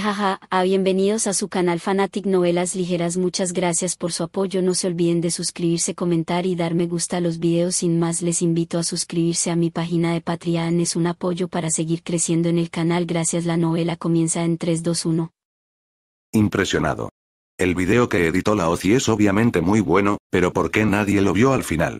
jaja, a ah, bienvenidos a su canal Fanatic Novelas Ligeras muchas gracias por su apoyo no se olviden de suscribirse comentar y dar me gusta a los videos sin más les invito a suscribirse a mi página de Patreon es un apoyo para seguir creciendo en el canal gracias la novela comienza en 321. Impresionado. El video que editó la OCI es obviamente muy bueno, pero ¿por qué nadie lo vio al final?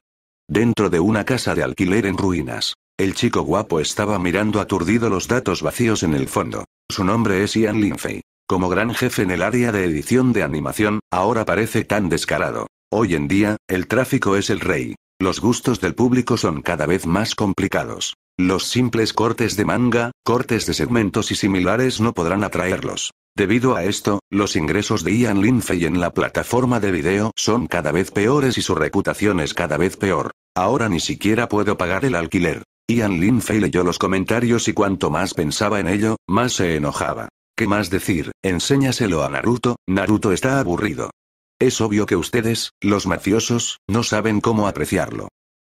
Dentro de una casa de alquiler en ruinas. El chico guapo estaba mirando aturdido los datos vacíos en el fondo. Su nombre es Ian Linfei. Como gran jefe en el área de edición de animación, ahora parece tan descarado. Hoy en día, el tráfico es el rey. Los gustos del público son cada vez más complicados. Los simples cortes de manga, cortes de segmentos y similares no podrán atraerlos. Debido a esto, los ingresos de Ian Linfei en la plataforma de video son cada vez peores y su reputación es cada vez peor. Ahora ni siquiera puedo pagar el alquiler. Ian Linfei leyó los comentarios y cuanto más pensaba en ello, más se enojaba. ¿Qué más decir? Enséñaselo a Naruto, Naruto está aburrido. Es obvio que ustedes, los mafiosos, no saben cómo apreciarlo.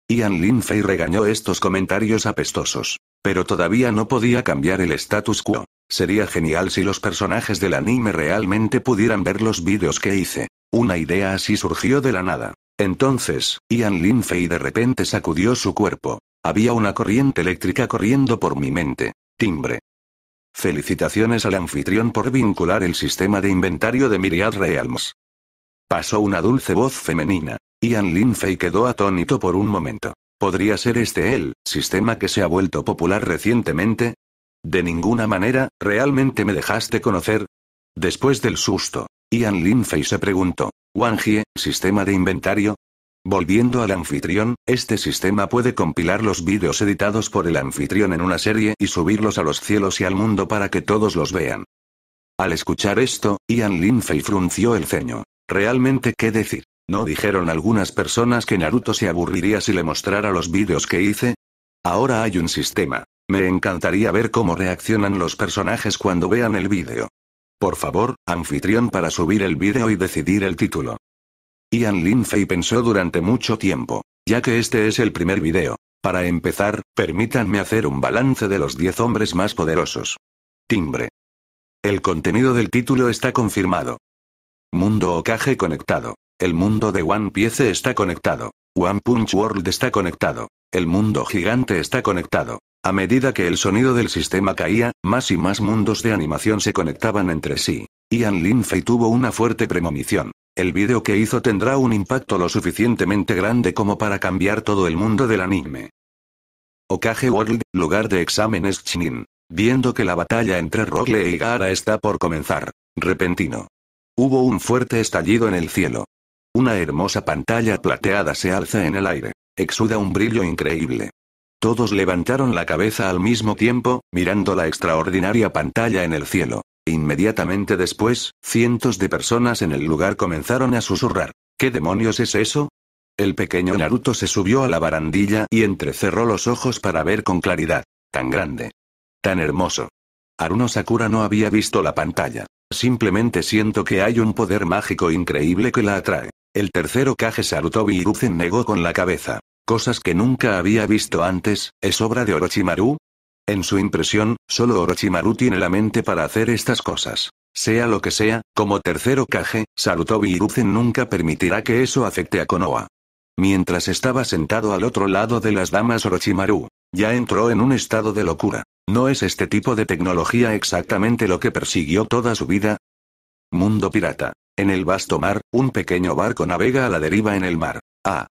Ian Linfei regañó estos comentarios apestosos. Pero todavía no podía cambiar el status quo. Sería genial si los personajes del anime realmente pudieran ver los vídeos que hice. Una idea así surgió de la nada. Entonces, Ian Linfei de repente sacudió su cuerpo. Había una corriente eléctrica corriendo por mi mente. Timbre. Felicitaciones al anfitrión por vincular el sistema de inventario de Myriad Realms. Pasó una dulce voz femenina. Ian Linfei quedó atónito por un momento. ¿Podría ser este el sistema que se ha vuelto popular recientemente? De ninguna manera, realmente me dejaste conocer. Después del susto, Ian Linfei se preguntó: ¿Wangie, sistema de inventario? Volviendo al anfitrión, este sistema puede compilar los vídeos editados por el anfitrión en una serie y subirlos a los cielos y al mundo para que todos los vean. Al escuchar esto, Ian Linfei frunció el ceño. Realmente qué decir. ¿No dijeron algunas personas que Naruto se aburriría si le mostrara los vídeos que hice? Ahora hay un sistema. Me encantaría ver cómo reaccionan los personajes cuando vean el vídeo. Por favor, anfitrión para subir el vídeo y decidir el título. Ian Fei pensó durante mucho tiempo. Ya que este es el primer video. Para empezar, permítanme hacer un balance de los 10 hombres más poderosos. Timbre. El contenido del título está confirmado. Mundo Okage conectado. El mundo de One Piece está conectado. One Punch World está conectado. El mundo gigante está conectado. A medida que el sonido del sistema caía, más y más mundos de animación se conectaban entre sí. Ian Linfei tuvo una fuerte premonición. El vídeo que hizo tendrá un impacto lo suficientemente grande como para cambiar todo el mundo del anime. Okage World, lugar de exámenes Chinin. Viendo que la batalla entre Rogle y Gara está por comenzar. Repentino. Hubo un fuerte estallido en el cielo. Una hermosa pantalla plateada se alza en el aire. Exuda un brillo increíble. Todos levantaron la cabeza al mismo tiempo, mirando la extraordinaria pantalla en el cielo. Inmediatamente después, cientos de personas en el lugar comenzaron a susurrar. ¿Qué demonios es eso? El pequeño Naruto se subió a la barandilla y entrecerró los ojos para ver con claridad. Tan grande. Tan hermoso. Aruno Sakura no había visto la pantalla. Simplemente siento que hay un poder mágico increíble que la atrae. El tercero Kage Sarutobi Hiruzen negó con la cabeza. Cosas que nunca había visto antes, ¿es obra de Orochimaru? En su impresión, solo Orochimaru tiene la mente para hacer estas cosas. Sea lo que sea, como tercero Kage, Sarutobi Hiruzen nunca permitirá que eso afecte a Konoha. Mientras estaba sentado al otro lado de las damas Orochimaru, ya entró en un estado de locura. ¿No es este tipo de tecnología exactamente lo que persiguió toda su vida? Mundo pirata. En el vasto mar, un pequeño barco navega a la deriva en el mar. Ah.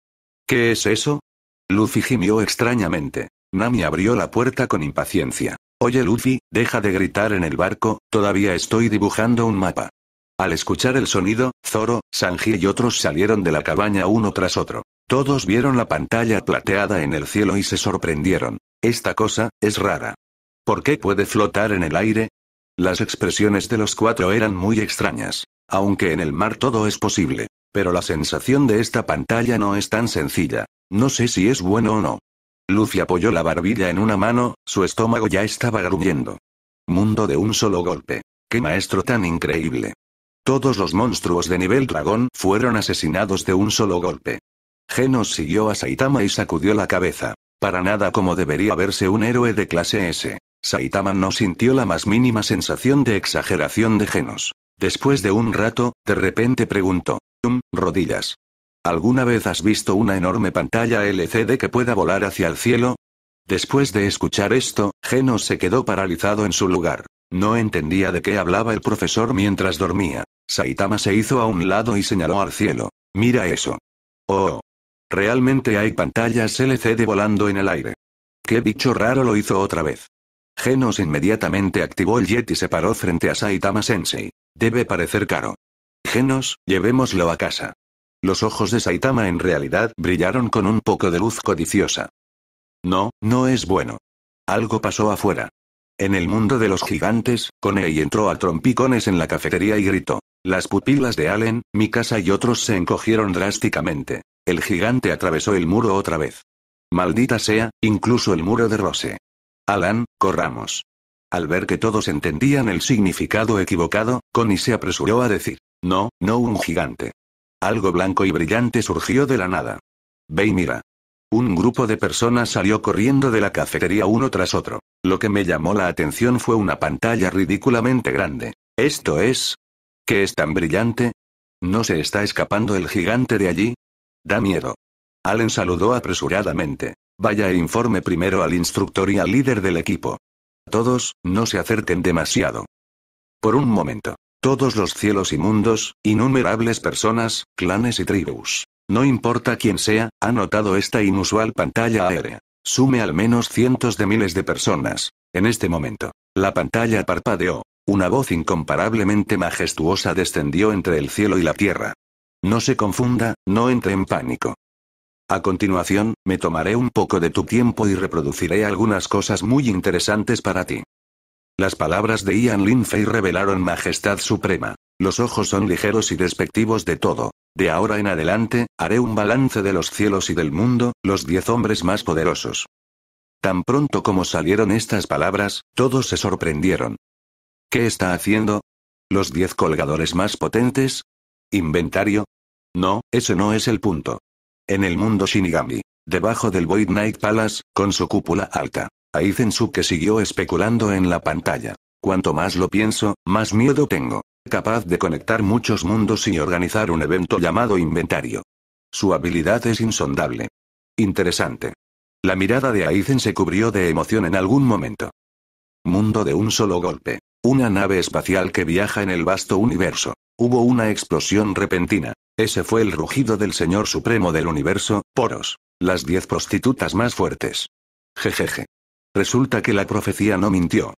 ¿Qué es eso? Luffy gimió extrañamente. Nami abrió la puerta con impaciencia. Oye Luffy, deja de gritar en el barco, todavía estoy dibujando un mapa. Al escuchar el sonido, Zoro, Sanji y otros salieron de la cabaña uno tras otro. Todos vieron la pantalla plateada en el cielo y se sorprendieron. Esta cosa, es rara. ¿Por qué puede flotar en el aire? Las expresiones de los cuatro eran muy extrañas. Aunque en el mar todo es posible. Pero la sensación de esta pantalla no es tan sencilla. No sé si es bueno o no. Lucy apoyó la barbilla en una mano, su estómago ya estaba gruñendo. Mundo de un solo golpe. ¡Qué maestro tan increíble! Todos los monstruos de nivel dragón fueron asesinados de un solo golpe. Genos siguió a Saitama y sacudió la cabeza. Para nada como debería verse un héroe de clase S. Saitama no sintió la más mínima sensación de exageración de Genos. Después de un rato, de repente preguntó. Um, rodillas. ¿Alguna vez has visto una enorme pantalla LCD que pueda volar hacia el cielo? Después de escuchar esto, Genos se quedó paralizado en su lugar. No entendía de qué hablaba el profesor mientras dormía. Saitama se hizo a un lado y señaló al cielo. Mira eso. Oh. Realmente hay pantallas LCD volando en el aire. Qué bicho raro lo hizo otra vez. Genos inmediatamente activó el jet y se paró frente a Saitama Sensei. Debe parecer caro. Genos, llevémoslo a casa. Los ojos de Saitama en realidad brillaron con un poco de luz codiciosa. No, no es bueno. Algo pasó afuera. En el mundo de los gigantes, Coney entró a trompicones en la cafetería y gritó. Las pupilas de Allen, Mikasa y otros se encogieron drásticamente. El gigante atravesó el muro otra vez. Maldita sea, incluso el muro de Rose. Alan, corramos. Al ver que todos entendían el significado equivocado, Connie se apresuró a decir. No, no un gigante. Algo blanco y brillante surgió de la nada. Ve y mira. Un grupo de personas salió corriendo de la cafetería uno tras otro. Lo que me llamó la atención fue una pantalla ridículamente grande. Esto es... ¿Qué es tan brillante? ¿No se está escapando el gigante de allí? Da miedo. Allen saludó apresuradamente. Vaya e informe primero al instructor y al líder del equipo. Todos, no se acerquen demasiado. Por un momento. Todos los cielos y mundos, innumerables personas, clanes y tribus. No importa quién sea, ha notado esta inusual pantalla aérea. Sume al menos cientos de miles de personas. En este momento, la pantalla parpadeó. Una voz incomparablemente majestuosa descendió entre el cielo y la tierra. No se confunda, no entre en pánico. A continuación, me tomaré un poco de tu tiempo y reproduciré algunas cosas muy interesantes para ti. Las palabras de Ian Linfey revelaron majestad suprema. Los ojos son ligeros y despectivos de todo. De ahora en adelante, haré un balance de los cielos y del mundo, los diez hombres más poderosos. Tan pronto como salieron estas palabras, todos se sorprendieron. ¿Qué está haciendo? ¿Los diez colgadores más potentes? ¿Inventario? No, ese no es el punto. En el mundo Shinigami, debajo del Void Knight Palace, con su cúpula alta, su que siguió especulando en la pantalla. Cuanto más lo pienso, más miedo tengo. Capaz de conectar muchos mundos y organizar un evento llamado inventario. Su habilidad es insondable. Interesante. La mirada de Aizen se cubrió de emoción en algún momento. Mundo de un solo golpe. Una nave espacial que viaja en el vasto universo. Hubo una explosión repentina. Ese fue el rugido del Señor Supremo del Universo, Poros. Las diez prostitutas más fuertes. Jejeje. Resulta que la profecía no mintió.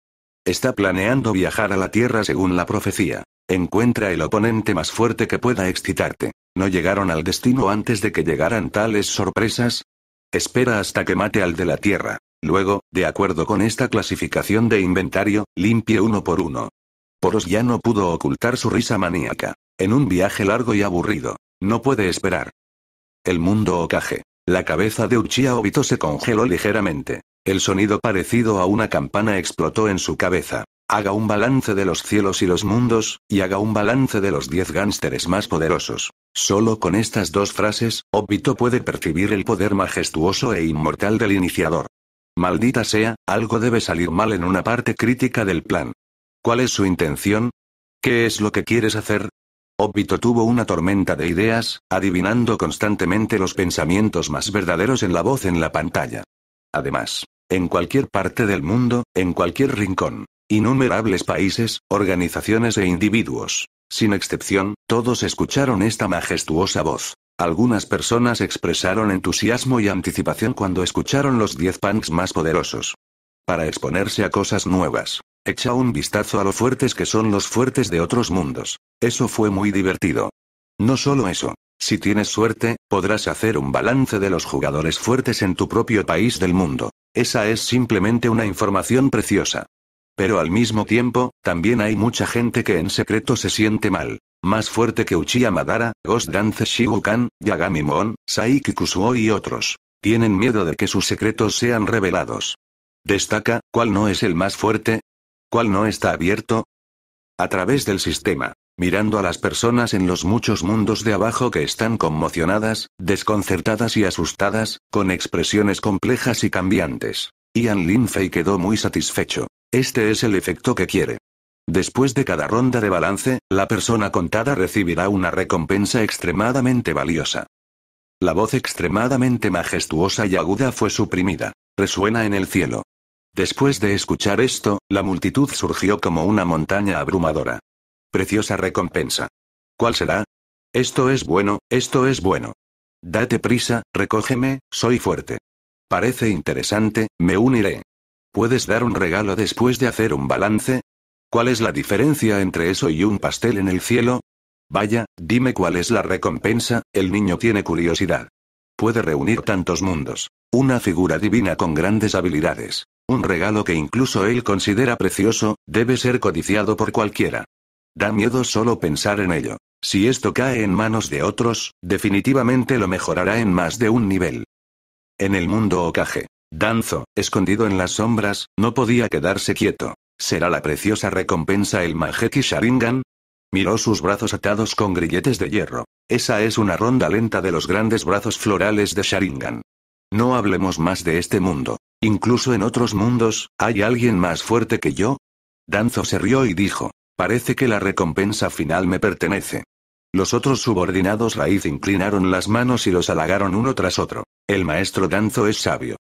Está planeando viajar a la Tierra según la profecía. Encuentra el oponente más fuerte que pueda excitarte. ¿No llegaron al destino antes de que llegaran tales sorpresas? Espera hasta que mate al de la Tierra. Luego, de acuerdo con esta clasificación de inventario, limpie uno por uno. Poros ya no pudo ocultar su risa maníaca. En un viaje largo y aburrido. No puede esperar. El mundo ocaje. La cabeza de Uchiha Obito se congeló ligeramente. El sonido parecido a una campana explotó en su cabeza. Haga un balance de los cielos y los mundos, y haga un balance de los diez gánsteres más poderosos. Solo con estas dos frases, Obito puede percibir el poder majestuoso e inmortal del iniciador. Maldita sea, algo debe salir mal en una parte crítica del plan. ¿Cuál es su intención? ¿Qué es lo que quieres hacer? Obito tuvo una tormenta de ideas, adivinando constantemente los pensamientos más verdaderos en la voz en la pantalla. Además, en cualquier parte del mundo, en cualquier rincón. Innumerables países, organizaciones e individuos. Sin excepción, todos escucharon esta majestuosa voz. Algunas personas expresaron entusiasmo y anticipación cuando escucharon los 10 punks más poderosos. Para exponerse a cosas nuevas. Echa un vistazo a lo fuertes que son los fuertes de otros mundos. Eso fue muy divertido. No solo eso. Si tienes suerte, podrás hacer un balance de los jugadores fuertes en tu propio país del mundo. Esa es simplemente una información preciosa. Pero al mismo tiempo, también hay mucha gente que en secreto se siente mal. Más fuerte que Uchiha Madara, Ghost Dance Shibukan, Yagami Mon, Saiki Kusuo y otros. Tienen miedo de que sus secretos sean revelados. Destaca, ¿cuál no es el más fuerte? ¿Cuál no está abierto? A través del sistema, mirando a las personas en los muchos mundos de abajo que están conmocionadas, desconcertadas y asustadas, con expresiones complejas y cambiantes. Ian Linfei quedó muy satisfecho. Este es el efecto que quiere. Después de cada ronda de balance, la persona contada recibirá una recompensa extremadamente valiosa. La voz extremadamente majestuosa y aguda fue suprimida. Resuena en el cielo. Después de escuchar esto, la multitud surgió como una montaña abrumadora. Preciosa recompensa. ¿Cuál será? Esto es bueno, esto es bueno. Date prisa, recógeme, soy fuerte. Parece interesante, me uniré. ¿Puedes dar un regalo después de hacer un balance? ¿Cuál es la diferencia entre eso y un pastel en el cielo? Vaya, dime cuál es la recompensa, el niño tiene curiosidad. Puede reunir tantos mundos. Una figura divina con grandes habilidades. Un regalo que incluso él considera precioso, debe ser codiciado por cualquiera. Da miedo solo pensar en ello. Si esto cae en manos de otros, definitivamente lo mejorará en más de un nivel. En el mundo Okage. Danzo, escondido en las sombras, no podía quedarse quieto. ¿Será la preciosa recompensa el Majeki Sharingan? Miró sus brazos atados con grilletes de hierro. Esa es una ronda lenta de los grandes brazos florales de Sharingan. No hablemos más de este mundo. Incluso en otros mundos, ¿hay alguien más fuerte que yo? Danzo se rió y dijo, Parece que la recompensa final me pertenece. Los otros subordinados raíz inclinaron las manos y los halagaron uno tras otro. El maestro Danzo es sabio.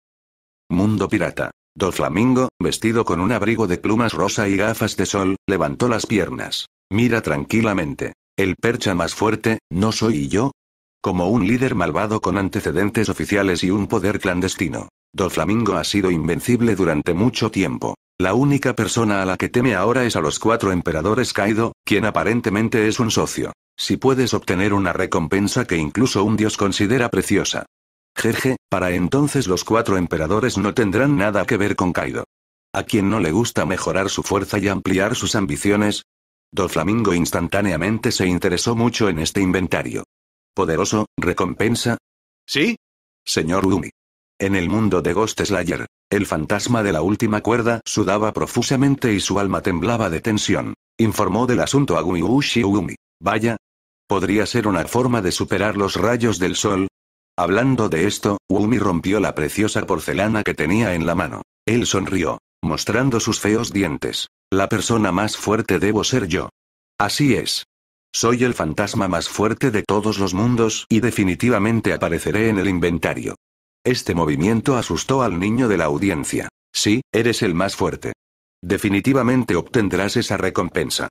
Mundo pirata. Do Flamingo, vestido con un abrigo de plumas rosa y gafas de sol, levantó las piernas. Mira tranquilamente. El percha más fuerte, ¿no soy yo? Como un líder malvado con antecedentes oficiales y un poder clandestino. Do Flamingo ha sido invencible durante mucho tiempo. La única persona a la que teme ahora es a los cuatro emperadores Kaido, quien aparentemente es un socio. Si puedes obtener una recompensa que incluso un dios considera preciosa. Jeje, para entonces los cuatro emperadores no tendrán nada que ver con Kaido. ¿A quien no le gusta mejorar su fuerza y ampliar sus ambiciones? Doflamingo instantáneamente se interesó mucho en este inventario. Poderoso, recompensa. ¿Sí? Señor Umi. En el mundo de Ghost Slayer, el fantasma de la última cuerda sudaba profusamente y su alma temblaba de tensión. Informó del asunto a Umi. Vaya. Podría ser una forma de superar los rayos del sol. Hablando de esto, Umi rompió la preciosa porcelana que tenía en la mano. Él sonrió, mostrando sus feos dientes. La persona más fuerte debo ser yo. Así es. Soy el fantasma más fuerte de todos los mundos y definitivamente apareceré en el inventario. Este movimiento asustó al niño de la audiencia. Sí, eres el más fuerte. Definitivamente obtendrás esa recompensa.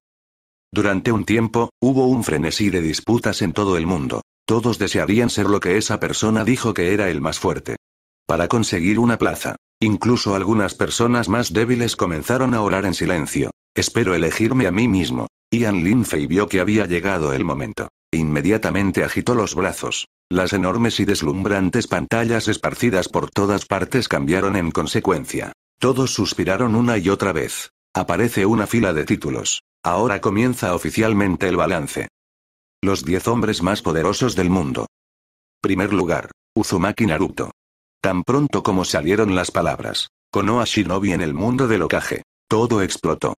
Durante un tiempo, hubo un frenesí de disputas en todo el mundo. Todos desearían ser lo que esa persona dijo que era el más fuerte. Para conseguir una plaza. Incluso algunas personas más débiles comenzaron a orar en silencio. Espero elegirme a mí mismo. Ian Linfey vio que había llegado el momento. E inmediatamente agitó los brazos. Las enormes y deslumbrantes pantallas esparcidas por todas partes cambiaron en consecuencia. Todos suspiraron una y otra vez. Aparece una fila de títulos. Ahora comienza oficialmente el balance. Los 10 hombres más poderosos del mundo. Primer lugar, Uzumaki Naruto. Tan pronto como salieron las palabras, Konoha Shinobi en el mundo del ocaje. todo explotó.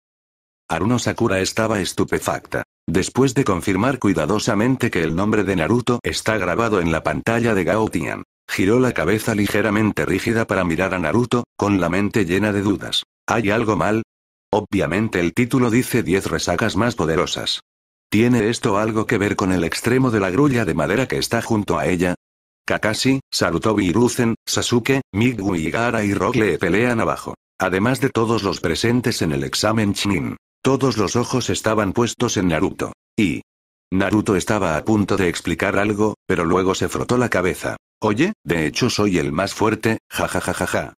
Aruno Sakura estaba estupefacta. Después de confirmar cuidadosamente que el nombre de Naruto está grabado en la pantalla de Gao Tian, giró la cabeza ligeramente rígida para mirar a Naruto, con la mente llena de dudas. ¿Hay algo mal? Obviamente el título dice 10 resacas más poderosas. ¿Tiene esto algo que ver con el extremo de la grulla de madera que está junto a ella? Kakashi, Sarutobi Ruzen, Sasuke, Migui y Gara y Rock pelean abajo. Además de todos los presentes en el examen Chunin. Todos los ojos estaban puestos en Naruto. Y... Naruto estaba a punto de explicar algo, pero luego se frotó la cabeza. Oye, de hecho soy el más fuerte, jajajajaja.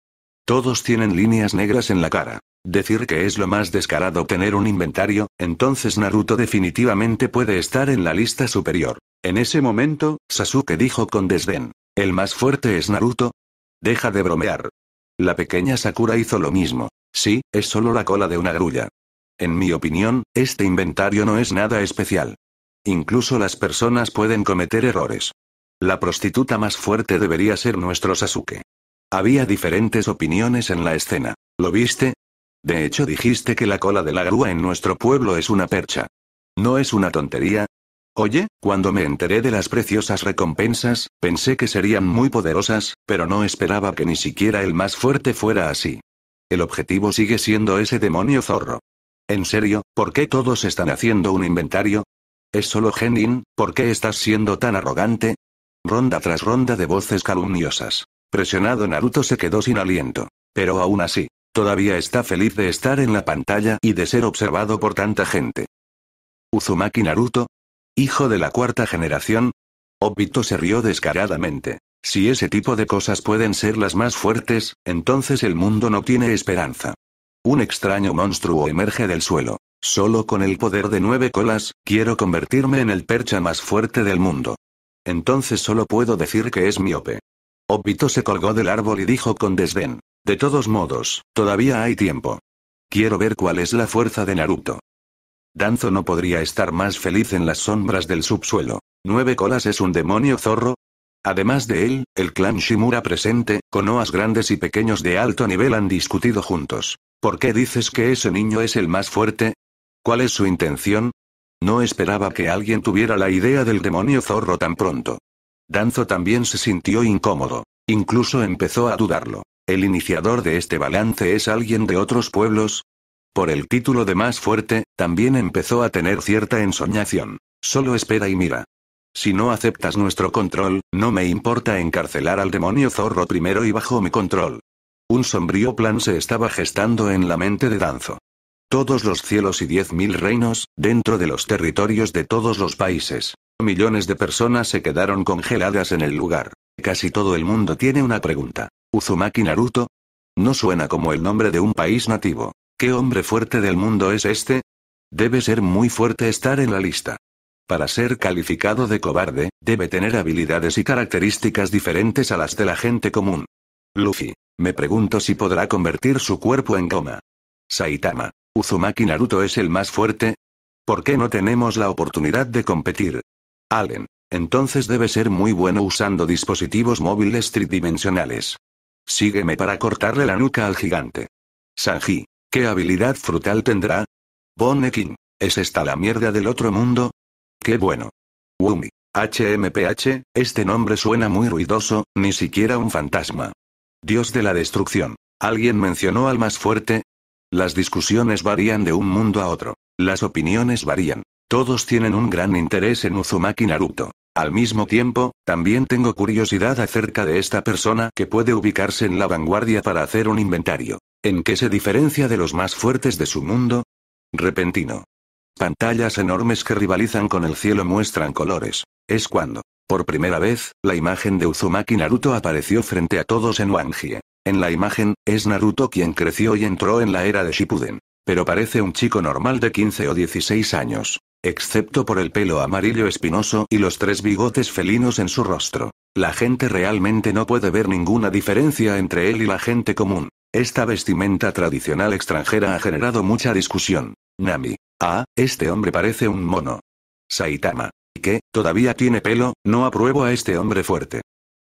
Todos tienen líneas negras en la cara. Decir que es lo más descarado tener un inventario, entonces Naruto definitivamente puede estar en la lista superior. En ese momento, Sasuke dijo con desdén. ¿El más fuerte es Naruto? Deja de bromear. La pequeña Sakura hizo lo mismo. Sí, es solo la cola de una grulla. En mi opinión, este inventario no es nada especial. Incluso las personas pueden cometer errores. La prostituta más fuerte debería ser nuestro Sasuke. Había diferentes opiniones en la escena. ¿Lo viste? De hecho dijiste que la cola de la grúa en nuestro pueblo es una percha. ¿No es una tontería? Oye, cuando me enteré de las preciosas recompensas, pensé que serían muy poderosas, pero no esperaba que ni siquiera el más fuerte fuera así. El objetivo sigue siendo ese demonio zorro. En serio, ¿por qué todos están haciendo un inventario? Es solo Genin, ¿por qué estás siendo tan arrogante? Ronda tras ronda de voces calumniosas. Presionado Naruto se quedó sin aliento. Pero aún así, todavía está feliz de estar en la pantalla y de ser observado por tanta gente. Uzumaki Naruto. Hijo de la cuarta generación. Obito se rió descaradamente. Si ese tipo de cosas pueden ser las más fuertes, entonces el mundo no tiene esperanza. Un extraño monstruo emerge del suelo. Solo con el poder de nueve colas, quiero convertirme en el percha más fuerte del mundo. Entonces solo puedo decir que es miope. Obito se colgó del árbol y dijo con desdén. De todos modos, todavía hay tiempo. Quiero ver cuál es la fuerza de Naruto. Danzo no podría estar más feliz en las sombras del subsuelo. Nueve colas es un demonio zorro, Además de él, el clan Shimura presente, con OAs grandes y pequeños de alto nivel han discutido juntos. ¿Por qué dices que ese niño es el más fuerte? ¿Cuál es su intención? No esperaba que alguien tuviera la idea del demonio zorro tan pronto. Danzo también se sintió incómodo. Incluso empezó a dudarlo. ¿El iniciador de este balance es alguien de otros pueblos? Por el título de más fuerte, también empezó a tener cierta ensoñación. Solo espera y mira. Si no aceptas nuestro control, no me importa encarcelar al demonio zorro primero y bajo mi control. Un sombrío plan se estaba gestando en la mente de Danzo. Todos los cielos y diez mil reinos, dentro de los territorios de todos los países. Millones de personas se quedaron congeladas en el lugar. Casi todo el mundo tiene una pregunta. ¿Uzumaki Naruto? No suena como el nombre de un país nativo. ¿Qué hombre fuerte del mundo es este? Debe ser muy fuerte estar en la lista. Para ser calificado de cobarde, debe tener habilidades y características diferentes a las de la gente común. Luffy. Me pregunto si podrá convertir su cuerpo en goma. Saitama. Uzumaki Naruto es el más fuerte. ¿Por qué no tenemos la oportunidad de competir? Allen. Entonces debe ser muy bueno usando dispositivos móviles tridimensionales. Sígueme para cortarle la nuca al gigante. Sanji. ¿Qué habilidad frutal tendrá? Bonekin. ¿Es esta la mierda del otro mundo? ¡Qué bueno! Wumi. HMPH, este nombre suena muy ruidoso, ni siquiera un fantasma. Dios de la destrucción. ¿Alguien mencionó al más fuerte? Las discusiones varían de un mundo a otro. Las opiniones varían. Todos tienen un gran interés en Uzumaki Naruto. Al mismo tiempo, también tengo curiosidad acerca de esta persona que puede ubicarse en la vanguardia para hacer un inventario. ¿En qué se diferencia de los más fuertes de su mundo? Repentino. Pantallas enormes que rivalizan con el cielo muestran colores. Es cuando, por primera vez, la imagen de Uzumaki Naruto apareció frente a todos en Wangie. En la imagen, es Naruto quien creció y entró en la era de Shippuden. Pero parece un chico normal de 15 o 16 años. Excepto por el pelo amarillo espinoso y los tres bigotes felinos en su rostro. La gente realmente no puede ver ninguna diferencia entre él y la gente común. Esta vestimenta tradicional extranjera ha generado mucha discusión. Nami, Ah, este hombre parece un mono. Saitama. ¿Y qué? Todavía tiene pelo, no apruebo a este hombre fuerte.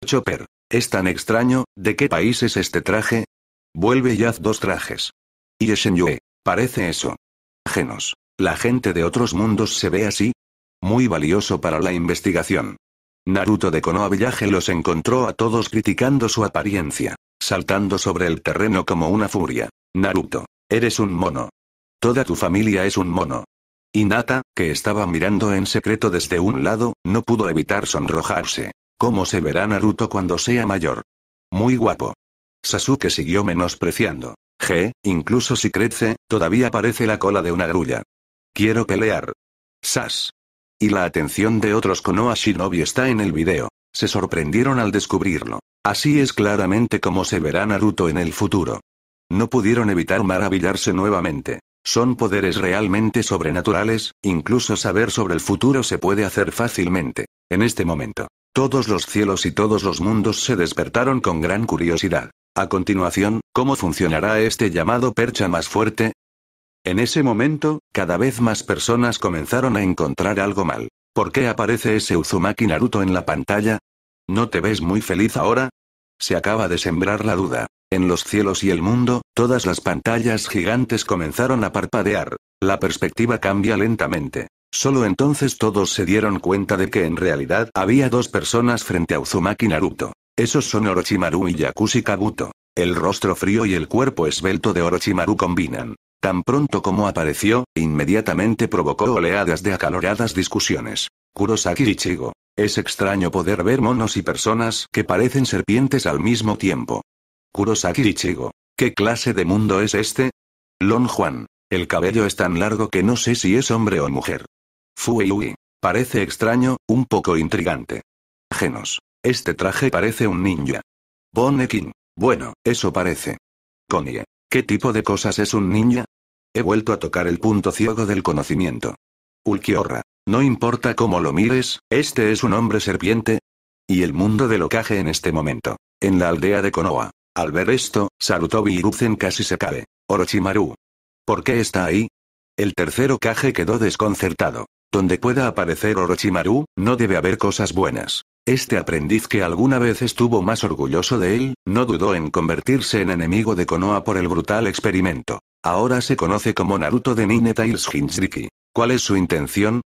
Chopper. Es tan extraño, ¿de qué país es este traje? Vuelve y haz dos trajes. Y Parece eso. Genos. ¿La gente de otros mundos se ve así? Muy valioso para la investigación. Naruto de Konoha Villaje los encontró a todos criticando su apariencia, saltando sobre el terreno como una furia. Naruto. Eres un mono. Toda tu familia es un mono. Y Nata, que estaba mirando en secreto desde un lado, no pudo evitar sonrojarse. ¿Cómo se verá Naruto cuando sea mayor? Muy guapo. Sasuke siguió menospreciando. Je, incluso si crece, todavía parece la cola de una grulla. Quiero pelear. Sas. Y la atención de otros Konoha Shinobi está en el video. Se sorprendieron al descubrirlo. Así es claramente como se verá Naruto en el futuro. No pudieron evitar maravillarse nuevamente. Son poderes realmente sobrenaturales, incluso saber sobre el futuro se puede hacer fácilmente. En este momento, todos los cielos y todos los mundos se despertaron con gran curiosidad. A continuación, ¿cómo funcionará este llamado percha más fuerte? En ese momento, cada vez más personas comenzaron a encontrar algo mal. ¿Por qué aparece ese Uzumaki Naruto en la pantalla? ¿No te ves muy feliz ahora? Se acaba de sembrar la duda. En los cielos y el mundo, todas las pantallas gigantes comenzaron a parpadear. La perspectiva cambia lentamente. Solo entonces todos se dieron cuenta de que en realidad había dos personas frente a Uzumaki Naruto. Esos son Orochimaru y Yakushi Kabuto. El rostro frío y el cuerpo esbelto de Orochimaru combinan. Tan pronto como apareció, inmediatamente provocó oleadas de acaloradas discusiones. Kurosaki Ichigo. Es extraño poder ver monos y personas que parecen serpientes al mismo tiempo. Kurosaki Ichigo. ¿Qué clase de mundo es este? Lon Juan. El cabello es tan largo que no sé si es hombre o mujer. Fui. Parece extraño, un poco intrigante. Genos. Este traje parece un ninja. Bonekin. Bueno, eso parece. Konie. ¿Qué tipo de cosas es un ninja? He vuelto a tocar el punto ciego del conocimiento. Ulquiorra. No importa cómo lo mires, este es un hombre serpiente. Y el mundo de locaje en este momento. En la aldea de Konoha. Al ver esto, Sarutobi Biruzen casi se cae. Orochimaru. ¿Por qué está ahí? El tercero Kage quedó desconcertado. Donde pueda aparecer Orochimaru, no debe haber cosas buenas. Este aprendiz que alguna vez estuvo más orgulloso de él, no dudó en convertirse en enemigo de Konoha por el brutal experimento. Ahora se conoce como Naruto de Nine y ¿Cuál es su intención?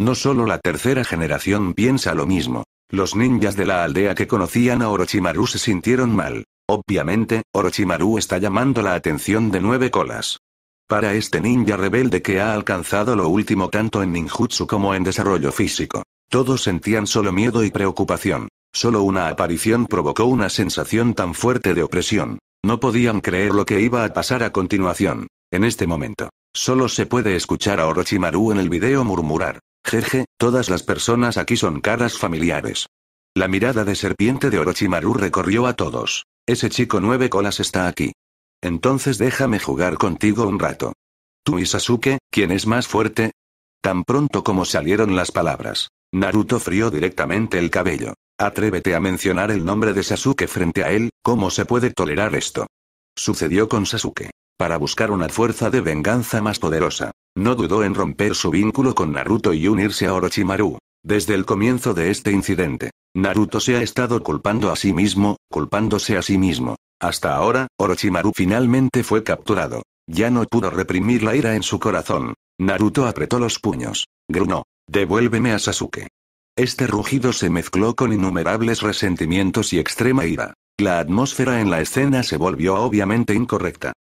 No solo la tercera generación piensa lo mismo. Los ninjas de la aldea que conocían a Orochimaru se sintieron mal. Obviamente, Orochimaru está llamando la atención de nueve colas. Para este ninja rebelde que ha alcanzado lo último tanto en ninjutsu como en desarrollo físico. Todos sentían solo miedo y preocupación. Solo una aparición provocó una sensación tan fuerte de opresión. No podían creer lo que iba a pasar a continuación. En este momento. Solo se puede escuchar a Orochimaru en el video murmurar. Jeje, todas las personas aquí son caras familiares. La mirada de serpiente de Orochimaru recorrió a todos. Ese chico nueve colas está aquí. Entonces déjame jugar contigo un rato. Tú y Sasuke, ¿quién es más fuerte? Tan pronto como salieron las palabras, Naruto frío directamente el cabello. Atrévete a mencionar el nombre de Sasuke frente a él, ¿cómo se puede tolerar esto? Sucedió con Sasuke. Para buscar una fuerza de venganza más poderosa, no dudó en romper su vínculo con Naruto y unirse a Orochimaru. Desde el comienzo de este incidente, Naruto se ha estado culpando a sí mismo, culpándose a sí mismo. Hasta ahora, Orochimaru finalmente fue capturado. Ya no pudo reprimir la ira en su corazón. Naruto apretó los puños. Grunó. Devuélveme a Sasuke. Este rugido se mezcló con innumerables resentimientos y extrema ira. La atmósfera en la escena se volvió obviamente incorrecta.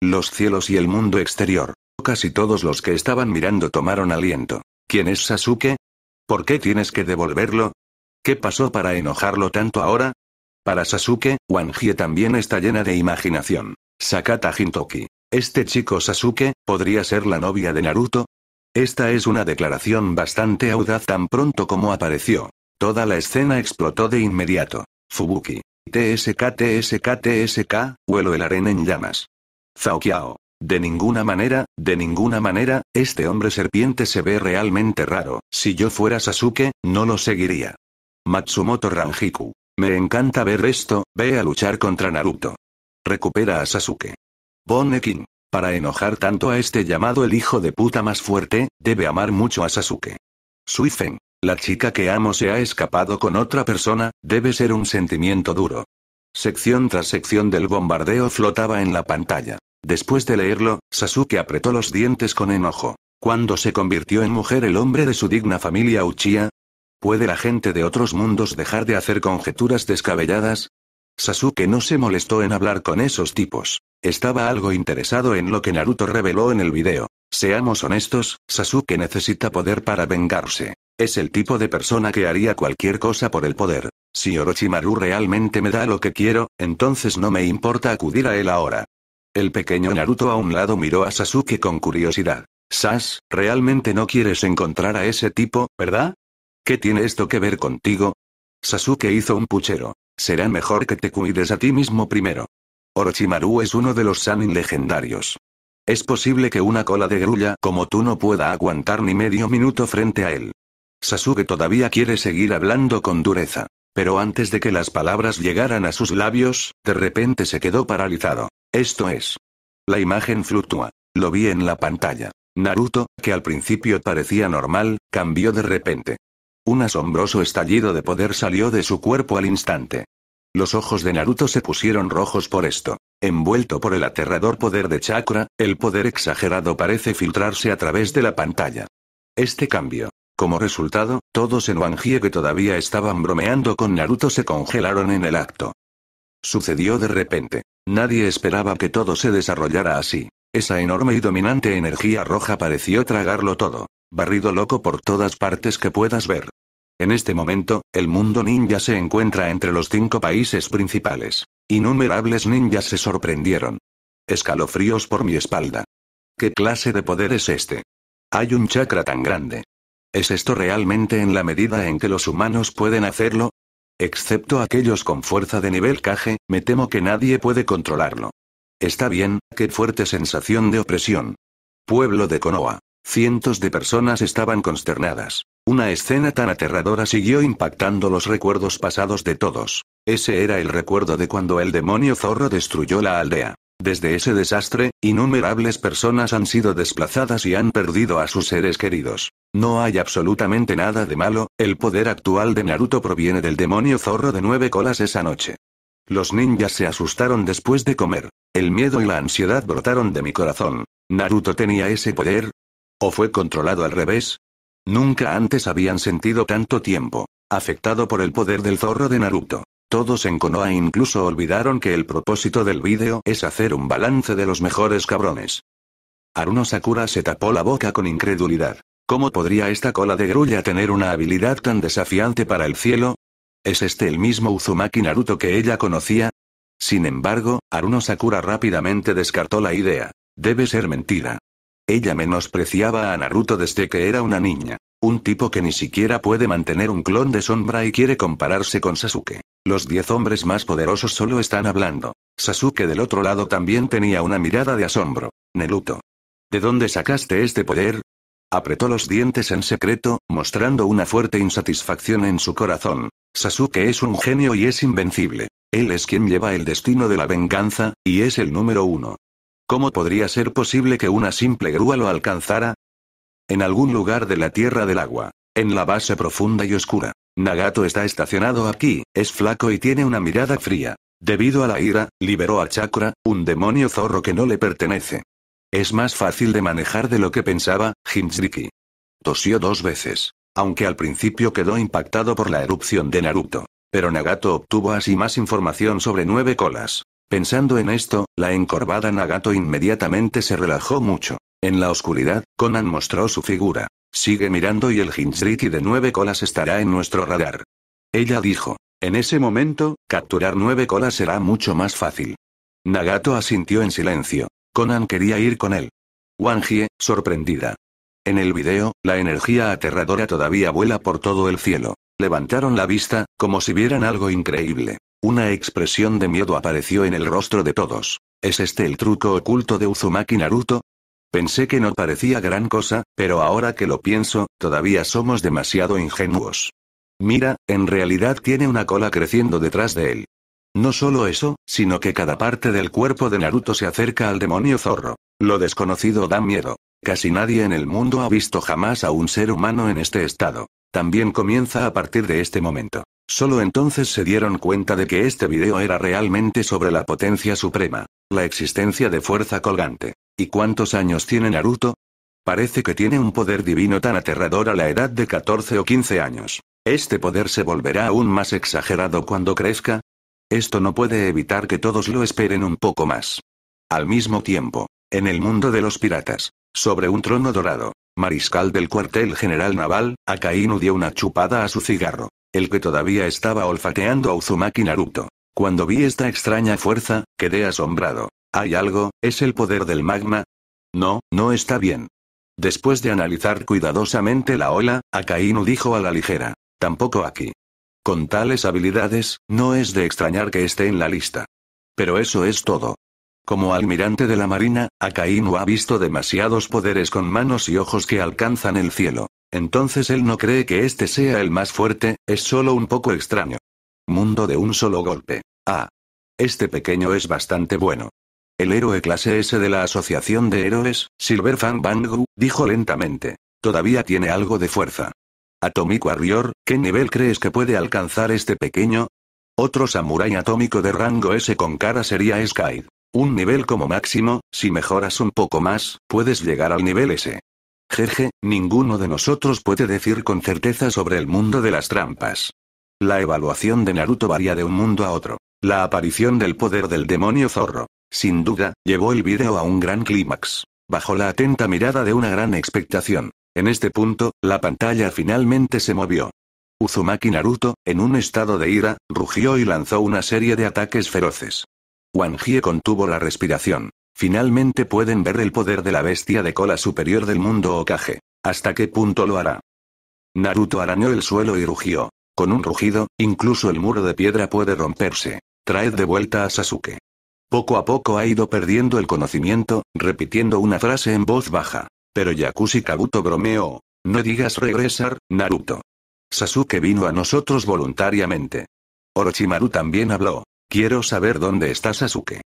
Los cielos y el mundo exterior. Casi todos los que estaban mirando tomaron aliento. ¿Quién es Sasuke? ¿Por qué tienes que devolverlo? ¿Qué pasó para enojarlo tanto ahora? Para Sasuke, Wangie también está llena de imaginación. Sakata Hintoki. ¿Este chico Sasuke, podría ser la novia de Naruto? Esta es una declaración bastante audaz tan pronto como apareció. Toda la escena explotó de inmediato. Fubuki. TSK TSK TSK, huelo el arena en llamas. Zaokiao. De ninguna manera, de ninguna manera, este hombre serpiente se ve realmente raro, si yo fuera Sasuke, no lo seguiría. Matsumoto Ranjiku. Me encanta ver esto, ve a luchar contra Naruto. Recupera a Sasuke. Bonekin. Para enojar tanto a este llamado el hijo de puta más fuerte, debe amar mucho a Sasuke. Suifen. La chica que amo se ha escapado con otra persona, debe ser un sentimiento duro. Sección tras sección del bombardeo flotaba en la pantalla. Después de leerlo, Sasuke apretó los dientes con enojo. ¿Cuándo se convirtió en mujer el hombre de su digna familia Uchiha? ¿Puede la gente de otros mundos dejar de hacer conjeturas descabelladas? Sasuke no se molestó en hablar con esos tipos. Estaba algo interesado en lo que Naruto reveló en el video. Seamos honestos, Sasuke necesita poder para vengarse. Es el tipo de persona que haría cualquier cosa por el poder. Si Orochimaru realmente me da lo que quiero, entonces no me importa acudir a él ahora. El pequeño Naruto a un lado miró a Sasuke con curiosidad. Sas, realmente no quieres encontrar a ese tipo, ¿verdad? ¿Qué tiene esto que ver contigo? Sasuke hizo un puchero. Será mejor que te cuides a ti mismo primero. Orochimaru es uno de los Sanin legendarios. Es posible que una cola de grulla como tú no pueda aguantar ni medio minuto frente a él. Sasuke todavía quiere seguir hablando con dureza. Pero antes de que las palabras llegaran a sus labios, de repente se quedó paralizado. Esto es. La imagen fluctúa. Lo vi en la pantalla. Naruto, que al principio parecía normal, cambió de repente. Un asombroso estallido de poder salió de su cuerpo al instante. Los ojos de Naruto se pusieron rojos por esto. Envuelto por el aterrador poder de chakra, el poder exagerado parece filtrarse a través de la pantalla. Este cambio. Como resultado, todos en Wangie que todavía estaban bromeando con Naruto se congelaron en el acto. Sucedió de repente. Nadie esperaba que todo se desarrollara así. Esa enorme y dominante energía roja pareció tragarlo todo. Barrido loco por todas partes que puedas ver. En este momento, el mundo ninja se encuentra entre los cinco países principales. Innumerables ninjas se sorprendieron. Escalofríos por mi espalda. ¿Qué clase de poder es este? Hay un chakra tan grande. ¿Es esto realmente en la medida en que los humanos pueden hacerlo? Excepto aquellos con fuerza de nivel caje, me temo que nadie puede controlarlo. Está bien, qué fuerte sensación de opresión. Pueblo de Konoha. Cientos de personas estaban consternadas. Una escena tan aterradora siguió impactando los recuerdos pasados de todos. Ese era el recuerdo de cuando el demonio zorro destruyó la aldea. Desde ese desastre, innumerables personas han sido desplazadas y han perdido a sus seres queridos. No hay absolutamente nada de malo, el poder actual de Naruto proviene del demonio zorro de nueve colas esa noche. Los ninjas se asustaron después de comer. El miedo y la ansiedad brotaron de mi corazón. ¿Naruto tenía ese poder? ¿O fue controlado al revés? Nunca antes habían sentido tanto tiempo, afectado por el poder del zorro de Naruto. Todos en Konoha incluso olvidaron que el propósito del vídeo es hacer un balance de los mejores cabrones. Aruno Sakura se tapó la boca con incredulidad. ¿Cómo podría esta cola de grulla tener una habilidad tan desafiante para el cielo? ¿Es este el mismo Uzumaki Naruto que ella conocía? Sin embargo, Aruno Sakura rápidamente descartó la idea. Debe ser mentira. Ella menospreciaba a Naruto desde que era una niña. Un tipo que ni siquiera puede mantener un clon de sombra y quiere compararse con Sasuke. Los diez hombres más poderosos solo están hablando. Sasuke del otro lado también tenía una mirada de asombro. Neluto. ¿De dónde sacaste este poder? Apretó los dientes en secreto, mostrando una fuerte insatisfacción en su corazón. Sasuke es un genio y es invencible. Él es quien lleva el destino de la venganza, y es el número uno. ¿Cómo podría ser posible que una simple grúa lo alcanzara? En algún lugar de la Tierra del Agua. En la base profunda y oscura. Nagato está estacionado aquí, es flaco y tiene una mirada fría. Debido a la ira, liberó a Chakra, un demonio zorro que no le pertenece. Es más fácil de manejar de lo que pensaba, Hinzriki. Tosió dos veces, aunque al principio quedó impactado por la erupción de Naruto. Pero Nagato obtuvo así más información sobre nueve colas. Pensando en esto, la encorvada Nagato inmediatamente se relajó mucho. En la oscuridad, Conan mostró su figura. Sigue mirando y el Jinchuriki de nueve colas estará en nuestro radar. Ella dijo. En ese momento, capturar nueve colas será mucho más fácil. Nagato asintió en silencio. Conan quería ir con él. Wangie, sorprendida. En el video, la energía aterradora todavía vuela por todo el cielo. Levantaron la vista, como si vieran algo increíble. Una expresión de miedo apareció en el rostro de todos. ¿Es este el truco oculto de Uzumaki Naruto? Pensé que no parecía gran cosa, pero ahora que lo pienso, todavía somos demasiado ingenuos. Mira, en realidad tiene una cola creciendo detrás de él. No solo eso, sino que cada parte del cuerpo de Naruto se acerca al demonio zorro. Lo desconocido da miedo. Casi nadie en el mundo ha visto jamás a un ser humano en este estado. También comienza a partir de este momento. Solo entonces se dieron cuenta de que este video era realmente sobre la potencia suprema, la existencia de fuerza colgante. ¿Y cuántos años tiene Naruto? Parece que tiene un poder divino tan aterrador a la edad de 14 o 15 años. ¿Este poder se volverá aún más exagerado cuando crezca? Esto no puede evitar que todos lo esperen un poco más. Al mismo tiempo, en el mundo de los piratas, sobre un trono dorado, mariscal del cuartel general naval, Akainu dio una chupada a su cigarro, el que todavía estaba olfateando a Uzumaki Naruto. Cuando vi esta extraña fuerza, quedé asombrado. ¿Hay algo? ¿Es el poder del magma? No, no está bien. Después de analizar cuidadosamente la ola, Akainu dijo a la ligera. Tampoco aquí. Con tales habilidades, no es de extrañar que esté en la lista. Pero eso es todo. Como almirante de la Marina, Akainu ha visto demasiados poderes con manos y ojos que alcanzan el cielo. Entonces él no cree que este sea el más fuerte, es solo un poco extraño. Mundo de un solo golpe. Ah. Este pequeño es bastante bueno. El héroe clase S de la Asociación de Héroes, Silver Fan Bangu, dijo lentamente. Todavía tiene algo de fuerza. Atómico Warrior, ¿qué nivel crees que puede alcanzar este pequeño? Otro samurái atómico de rango S con cara sería Sky. Un nivel como máximo, si mejoras un poco más, puedes llegar al nivel S. Jeje, ninguno de nosotros puede decir con certeza sobre el mundo de las trampas. La evaluación de Naruto varía de un mundo a otro. La aparición del poder del demonio zorro, sin duda, llevó el vídeo a un gran clímax. Bajo la atenta mirada de una gran expectación. En este punto, la pantalla finalmente se movió. Uzumaki Naruto, en un estado de ira, rugió y lanzó una serie de ataques feroces. Wangie contuvo la respiración. Finalmente pueden ver el poder de la bestia de cola superior del mundo Okage. ¿Hasta qué punto lo hará? Naruto arañó el suelo y rugió. Con un rugido, incluso el muro de piedra puede romperse. Traed de vuelta a Sasuke. Poco a poco ha ido perdiendo el conocimiento, repitiendo una frase en voz baja. Pero Yakushi Kabuto bromeó. No digas regresar, Naruto. Sasuke vino a nosotros voluntariamente. Orochimaru también habló. Quiero saber dónde está Sasuke.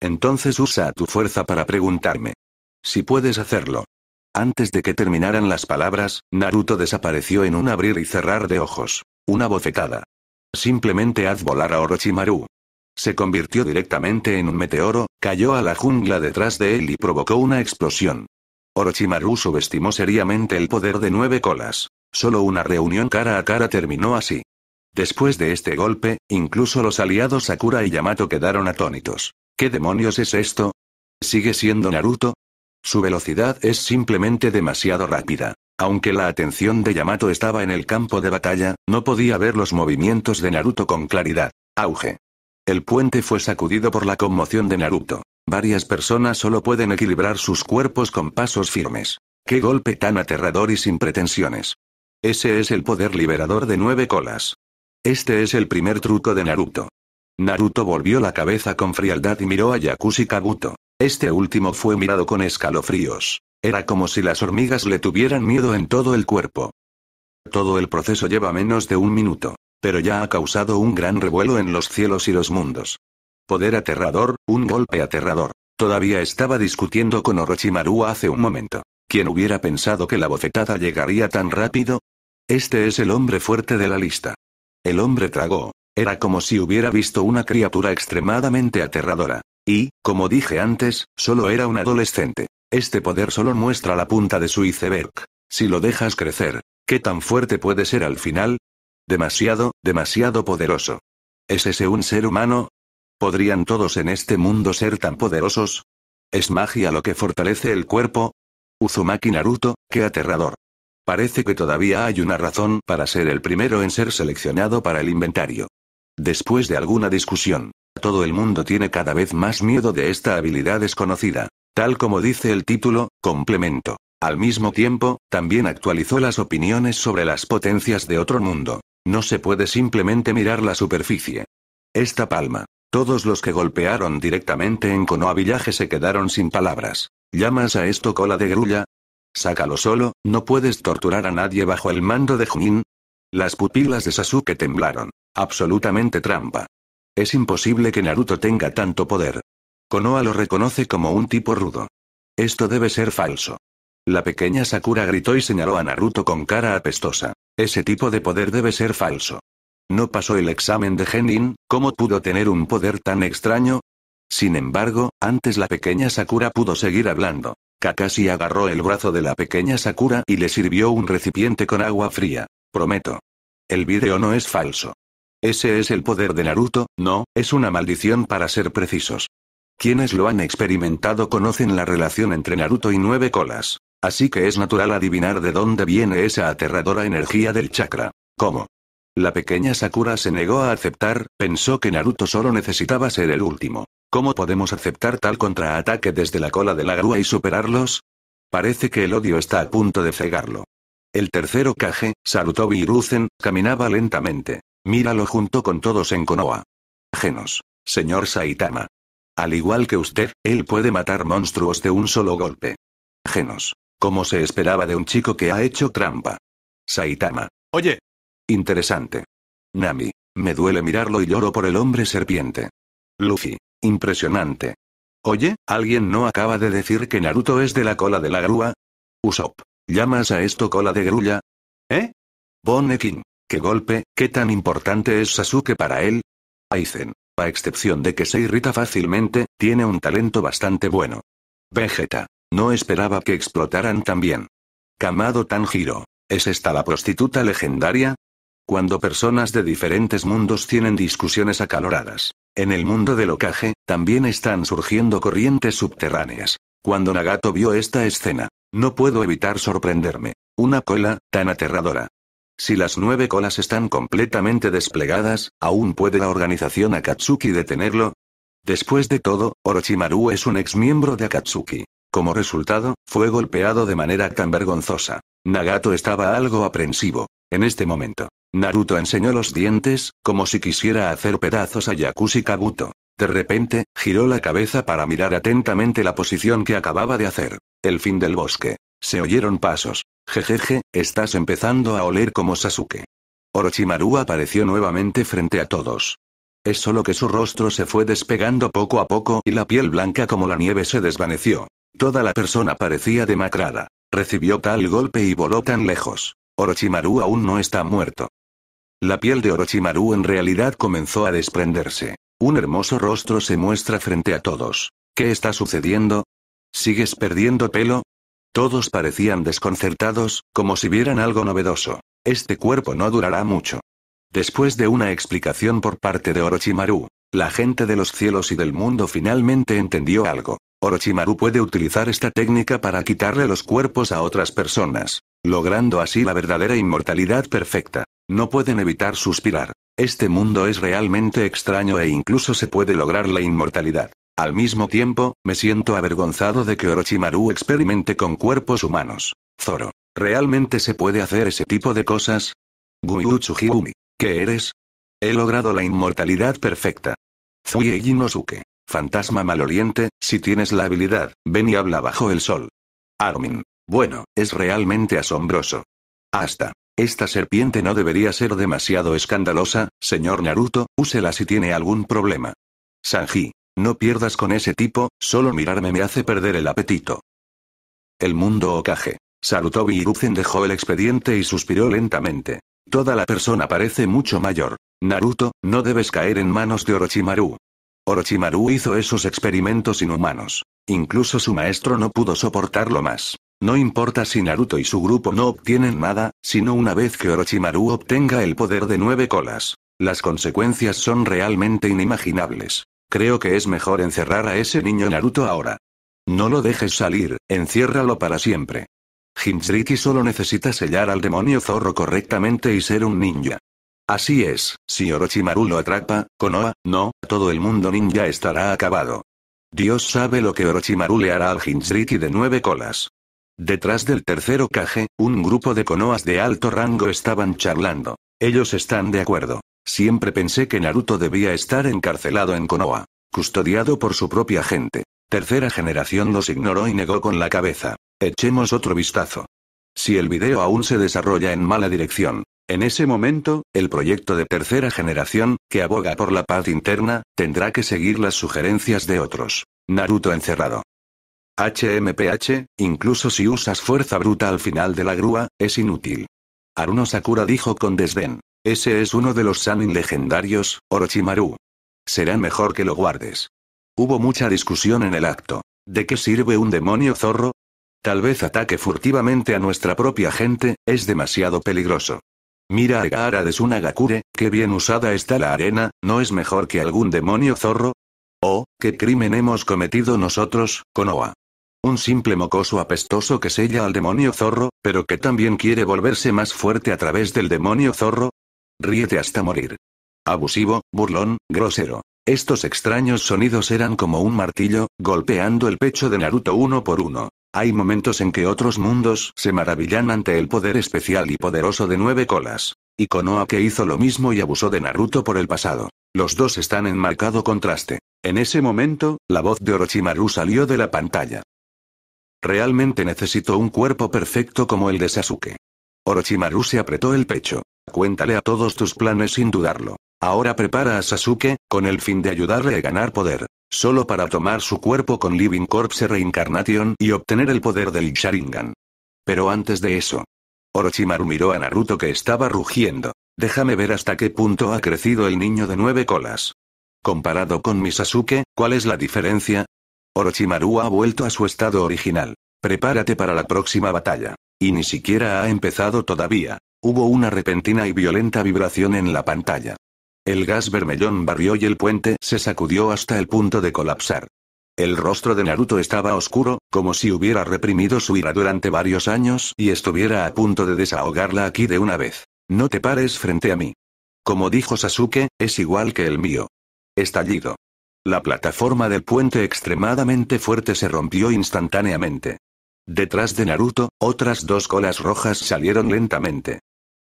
Entonces usa tu fuerza para preguntarme. Si puedes hacerlo. Antes de que terminaran las palabras, Naruto desapareció en un abrir y cerrar de ojos. Una bofetada. Simplemente haz volar a Orochimaru. Se convirtió directamente en un meteoro, cayó a la jungla detrás de él y provocó una explosión. Orochimaru subestimó seriamente el poder de nueve colas. Solo una reunión cara a cara terminó así. Después de este golpe, incluso los aliados Sakura y Yamato quedaron atónitos. ¿Qué demonios es esto? ¿Sigue siendo Naruto? Su velocidad es simplemente demasiado rápida. Aunque la atención de Yamato estaba en el campo de batalla, no podía ver los movimientos de Naruto con claridad. Auge. El puente fue sacudido por la conmoción de Naruto. Varias personas solo pueden equilibrar sus cuerpos con pasos firmes. ¡Qué golpe tan aterrador y sin pretensiones! Ese es el poder liberador de nueve colas. Este es el primer truco de Naruto. Naruto volvió la cabeza con frialdad y miró a Yakushi Kabuto. Este último fue mirado con escalofríos. Era como si las hormigas le tuvieran miedo en todo el cuerpo. Todo el proceso lleva menos de un minuto. Pero ya ha causado un gran revuelo en los cielos y los mundos. Poder aterrador, un golpe aterrador. Todavía estaba discutiendo con Orochimaru hace un momento. ¿Quién hubiera pensado que la bofetada llegaría tan rápido? Este es el hombre fuerte de la lista. El hombre tragó. Era como si hubiera visto una criatura extremadamente aterradora. Y, como dije antes, solo era un adolescente. Este poder solo muestra la punta de su iceberg. Si lo dejas crecer, ¿qué tan fuerte puede ser al final? Demasiado, demasiado poderoso. ¿Es ese un ser humano? ¿Podrían todos en este mundo ser tan poderosos? ¿Es magia lo que fortalece el cuerpo? Uzumaki Naruto, qué aterrador. Parece que todavía hay una razón para ser el primero en ser seleccionado para el inventario. Después de alguna discusión, todo el mundo tiene cada vez más miedo de esta habilidad desconocida. Tal como dice el título, complemento. Al mismo tiempo, también actualizó las opiniones sobre las potencias de otro mundo. No se puede simplemente mirar la superficie. Esta palma. Todos los que golpearon directamente en Konoha Villaje se quedaron sin palabras. ¿Llamas a esto cola de grulla? Sácalo solo, no puedes torturar a nadie bajo el mando de Junin. Las pupilas de Sasuke temblaron. Absolutamente trampa. Es imposible que Naruto tenga tanto poder. Konoha lo reconoce como un tipo rudo. Esto debe ser falso. La pequeña Sakura gritó y señaló a Naruto con cara apestosa. Ese tipo de poder debe ser falso. No pasó el examen de Genin, ¿cómo pudo tener un poder tan extraño? Sin embargo, antes la pequeña Sakura pudo seguir hablando. Kakashi agarró el brazo de la pequeña Sakura y le sirvió un recipiente con agua fría. Prometo. El vídeo no es falso. Ese es el poder de Naruto, no, es una maldición para ser precisos. Quienes lo han experimentado conocen la relación entre Naruto y Nueve Colas. Así que es natural adivinar de dónde viene esa aterradora energía del chakra. ¿Cómo? La pequeña Sakura se negó a aceptar, pensó que Naruto solo necesitaba ser el último. ¿Cómo podemos aceptar tal contraataque desde la cola de la grúa y superarlos? Parece que el odio está a punto de cegarlo. El tercero Kage, Sarutobi Hiruzen, caminaba lentamente. Míralo junto con todos en Konoha. Genos. Señor Saitama. Al igual que usted, él puede matar monstruos de un solo golpe. Genos. Como se esperaba de un chico que ha hecho trampa. Saitama. Oye. Interesante. Nami. Me duele mirarlo y lloro por el hombre serpiente. Luffy. Impresionante. Oye, ¿alguien no acaba de decir que Naruto es de la cola de la grúa? Usopp. ¿Llamas a esto cola de grulla? ¿Eh? Bonekin. ¿Qué golpe, qué tan importante es Sasuke para él? Aizen. A excepción de que se irrita fácilmente, tiene un talento bastante bueno. Vegeta. No esperaba que explotaran tan bien. Kamado Tanjiro. ¿Es esta la prostituta legendaria? Cuando personas de diferentes mundos tienen discusiones acaloradas. En el mundo del ocaje, también están surgiendo corrientes subterráneas. Cuando Nagato vio esta escena, no puedo evitar sorprenderme. Una cola, tan aterradora. Si las nueve colas están completamente desplegadas, ¿aún puede la organización Akatsuki detenerlo? Después de todo, Orochimaru es un ex miembro de Akatsuki. Como resultado, fue golpeado de manera tan vergonzosa. Nagato estaba algo aprensivo. En este momento, Naruto enseñó los dientes, como si quisiera hacer pedazos a Yakushi Kabuto. De repente, giró la cabeza para mirar atentamente la posición que acababa de hacer. El fin del bosque. Se oyeron pasos. Jejeje, estás empezando a oler como Sasuke. Orochimaru apareció nuevamente frente a todos. Es solo que su rostro se fue despegando poco a poco y la piel blanca como la nieve se desvaneció. Toda la persona parecía demacrada. Recibió tal golpe y voló tan lejos. Orochimaru aún no está muerto. La piel de Orochimaru en realidad comenzó a desprenderse. Un hermoso rostro se muestra frente a todos. ¿Qué está sucediendo? ¿Sigues perdiendo pelo? Todos parecían desconcertados, como si vieran algo novedoso. Este cuerpo no durará mucho. Después de una explicación por parte de Orochimaru, la gente de los cielos y del mundo finalmente entendió algo. Orochimaru puede utilizar esta técnica para quitarle los cuerpos a otras personas, logrando así la verdadera inmortalidad perfecta. No pueden evitar suspirar. Este mundo es realmente extraño e incluso se puede lograr la inmortalidad. Al mismo tiempo, me siento avergonzado de que Orochimaru experimente con cuerpos humanos. Zoro, ¿realmente se puede hacer ese tipo de cosas? Gumi. ¿qué eres? He logrado la inmortalidad perfecta. Zui Nosuke, fantasma maloliente, si tienes la habilidad, ven y habla bajo el sol. Armin, bueno, es realmente asombroso. Hasta. Esta serpiente no debería ser demasiado escandalosa, señor Naruto, úsela si tiene algún problema. Sanji, no pierdas con ese tipo, solo mirarme me hace perder el apetito. El mundo ocaje. Sarutobi Hiruzen dejó el expediente y suspiró lentamente. Toda la persona parece mucho mayor. Naruto, no debes caer en manos de Orochimaru. Orochimaru hizo esos experimentos inhumanos. Incluso su maestro no pudo soportarlo más. No importa si Naruto y su grupo no obtienen nada, sino una vez que Orochimaru obtenga el poder de nueve colas. Las consecuencias son realmente inimaginables. Creo que es mejor encerrar a ese niño Naruto ahora. No lo dejes salir, enciérralo para siempre. Jinchuriki solo necesita sellar al demonio zorro correctamente y ser un ninja. Así es, si Orochimaru lo atrapa, Konoha, no, todo el mundo ninja estará acabado. Dios sabe lo que Orochimaru le hará al Jinchuriki de nueve colas. Detrás del tercero Kage, un grupo de Konohas de alto rango estaban charlando. Ellos están de acuerdo. Siempre pensé que Naruto debía estar encarcelado en Konoha. Custodiado por su propia gente. Tercera generación los ignoró y negó con la cabeza. Echemos otro vistazo. Si el video aún se desarrolla en mala dirección. En ese momento, el proyecto de tercera generación, que aboga por la paz interna, tendrá que seguir las sugerencias de otros. Naruto encerrado. HMPH, incluso si usas fuerza bruta al final de la grúa, es inútil. Aruno Sakura dijo con desdén. Ese es uno de los Sanin legendarios, Orochimaru. Será mejor que lo guardes. Hubo mucha discusión en el acto. ¿De qué sirve un demonio zorro? Tal vez ataque furtivamente a nuestra propia gente, es demasiado peligroso. Mira a Gaara de Sunagakure, qué bien usada está la arena, ¿no es mejor que algún demonio zorro? Oh, qué crimen hemos cometido nosotros, Konoha. Un simple mocoso apestoso que sella al demonio zorro, pero que también quiere volverse más fuerte a través del demonio zorro, Ríete hasta morir. Abusivo, burlón, grosero. Estos extraños sonidos eran como un martillo, golpeando el pecho de Naruto uno por uno. Hay momentos en que otros mundos se maravillan ante el poder especial y poderoso de nueve colas. Y Konoha que hizo lo mismo y abusó de Naruto por el pasado. Los dos están en marcado contraste. En ese momento, la voz de Orochimaru salió de la pantalla. Realmente necesito un cuerpo perfecto como el de Sasuke. Orochimaru se apretó el pecho. Cuéntale a todos tus planes sin dudarlo. Ahora prepara a Sasuke, con el fin de ayudarle a ganar poder. Solo para tomar su cuerpo con Living Corpse Reincarnation y obtener el poder del Sharingan. Pero antes de eso. Orochimaru miró a Naruto que estaba rugiendo. Déjame ver hasta qué punto ha crecido el niño de nueve colas. Comparado con mi Sasuke, ¿cuál es la diferencia? Orochimaru ha vuelto a su estado original. Prepárate para la próxima batalla. Y ni siquiera ha empezado todavía. Hubo una repentina y violenta vibración en la pantalla. El gas vermellón barrió y el puente se sacudió hasta el punto de colapsar. El rostro de Naruto estaba oscuro, como si hubiera reprimido su ira durante varios años y estuviera a punto de desahogarla aquí de una vez. No te pares frente a mí. Como dijo Sasuke, es igual que el mío. Estallido. La plataforma del puente extremadamente fuerte se rompió instantáneamente. Detrás de Naruto, otras dos colas rojas salieron lentamente.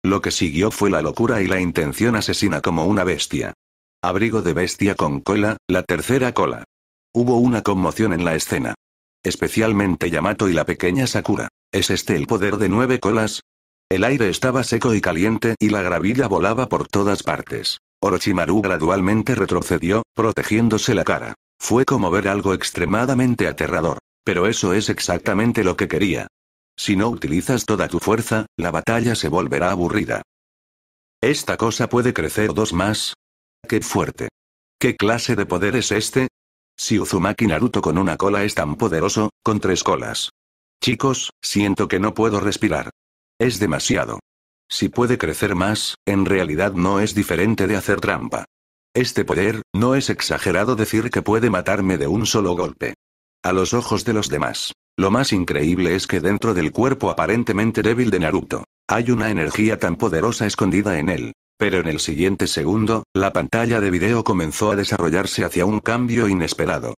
Lo que siguió fue la locura y la intención asesina como una bestia. Abrigo de bestia con cola, la tercera cola. Hubo una conmoción en la escena. Especialmente Yamato y la pequeña Sakura. ¿Es este el poder de nueve colas? El aire estaba seco y caliente y la gravilla volaba por todas partes. Orochimaru gradualmente retrocedió, protegiéndose la cara. Fue como ver algo extremadamente aterrador. Pero eso es exactamente lo que quería. Si no utilizas toda tu fuerza, la batalla se volverá aburrida. Esta cosa puede crecer dos más. ¡Qué fuerte! ¿Qué clase de poder es este? Si Uzumaki Naruto con una cola es tan poderoso, con tres colas. Chicos, siento que no puedo respirar. Es demasiado. Si puede crecer más, en realidad no es diferente de hacer trampa. Este poder, no es exagerado decir que puede matarme de un solo golpe. A los ojos de los demás. Lo más increíble es que dentro del cuerpo aparentemente débil de Naruto, hay una energía tan poderosa escondida en él. Pero en el siguiente segundo, la pantalla de video comenzó a desarrollarse hacia un cambio inesperado.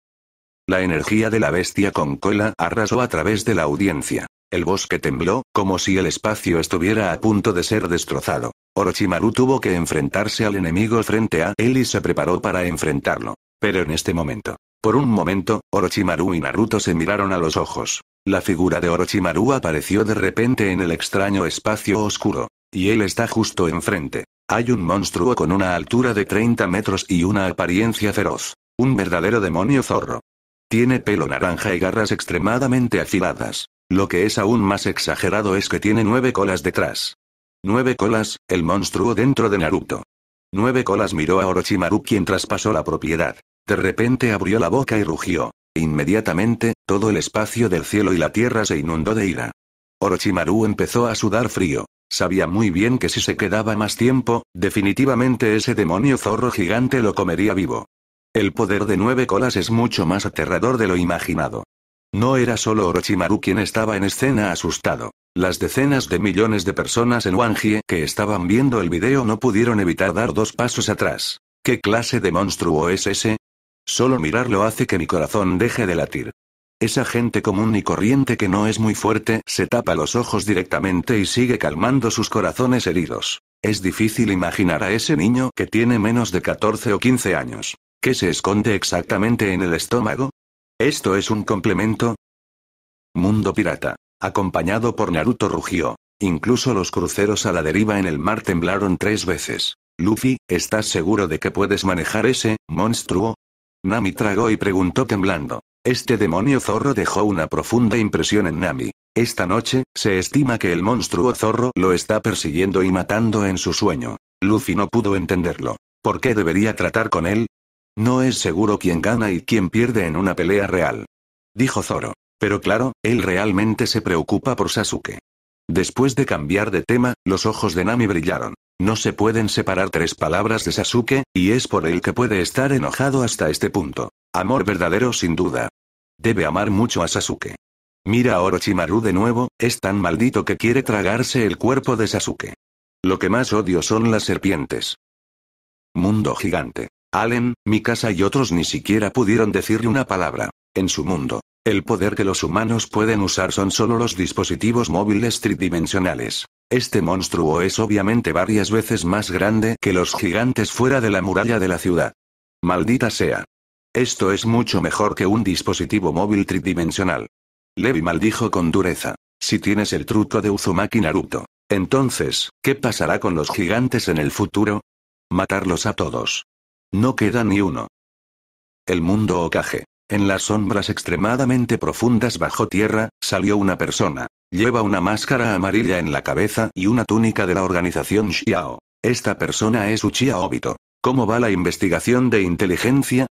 La energía de la bestia con cola arrasó a través de la audiencia. El bosque tembló, como si el espacio estuviera a punto de ser destrozado. Orochimaru tuvo que enfrentarse al enemigo frente a él y se preparó para enfrentarlo. Pero en este momento, por un momento, Orochimaru y Naruto se miraron a los ojos. La figura de Orochimaru apareció de repente en el extraño espacio oscuro. Y él está justo enfrente. Hay un monstruo con una altura de 30 metros y una apariencia feroz. Un verdadero demonio zorro. Tiene pelo naranja y garras extremadamente afiladas. Lo que es aún más exagerado es que tiene nueve colas detrás. Nueve colas, el monstruo dentro de Naruto. Nueve colas miró a Orochimaru quien traspasó la propiedad. De repente abrió la boca y rugió. Inmediatamente, todo el espacio del cielo y la tierra se inundó de ira. Orochimaru empezó a sudar frío. Sabía muy bien que si se quedaba más tiempo, definitivamente ese demonio zorro gigante lo comería vivo. El poder de nueve colas es mucho más aterrador de lo imaginado. No era solo Orochimaru quien estaba en escena asustado. Las decenas de millones de personas en Wangie que estaban viendo el video no pudieron evitar dar dos pasos atrás. ¿Qué clase de monstruo es ese? Solo mirarlo hace que mi corazón deje de latir. Esa gente común y corriente que no es muy fuerte se tapa los ojos directamente y sigue calmando sus corazones heridos. Es difícil imaginar a ese niño que tiene menos de 14 o 15 años. que se esconde exactamente en el estómago? ¿Esto es un complemento? Mundo pirata. Acompañado por Naruto rugió. Incluso los cruceros a la deriva en el mar temblaron tres veces. Luffy, ¿estás seguro de que puedes manejar ese monstruo? Nami tragó y preguntó temblando. Este demonio zorro dejó una profunda impresión en Nami. Esta noche, se estima que el monstruo zorro lo está persiguiendo y matando en su sueño. Luffy no pudo entenderlo. ¿Por qué debería tratar con él? No es seguro quién gana y quién pierde en una pelea real. Dijo Zoro. Pero claro, él realmente se preocupa por Sasuke. Después de cambiar de tema, los ojos de Nami brillaron. No se pueden separar tres palabras de Sasuke, y es por él que puede estar enojado hasta este punto. Amor verdadero sin duda. Debe amar mucho a Sasuke. Mira a Orochimaru de nuevo, es tan maldito que quiere tragarse el cuerpo de Sasuke. Lo que más odio son las serpientes. Mundo gigante. Allen, mi casa y otros ni siquiera pudieron decirle una palabra. En su mundo, el poder que los humanos pueden usar son solo los dispositivos móviles tridimensionales. Este monstruo es obviamente varias veces más grande que los gigantes fuera de la muralla de la ciudad. Maldita sea. Esto es mucho mejor que un dispositivo móvil tridimensional. Levi maldijo con dureza. Si tienes el truco de Uzumaki Naruto. Entonces, ¿qué pasará con los gigantes en el futuro? Matarlos a todos. No queda ni uno. El mundo Okage. En las sombras extremadamente profundas bajo tierra, salió una persona. Lleva una máscara amarilla en la cabeza y una túnica de la organización Xiao. Esta persona es Uchiha Obito. ¿Cómo va la investigación de inteligencia?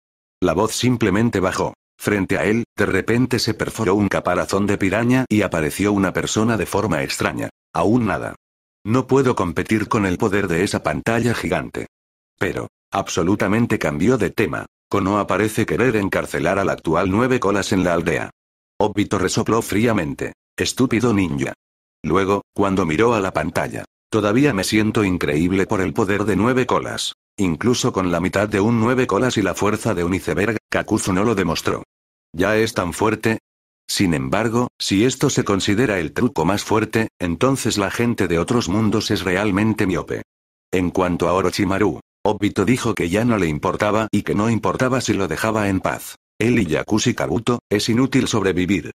La voz simplemente bajó. Frente a él, de repente se perforó un caparazón de piraña y apareció una persona de forma extraña. Aún nada. No puedo competir con el poder de esa pantalla gigante. Pero, absolutamente cambió de tema. Konoha parece querer encarcelar al actual nueve colas en la aldea. Obito resopló fríamente. Estúpido ninja. Luego, cuando miró a la pantalla. Todavía me siento increíble por el poder de nueve colas. Incluso con la mitad de un nueve colas y la fuerza de un iceberg, Kakuzu no lo demostró. ¿Ya es tan fuerte? Sin embargo, si esto se considera el truco más fuerte, entonces la gente de otros mundos es realmente miope. En cuanto a Orochimaru, Obito dijo que ya no le importaba y que no importaba si lo dejaba en paz. Él y Yakushi Kabuto, es inútil sobrevivir.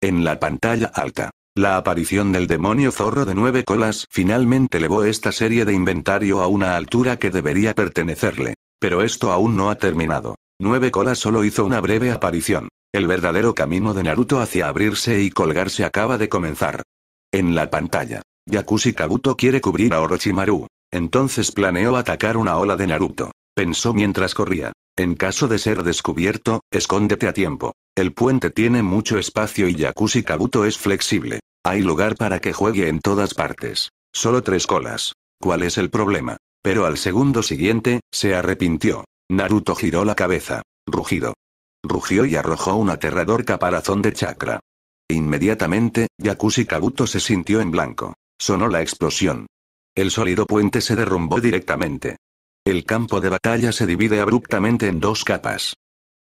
En la pantalla alta. La aparición del demonio zorro de nueve colas finalmente elevó esta serie de inventario a una altura que debería pertenecerle. Pero esto aún no ha terminado. Nueve colas solo hizo una breve aparición. El verdadero camino de Naruto hacia abrirse y colgarse acaba de comenzar. En la pantalla, Yakushi Kabuto quiere cubrir a Orochimaru. Entonces planeó atacar una ola de Naruto. Pensó mientras corría. En caso de ser descubierto, escóndete a tiempo. El puente tiene mucho espacio y Yakushi Kabuto es flexible. Hay lugar para que juegue en todas partes. Solo tres colas. ¿Cuál es el problema? Pero al segundo siguiente, se arrepintió. Naruto giró la cabeza. Rugido. Rugió y arrojó un aterrador caparazón de chakra. Inmediatamente, Yakushi Kabuto se sintió en blanco. Sonó la explosión. El sólido puente se derrumbó directamente. El campo de batalla se divide abruptamente en dos capas.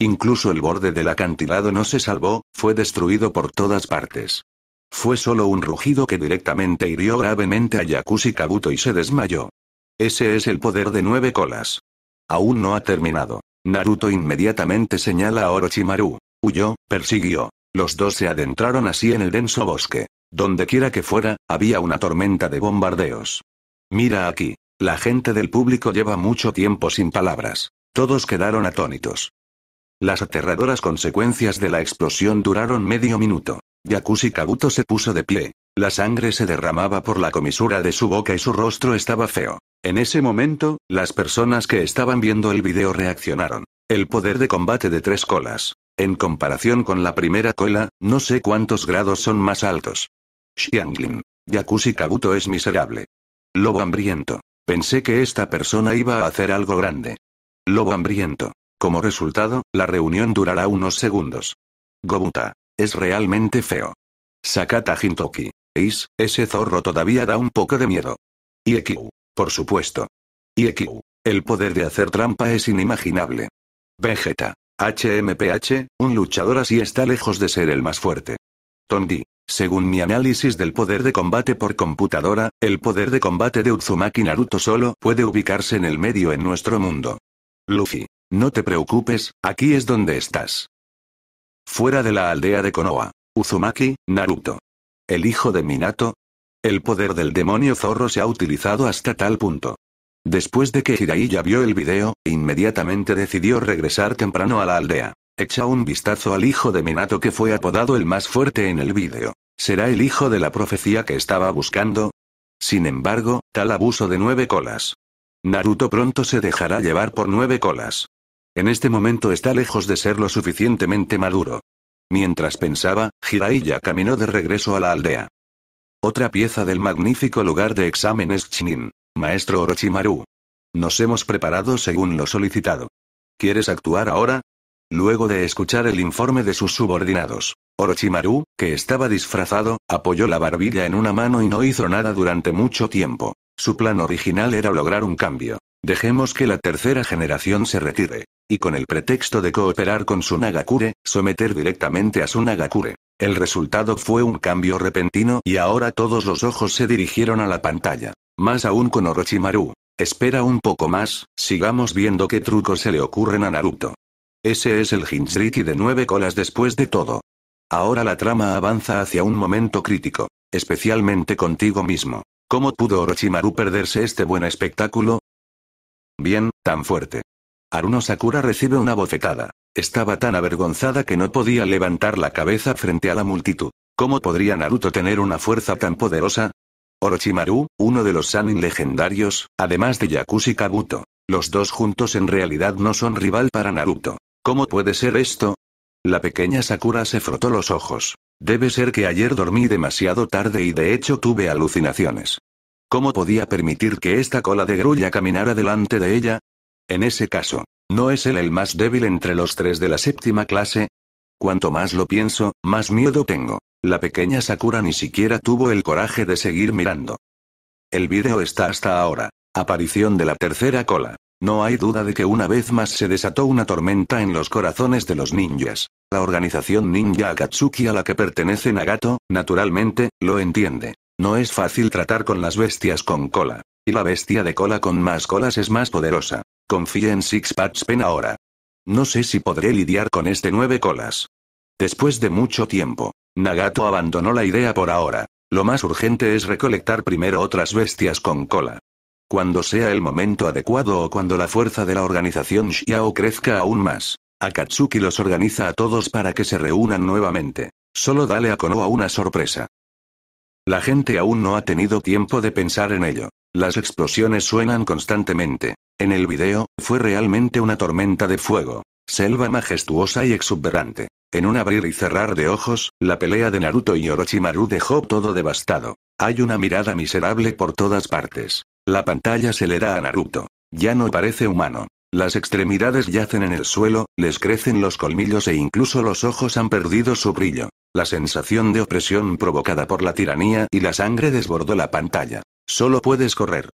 Incluso el borde del acantilado no se salvó, fue destruido por todas partes. Fue solo un rugido que directamente hirió gravemente a Yakushi Kabuto y se desmayó. Ese es el poder de nueve colas. Aún no ha terminado. Naruto inmediatamente señala a Orochimaru. Huyó, persiguió. Los dos se adentraron así en el denso bosque. Donde quiera que fuera, había una tormenta de bombardeos. Mira aquí. La gente del público lleva mucho tiempo sin palabras. Todos quedaron atónitos. Las aterradoras consecuencias de la explosión duraron medio minuto. Yakushi Kabuto se puso de pie. La sangre se derramaba por la comisura de su boca y su rostro estaba feo. En ese momento, las personas que estaban viendo el video reaccionaron. El poder de combate de tres colas. En comparación con la primera cola, no sé cuántos grados son más altos. Xianglin. Yakushi Kabuto es miserable. Lobo hambriento. Pensé que esta persona iba a hacer algo grande. Lobo hambriento. Como resultado, la reunión durará unos segundos. Gobuta. Es realmente feo. Sakata Hintoki. Eis, ese zorro todavía da un poco de miedo. Iekiu. Por supuesto. Iekiu. El poder de hacer trampa es inimaginable. Vegeta. HMPH, un luchador así está lejos de ser el más fuerte. Tondi. Según mi análisis del poder de combate por computadora, el poder de combate de Uzumaki Naruto solo puede ubicarse en el medio en nuestro mundo. Luffy. No te preocupes, aquí es donde estás. Fuera de la aldea de Konoha. Uzumaki, Naruto. El hijo de Minato. El poder del demonio zorro se ha utilizado hasta tal punto. Después de que ya vio el video, inmediatamente decidió regresar temprano a la aldea. Echa un vistazo al hijo de Minato que fue apodado el más fuerte en el vídeo. ¿Será el hijo de la profecía que estaba buscando? Sin embargo, tal abuso de nueve colas. Naruto pronto se dejará llevar por nueve colas. En este momento está lejos de ser lo suficientemente maduro. Mientras pensaba, Jiraiya caminó de regreso a la aldea. Otra pieza del magnífico lugar de examen es Chinin. Maestro Orochimaru. Nos hemos preparado según lo solicitado. ¿Quieres actuar ahora? Luego de escuchar el informe de sus subordinados, Orochimaru, que estaba disfrazado, apoyó la barbilla en una mano y no hizo nada durante mucho tiempo. Su plan original era lograr un cambio. Dejemos que la tercera generación se retire. Y con el pretexto de cooperar con su Nagakure, someter directamente a su Nagakure. El resultado fue un cambio repentino y ahora todos los ojos se dirigieron a la pantalla. Más aún con Orochimaru. Espera un poco más, sigamos viendo qué trucos se le ocurren a Naruto. Ese es el Jinchuriki de nueve colas después de todo. Ahora la trama avanza hacia un momento crítico, especialmente contigo mismo. ¿Cómo pudo Orochimaru perderse este buen espectáculo? Bien, tan fuerte. Aruno Sakura recibe una bofetada. Estaba tan avergonzada que no podía levantar la cabeza frente a la multitud. ¿Cómo podría Naruto tener una fuerza tan poderosa? Orochimaru, uno de los Sanin legendarios, además de Yakushi Kabuto. Los dos juntos en realidad no son rival para Naruto. ¿Cómo puede ser esto? La pequeña Sakura se frotó los ojos. Debe ser que ayer dormí demasiado tarde y de hecho tuve alucinaciones. ¿Cómo podía permitir que esta cola de grulla caminara delante de ella? En ese caso, ¿no es él el más débil entre los tres de la séptima clase? Cuanto más lo pienso, más miedo tengo. La pequeña Sakura ni siquiera tuvo el coraje de seguir mirando. El vídeo está hasta ahora. Aparición de la tercera cola. No hay duda de que una vez más se desató una tormenta en los corazones de los ninjas. La organización ninja Akatsuki a la que pertenece Nagato, naturalmente, lo entiende. No es fácil tratar con las bestias con cola. Y la bestia de cola con más colas es más poderosa. Confía en Six Pats Pen ahora. No sé si podré lidiar con este nueve colas. Después de mucho tiempo, Nagato abandonó la idea por ahora. Lo más urgente es recolectar primero otras bestias con cola. Cuando sea el momento adecuado o cuando la fuerza de la organización Xiao crezca aún más. Akatsuki los organiza a todos para que se reúnan nuevamente. Solo dale a Konoha una sorpresa. La gente aún no ha tenido tiempo de pensar en ello. Las explosiones suenan constantemente. En el video, fue realmente una tormenta de fuego. Selva majestuosa y exuberante. En un abrir y cerrar de ojos, la pelea de Naruto y Orochimaru dejó todo devastado. Hay una mirada miserable por todas partes. La pantalla se le da a Naruto. Ya no parece humano. Las extremidades yacen en el suelo, les crecen los colmillos e incluso los ojos han perdido su brillo. La sensación de opresión provocada por la tiranía y la sangre desbordó la pantalla. Solo puedes correr.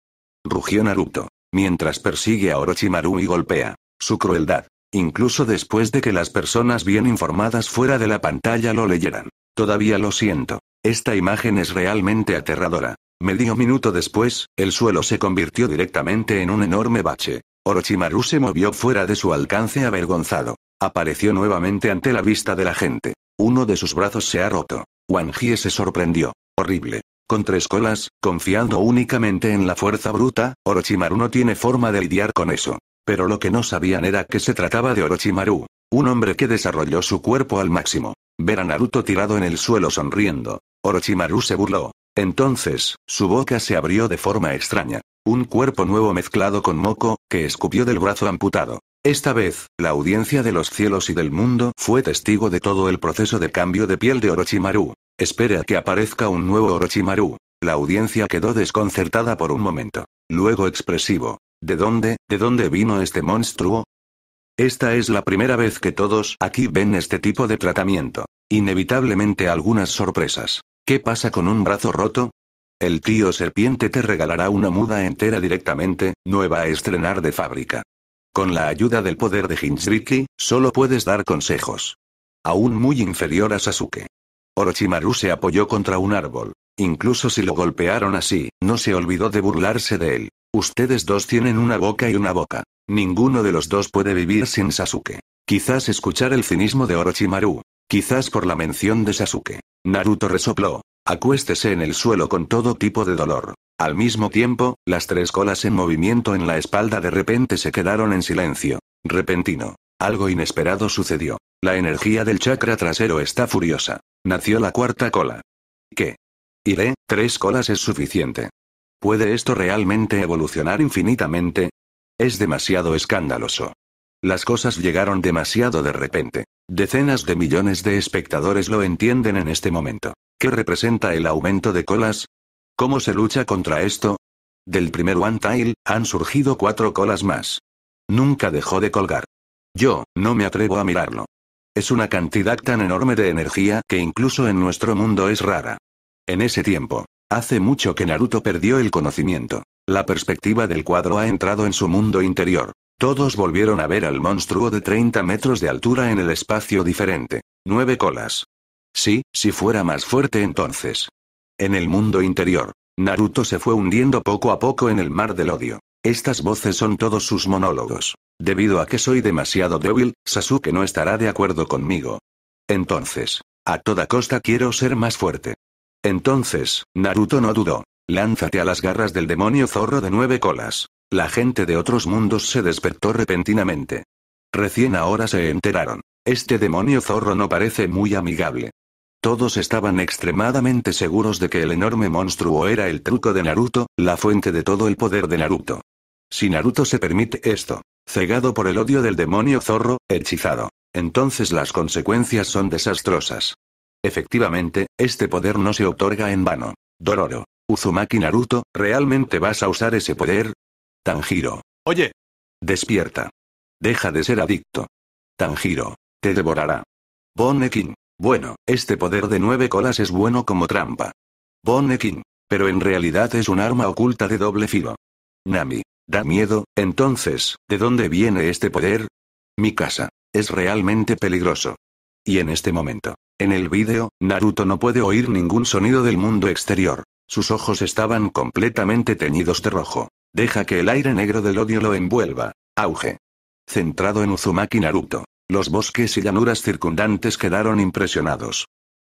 Rugió Naruto. Mientras persigue a Orochimaru y golpea. Su crueldad. Incluso después de que las personas bien informadas fuera de la pantalla lo leyeran. Todavía lo siento. Esta imagen es realmente aterradora. Medio minuto después, el suelo se convirtió directamente en un enorme bache. Orochimaru se movió fuera de su alcance avergonzado. Apareció nuevamente ante la vista de la gente. Uno de sus brazos se ha roto. Wangie se sorprendió. Horrible. Con tres colas, confiando únicamente en la fuerza bruta, Orochimaru no tiene forma de lidiar con eso. Pero lo que no sabían era que se trataba de Orochimaru, un hombre que desarrolló su cuerpo al máximo. Ver a Naruto tirado en el suelo sonriendo. Orochimaru se burló. Entonces, su boca se abrió de forma extraña. Un cuerpo nuevo mezclado con moco, que escupió del brazo amputado. Esta vez, la audiencia de los cielos y del mundo fue testigo de todo el proceso de cambio de piel de Orochimaru. Espera que aparezca un nuevo Orochimaru. La audiencia quedó desconcertada por un momento. Luego expresivo. ¿De dónde, de dónde vino este monstruo? Esta es la primera vez que todos aquí ven este tipo de tratamiento. Inevitablemente algunas sorpresas. ¿Qué pasa con un brazo roto? El tío serpiente te regalará una muda entera directamente, nueva a estrenar de fábrica. Con la ayuda del poder de Hinshiki, solo puedes dar consejos. Aún muy inferior a Sasuke. Orochimaru se apoyó contra un árbol. Incluso si lo golpearon así, no se olvidó de burlarse de él. Ustedes dos tienen una boca y una boca. Ninguno de los dos puede vivir sin Sasuke. Quizás escuchar el cinismo de Orochimaru, Quizás por la mención de Sasuke. Naruto resopló. Acuéstese en el suelo con todo tipo de dolor. Al mismo tiempo, las tres colas en movimiento en la espalda de repente se quedaron en silencio. Repentino. Algo inesperado sucedió. La energía del chakra trasero está furiosa. Nació la cuarta cola. ¿Qué? Iré, tres colas es suficiente. ¿Puede esto realmente evolucionar infinitamente? Es demasiado escandaloso. Las cosas llegaron demasiado de repente. Decenas de millones de espectadores lo entienden en este momento. ¿Qué representa el aumento de colas? ¿Cómo se lucha contra esto? Del primer One Tile, han surgido cuatro colas más. Nunca dejó de colgar. Yo, no me atrevo a mirarlo. Es una cantidad tan enorme de energía que incluso en nuestro mundo es rara. En ese tiempo, hace mucho que Naruto perdió el conocimiento. La perspectiva del cuadro ha entrado en su mundo interior. Todos volvieron a ver al monstruo de 30 metros de altura en el espacio diferente. Nueve colas. Sí, si fuera más fuerte entonces. En el mundo interior, Naruto se fue hundiendo poco a poco en el mar del odio. Estas voces son todos sus monólogos. Debido a que soy demasiado débil, Sasuke no estará de acuerdo conmigo. Entonces, a toda costa quiero ser más fuerte. Entonces, Naruto no dudó. Lánzate a las garras del demonio zorro de nueve colas. La gente de otros mundos se despertó repentinamente. Recién ahora se enteraron. Este demonio zorro no parece muy amigable. Todos estaban extremadamente seguros de que el enorme monstruo era el truco de Naruto, la fuente de todo el poder de Naruto. Si Naruto se permite esto, cegado por el odio del demonio zorro, hechizado, entonces las consecuencias son desastrosas. Efectivamente, este poder no se otorga en vano. Dororo, Uzumaki Naruto, ¿realmente vas a usar ese poder? Tanjiro. Oye. Despierta. Deja de ser adicto. Tanjiro. Te devorará. Bonekin. Bueno, este poder de nueve colas es bueno como trampa. Bonekin. Pero en realidad es un arma oculta de doble filo. Nami. Da miedo, entonces, ¿de dónde viene este poder? Mi casa. Es realmente peligroso. Y en este momento, en el vídeo, Naruto no puede oír ningún sonido del mundo exterior. Sus ojos estaban completamente teñidos de rojo. Deja que el aire negro del odio lo envuelva. Auge. Centrado en Uzumaki Naruto. Los bosques y llanuras circundantes quedaron impresionados.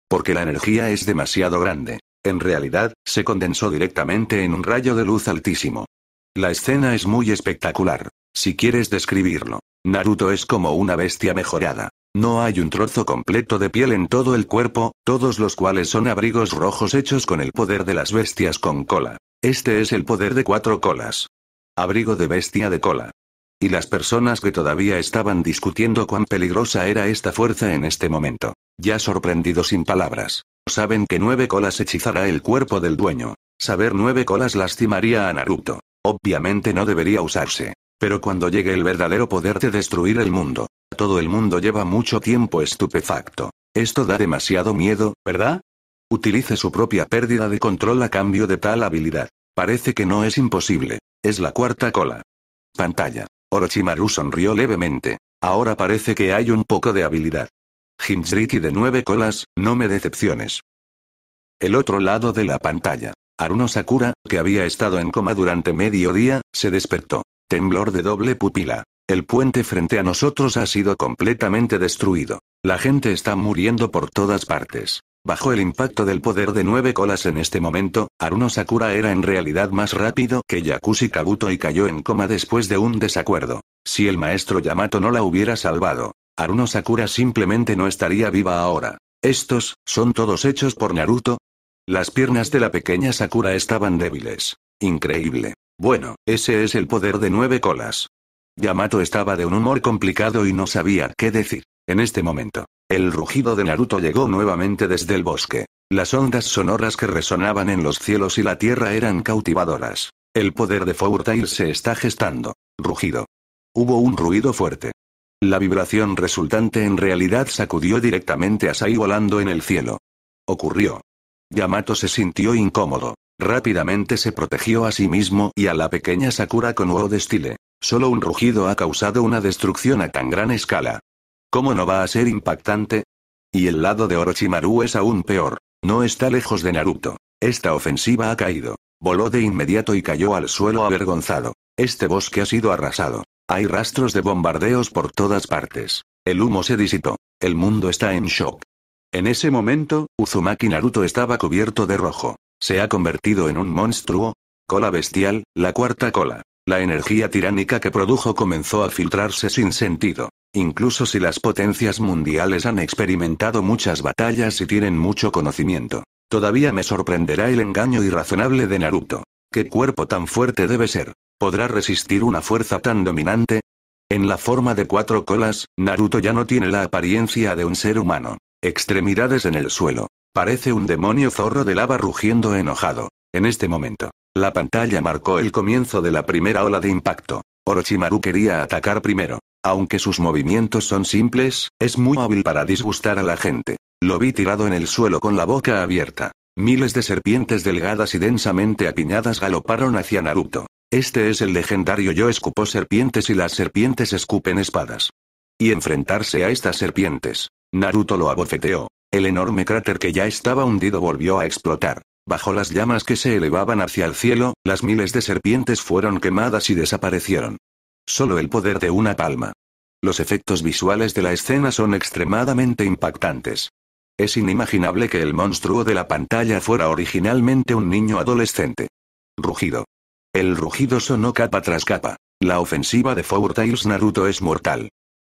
Porque la energía es demasiado grande. En realidad, se condensó directamente en un rayo de luz altísimo. La escena es muy espectacular. Si quieres describirlo, Naruto es como una bestia mejorada. No hay un trozo completo de piel en todo el cuerpo, todos los cuales son abrigos rojos hechos con el poder de las bestias con cola. Este es el poder de cuatro colas. Abrigo de bestia de cola. Y las personas que todavía estaban discutiendo cuán peligrosa era esta fuerza en este momento, ya sorprendidos sin palabras, saben que nueve colas hechizará el cuerpo del dueño. Saber nueve colas lastimaría a Naruto. Obviamente no debería usarse. Pero cuando llegue el verdadero poder de destruir el mundo, todo el mundo lleva mucho tiempo estupefacto. Esto da demasiado miedo, ¿verdad? Utilice su propia pérdida de control a cambio de tal habilidad. Parece que no es imposible. Es la cuarta cola. Pantalla. Orochimaru sonrió levemente. Ahora parece que hay un poco de habilidad. Jinchuriki de nueve colas, no me decepciones. El otro lado de la pantalla. Aruno Sakura, que había estado en coma durante medio día, se despertó. Temblor de doble pupila. El puente frente a nosotros ha sido completamente destruido. La gente está muriendo por todas partes. Bajo el impacto del poder de nueve colas en este momento, Aruno Sakura era en realidad más rápido que Yakushi Kabuto y cayó en coma después de un desacuerdo. Si el maestro Yamato no la hubiera salvado, Aruno Sakura simplemente no estaría viva ahora. Estos, son todos hechos por Naruto. Las piernas de la pequeña Sakura estaban débiles. Increíble. Bueno, ese es el poder de nueve colas. Yamato estaba de un humor complicado y no sabía qué decir. En este momento, el rugido de Naruto llegó nuevamente desde el bosque. Las ondas sonoras que resonaban en los cielos y la tierra eran cautivadoras. El poder de Tail se está gestando. Rugido. Hubo un ruido fuerte. La vibración resultante en realidad sacudió directamente a Sai volando en el cielo. Ocurrió. Yamato se sintió incómodo. Rápidamente se protegió a sí mismo y a la pequeña Sakura con Uo de Stile. Solo un rugido ha causado una destrucción a tan gran escala. ¿Cómo no va a ser impactante? Y el lado de Orochimaru es aún peor. No está lejos de Naruto. Esta ofensiva ha caído. Voló de inmediato y cayó al suelo avergonzado. Este bosque ha sido arrasado. Hay rastros de bombardeos por todas partes. El humo se disipó. El mundo está en shock. En ese momento, Uzumaki Naruto estaba cubierto de rojo. Se ha convertido en un monstruo. Cola bestial, la cuarta cola. La energía tiránica que produjo comenzó a filtrarse sin sentido incluso si las potencias mundiales han experimentado muchas batallas y tienen mucho conocimiento. Todavía me sorprenderá el engaño irrazonable de Naruto. ¿Qué cuerpo tan fuerte debe ser? ¿Podrá resistir una fuerza tan dominante? En la forma de cuatro colas, Naruto ya no tiene la apariencia de un ser humano. Extremidades en el suelo. Parece un demonio zorro de lava rugiendo enojado. En este momento, la pantalla marcó el comienzo de la primera ola de impacto. Orochimaru quería atacar primero. Aunque sus movimientos son simples, es muy hábil para disgustar a la gente. Lo vi tirado en el suelo con la boca abierta. Miles de serpientes delgadas y densamente apiñadas galoparon hacia Naruto. Este es el legendario yo escupo serpientes y las serpientes escupen espadas. Y enfrentarse a estas serpientes. Naruto lo abofeteó. El enorme cráter que ya estaba hundido volvió a explotar. Bajo las llamas que se elevaban hacia el cielo, las miles de serpientes fueron quemadas y desaparecieron. Solo el poder de una palma. Los efectos visuales de la escena son extremadamente impactantes. Es inimaginable que el monstruo de la pantalla fuera originalmente un niño adolescente. Rugido. El rugido sonó capa tras capa. La ofensiva de Four Tails Naruto es mortal.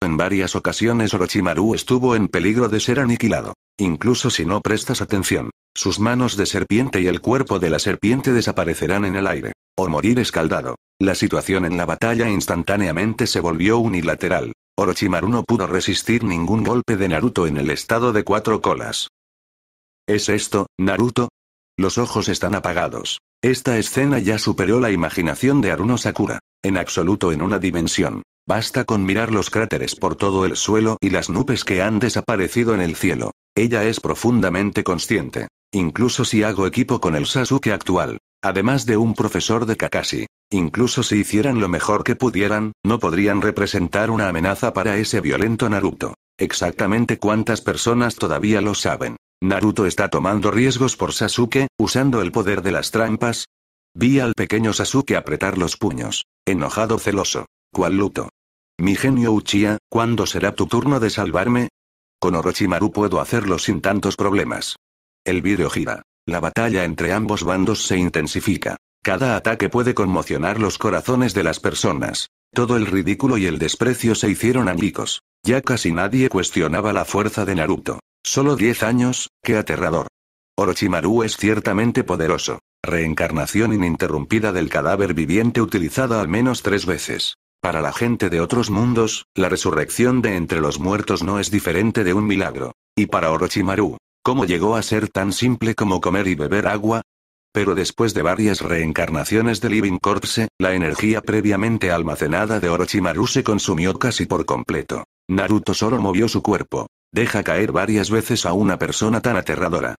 En varias ocasiones Orochimaru estuvo en peligro de ser aniquilado, incluso si no prestas atención. Sus manos de serpiente y el cuerpo de la serpiente desaparecerán en el aire. O morir escaldado. La situación en la batalla instantáneamente se volvió unilateral. Orochimaru no pudo resistir ningún golpe de Naruto en el estado de cuatro colas. ¿Es esto, Naruto? Los ojos están apagados. Esta escena ya superó la imaginación de Aruno Sakura. En absoluto en una dimensión. Basta con mirar los cráteres por todo el suelo y las nubes que han desaparecido en el cielo. Ella es profundamente consciente. Incluso si hago equipo con el Sasuke actual. Además de un profesor de Kakashi. Incluso si hicieran lo mejor que pudieran, no podrían representar una amenaza para ese violento Naruto. Exactamente cuántas personas todavía lo saben. Naruto está tomando riesgos por Sasuke, usando el poder de las trampas. Vi al pequeño Sasuke apretar los puños. Enojado celoso. ¿Cuál luto? Mi genio Uchiha, ¿cuándo será tu turno de salvarme? Con Orochimaru puedo hacerlo sin tantos problemas. El vídeo gira. La batalla entre ambos bandos se intensifica. Cada ataque puede conmocionar los corazones de las personas. Todo el ridículo y el desprecio se hicieron amigos. Ya casi nadie cuestionaba la fuerza de Naruto. Solo 10 años, qué aterrador. Orochimaru es ciertamente poderoso. Reencarnación ininterrumpida del cadáver viviente utilizada al menos tres veces. Para la gente de otros mundos, la resurrección de entre los muertos no es diferente de un milagro. Y para Orochimaru, ¿Cómo llegó a ser tan simple como comer y beber agua? Pero después de varias reencarnaciones de Living Corpse, la energía previamente almacenada de Orochimaru se consumió casi por completo. Naruto solo movió su cuerpo. Deja caer varias veces a una persona tan aterradora.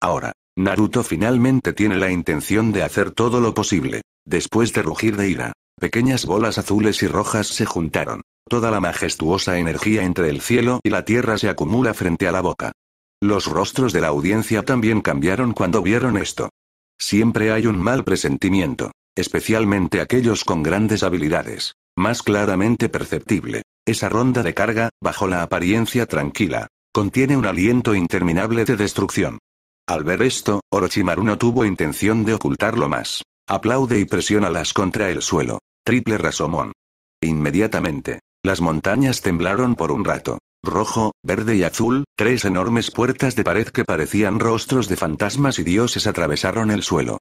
Ahora, Naruto finalmente tiene la intención de hacer todo lo posible. Después de rugir de ira, pequeñas bolas azules y rojas se juntaron. Toda la majestuosa energía entre el cielo y la tierra se acumula frente a la boca. Los rostros de la audiencia también cambiaron cuando vieron esto. Siempre hay un mal presentimiento, especialmente aquellos con grandes habilidades. Más claramente perceptible, esa ronda de carga, bajo la apariencia tranquila, contiene un aliento interminable de destrucción. Al ver esto, Orochimaru no tuvo intención de ocultarlo más. Aplaude y presiona las contra el suelo. Triple Rasomón. Inmediatamente, las montañas temblaron por un rato rojo, verde y azul, tres enormes puertas de pared que parecían rostros de fantasmas y dioses atravesaron el suelo.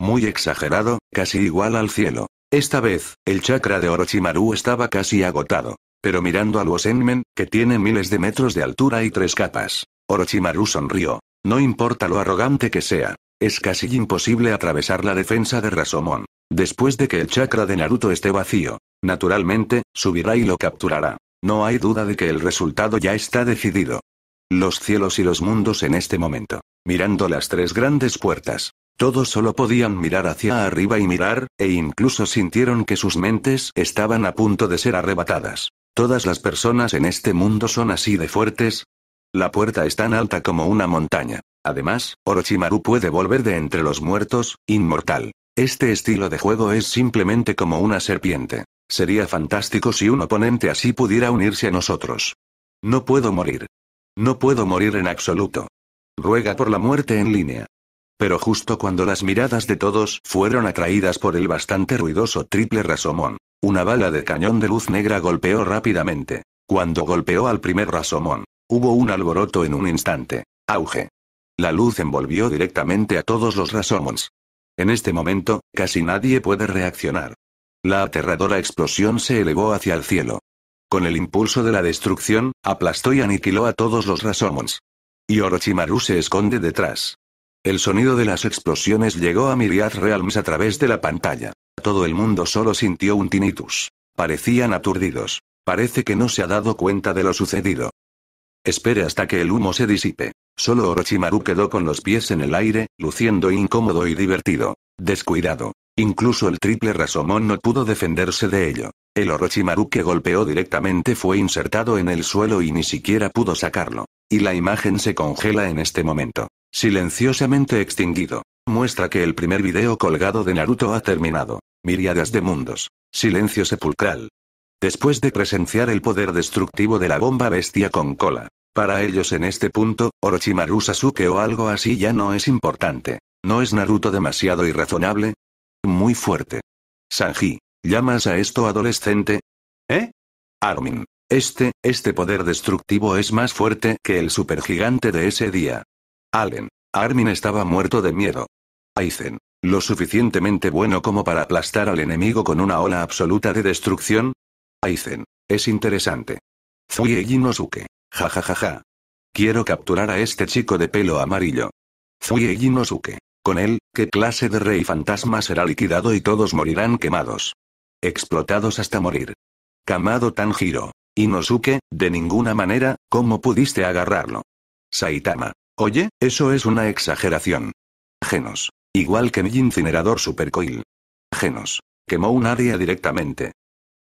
Muy exagerado, casi igual al cielo. Esta vez, el chakra de Orochimaru estaba casi agotado. Pero mirando a los Enmen, que tiene miles de metros de altura y tres capas, Orochimaru sonrió. No importa lo arrogante que sea, es casi imposible atravesar la defensa de Rasomon. Después de que el chakra de Naruto esté vacío, naturalmente, subirá y lo capturará. No hay duda de que el resultado ya está decidido. Los cielos y los mundos en este momento. Mirando las tres grandes puertas. Todos solo podían mirar hacia arriba y mirar, e incluso sintieron que sus mentes estaban a punto de ser arrebatadas. Todas las personas en este mundo son así de fuertes. La puerta es tan alta como una montaña. Además, Orochimaru puede volver de entre los muertos, inmortal. Este estilo de juego es simplemente como una serpiente. Sería fantástico si un oponente así pudiera unirse a nosotros. No puedo morir. No puedo morir en absoluto. Ruega por la muerte en línea. Pero justo cuando las miradas de todos fueron atraídas por el bastante ruidoso triple rasomón, una bala de cañón de luz negra golpeó rápidamente. Cuando golpeó al primer rasomón, hubo un alboroto en un instante. Auge. La luz envolvió directamente a todos los rasomons. En este momento, casi nadie puede reaccionar. La aterradora explosión se elevó hacia el cielo. Con el impulso de la destrucción, aplastó y aniquiló a todos los Rasomons. Y Orochimaru se esconde detrás. El sonido de las explosiones llegó a Myriad Realms a través de la pantalla. Todo el mundo solo sintió un tinnitus. Parecían aturdidos. Parece que no se ha dado cuenta de lo sucedido. Espere hasta que el humo se disipe. Solo Orochimaru quedó con los pies en el aire, luciendo incómodo y divertido. Descuidado. Incluso el triple Rasomón no pudo defenderse de ello. El Orochimaru que golpeó directamente fue insertado en el suelo y ni siquiera pudo sacarlo. Y la imagen se congela en este momento. Silenciosamente extinguido. Muestra que el primer video colgado de Naruto ha terminado. Miriadas de mundos. Silencio sepulcral. Después de presenciar el poder destructivo de la bomba bestia con cola. Para ellos en este punto, Orochimaru Sasuke o algo así ya no es importante. ¿No es Naruto demasiado irrazonable? muy fuerte. Sanji, ¿llamas a esto adolescente? ¿Eh? Armin. Este, este poder destructivo es más fuerte que el supergigante de ese día. Allen. Armin estaba muerto de miedo. Aizen. Lo suficientemente bueno como para aplastar al enemigo con una ola absoluta de destrucción. Aizen. Es interesante. no Inosuke. Jajajaja. Quiero capturar a este chico de pelo amarillo. Zuie Inosuke con él, ¿qué clase de rey fantasma será liquidado y todos morirán quemados? Explotados hasta morir. Kamado Tanjiro. Inosuke, de ninguna manera, ¿cómo pudiste agarrarlo? Saitama. Oye, eso es una exageración. Genos. Igual que mi incinerador supercoil. Genos. Quemó un área directamente.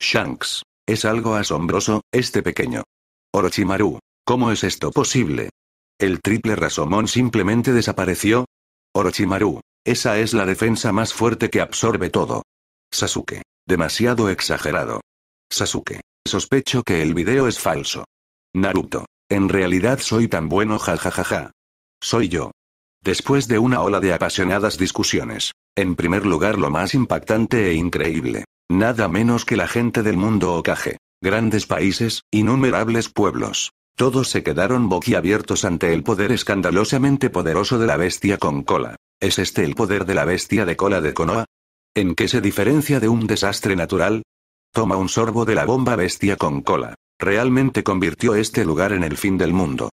Shanks. Es algo asombroso, este pequeño. Orochimaru. ¿Cómo es esto posible? El triple Rasomón simplemente desapareció, Orochimaru. Esa es la defensa más fuerte que absorbe todo. Sasuke. Demasiado exagerado. Sasuke. Sospecho que el video es falso. Naruto. En realidad soy tan bueno jajajaja. Soy yo. Después de una ola de apasionadas discusiones. En primer lugar lo más impactante e increíble. Nada menos que la gente del mundo Okage. Grandes países, innumerables pueblos, todos se quedaron boquiabiertos ante el poder escandalosamente poderoso de la bestia con cola. ¿Es este el poder de la bestia de cola de Konoha? ¿En qué se diferencia de un desastre natural? Toma un sorbo de la bomba bestia con cola. Realmente convirtió este lugar en el fin del mundo.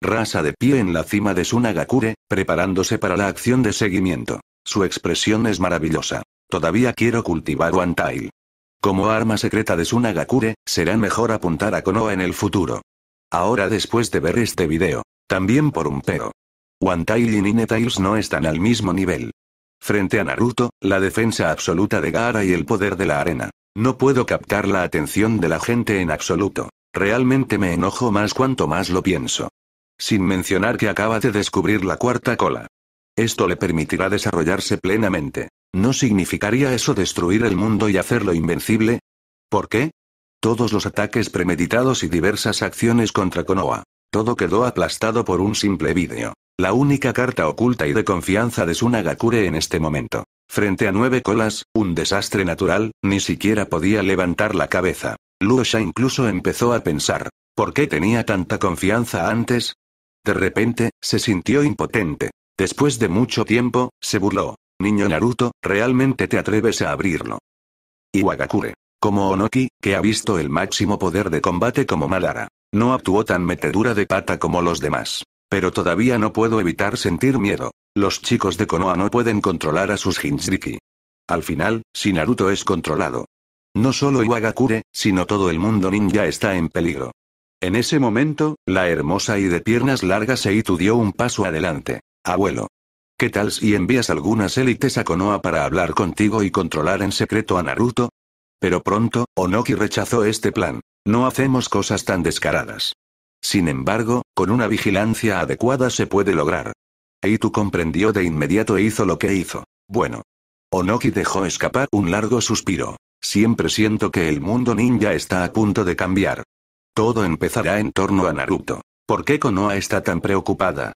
Rasa de pie en la cima de su Nagakure, preparándose para la acción de seguimiento. Su expresión es maravillosa. Todavía quiero cultivar One Tail. Como arma secreta de su será mejor apuntar a Konoha en el futuro. Ahora después de ver este video. También por un pero. One Tail y Tails no están al mismo nivel. Frente a Naruto, la defensa absoluta de Gaara y el poder de la arena. No puedo captar la atención de la gente en absoluto. Realmente me enojo más cuanto más lo pienso. Sin mencionar que acaba de descubrir la cuarta cola. Esto le permitirá desarrollarse plenamente. ¿No significaría eso destruir el mundo y hacerlo invencible? ¿Por qué? Todos los ataques premeditados y diversas acciones contra Konoha. Todo quedó aplastado por un simple vídeo. La única carta oculta y de confianza de Sunagakure en este momento. Frente a nueve colas, un desastre natural, ni siquiera podía levantar la cabeza. Lusha incluso empezó a pensar, ¿por qué tenía tanta confianza antes? De repente, se sintió impotente. Después de mucho tiempo, se burló. Niño Naruto, ¿realmente te atreves a abrirlo? Iwagakure. Como Onoki, que ha visto el máximo poder de combate como Malara. No actuó tan metedura de pata como los demás. Pero todavía no puedo evitar sentir miedo. Los chicos de Konoha no pueden controlar a sus Hinzriki. Al final, si Naruto es controlado. No solo Iwagakure, sino todo el mundo ninja está en peligro. En ese momento, la hermosa y de piernas largas Seitu dio un paso adelante. Abuelo. ¿Qué tal si envías algunas élites a Konoha para hablar contigo y controlar en secreto a Naruto? Pero pronto, Onoki rechazó este plan. No hacemos cosas tan descaradas. Sin embargo, con una vigilancia adecuada se puede lograr. Eitu comprendió de inmediato e hizo lo que hizo. Bueno. Onoki dejó escapar un largo suspiro. Siempre siento que el mundo ninja está a punto de cambiar. Todo empezará en torno a Naruto. ¿Por qué Konoha está tan preocupada?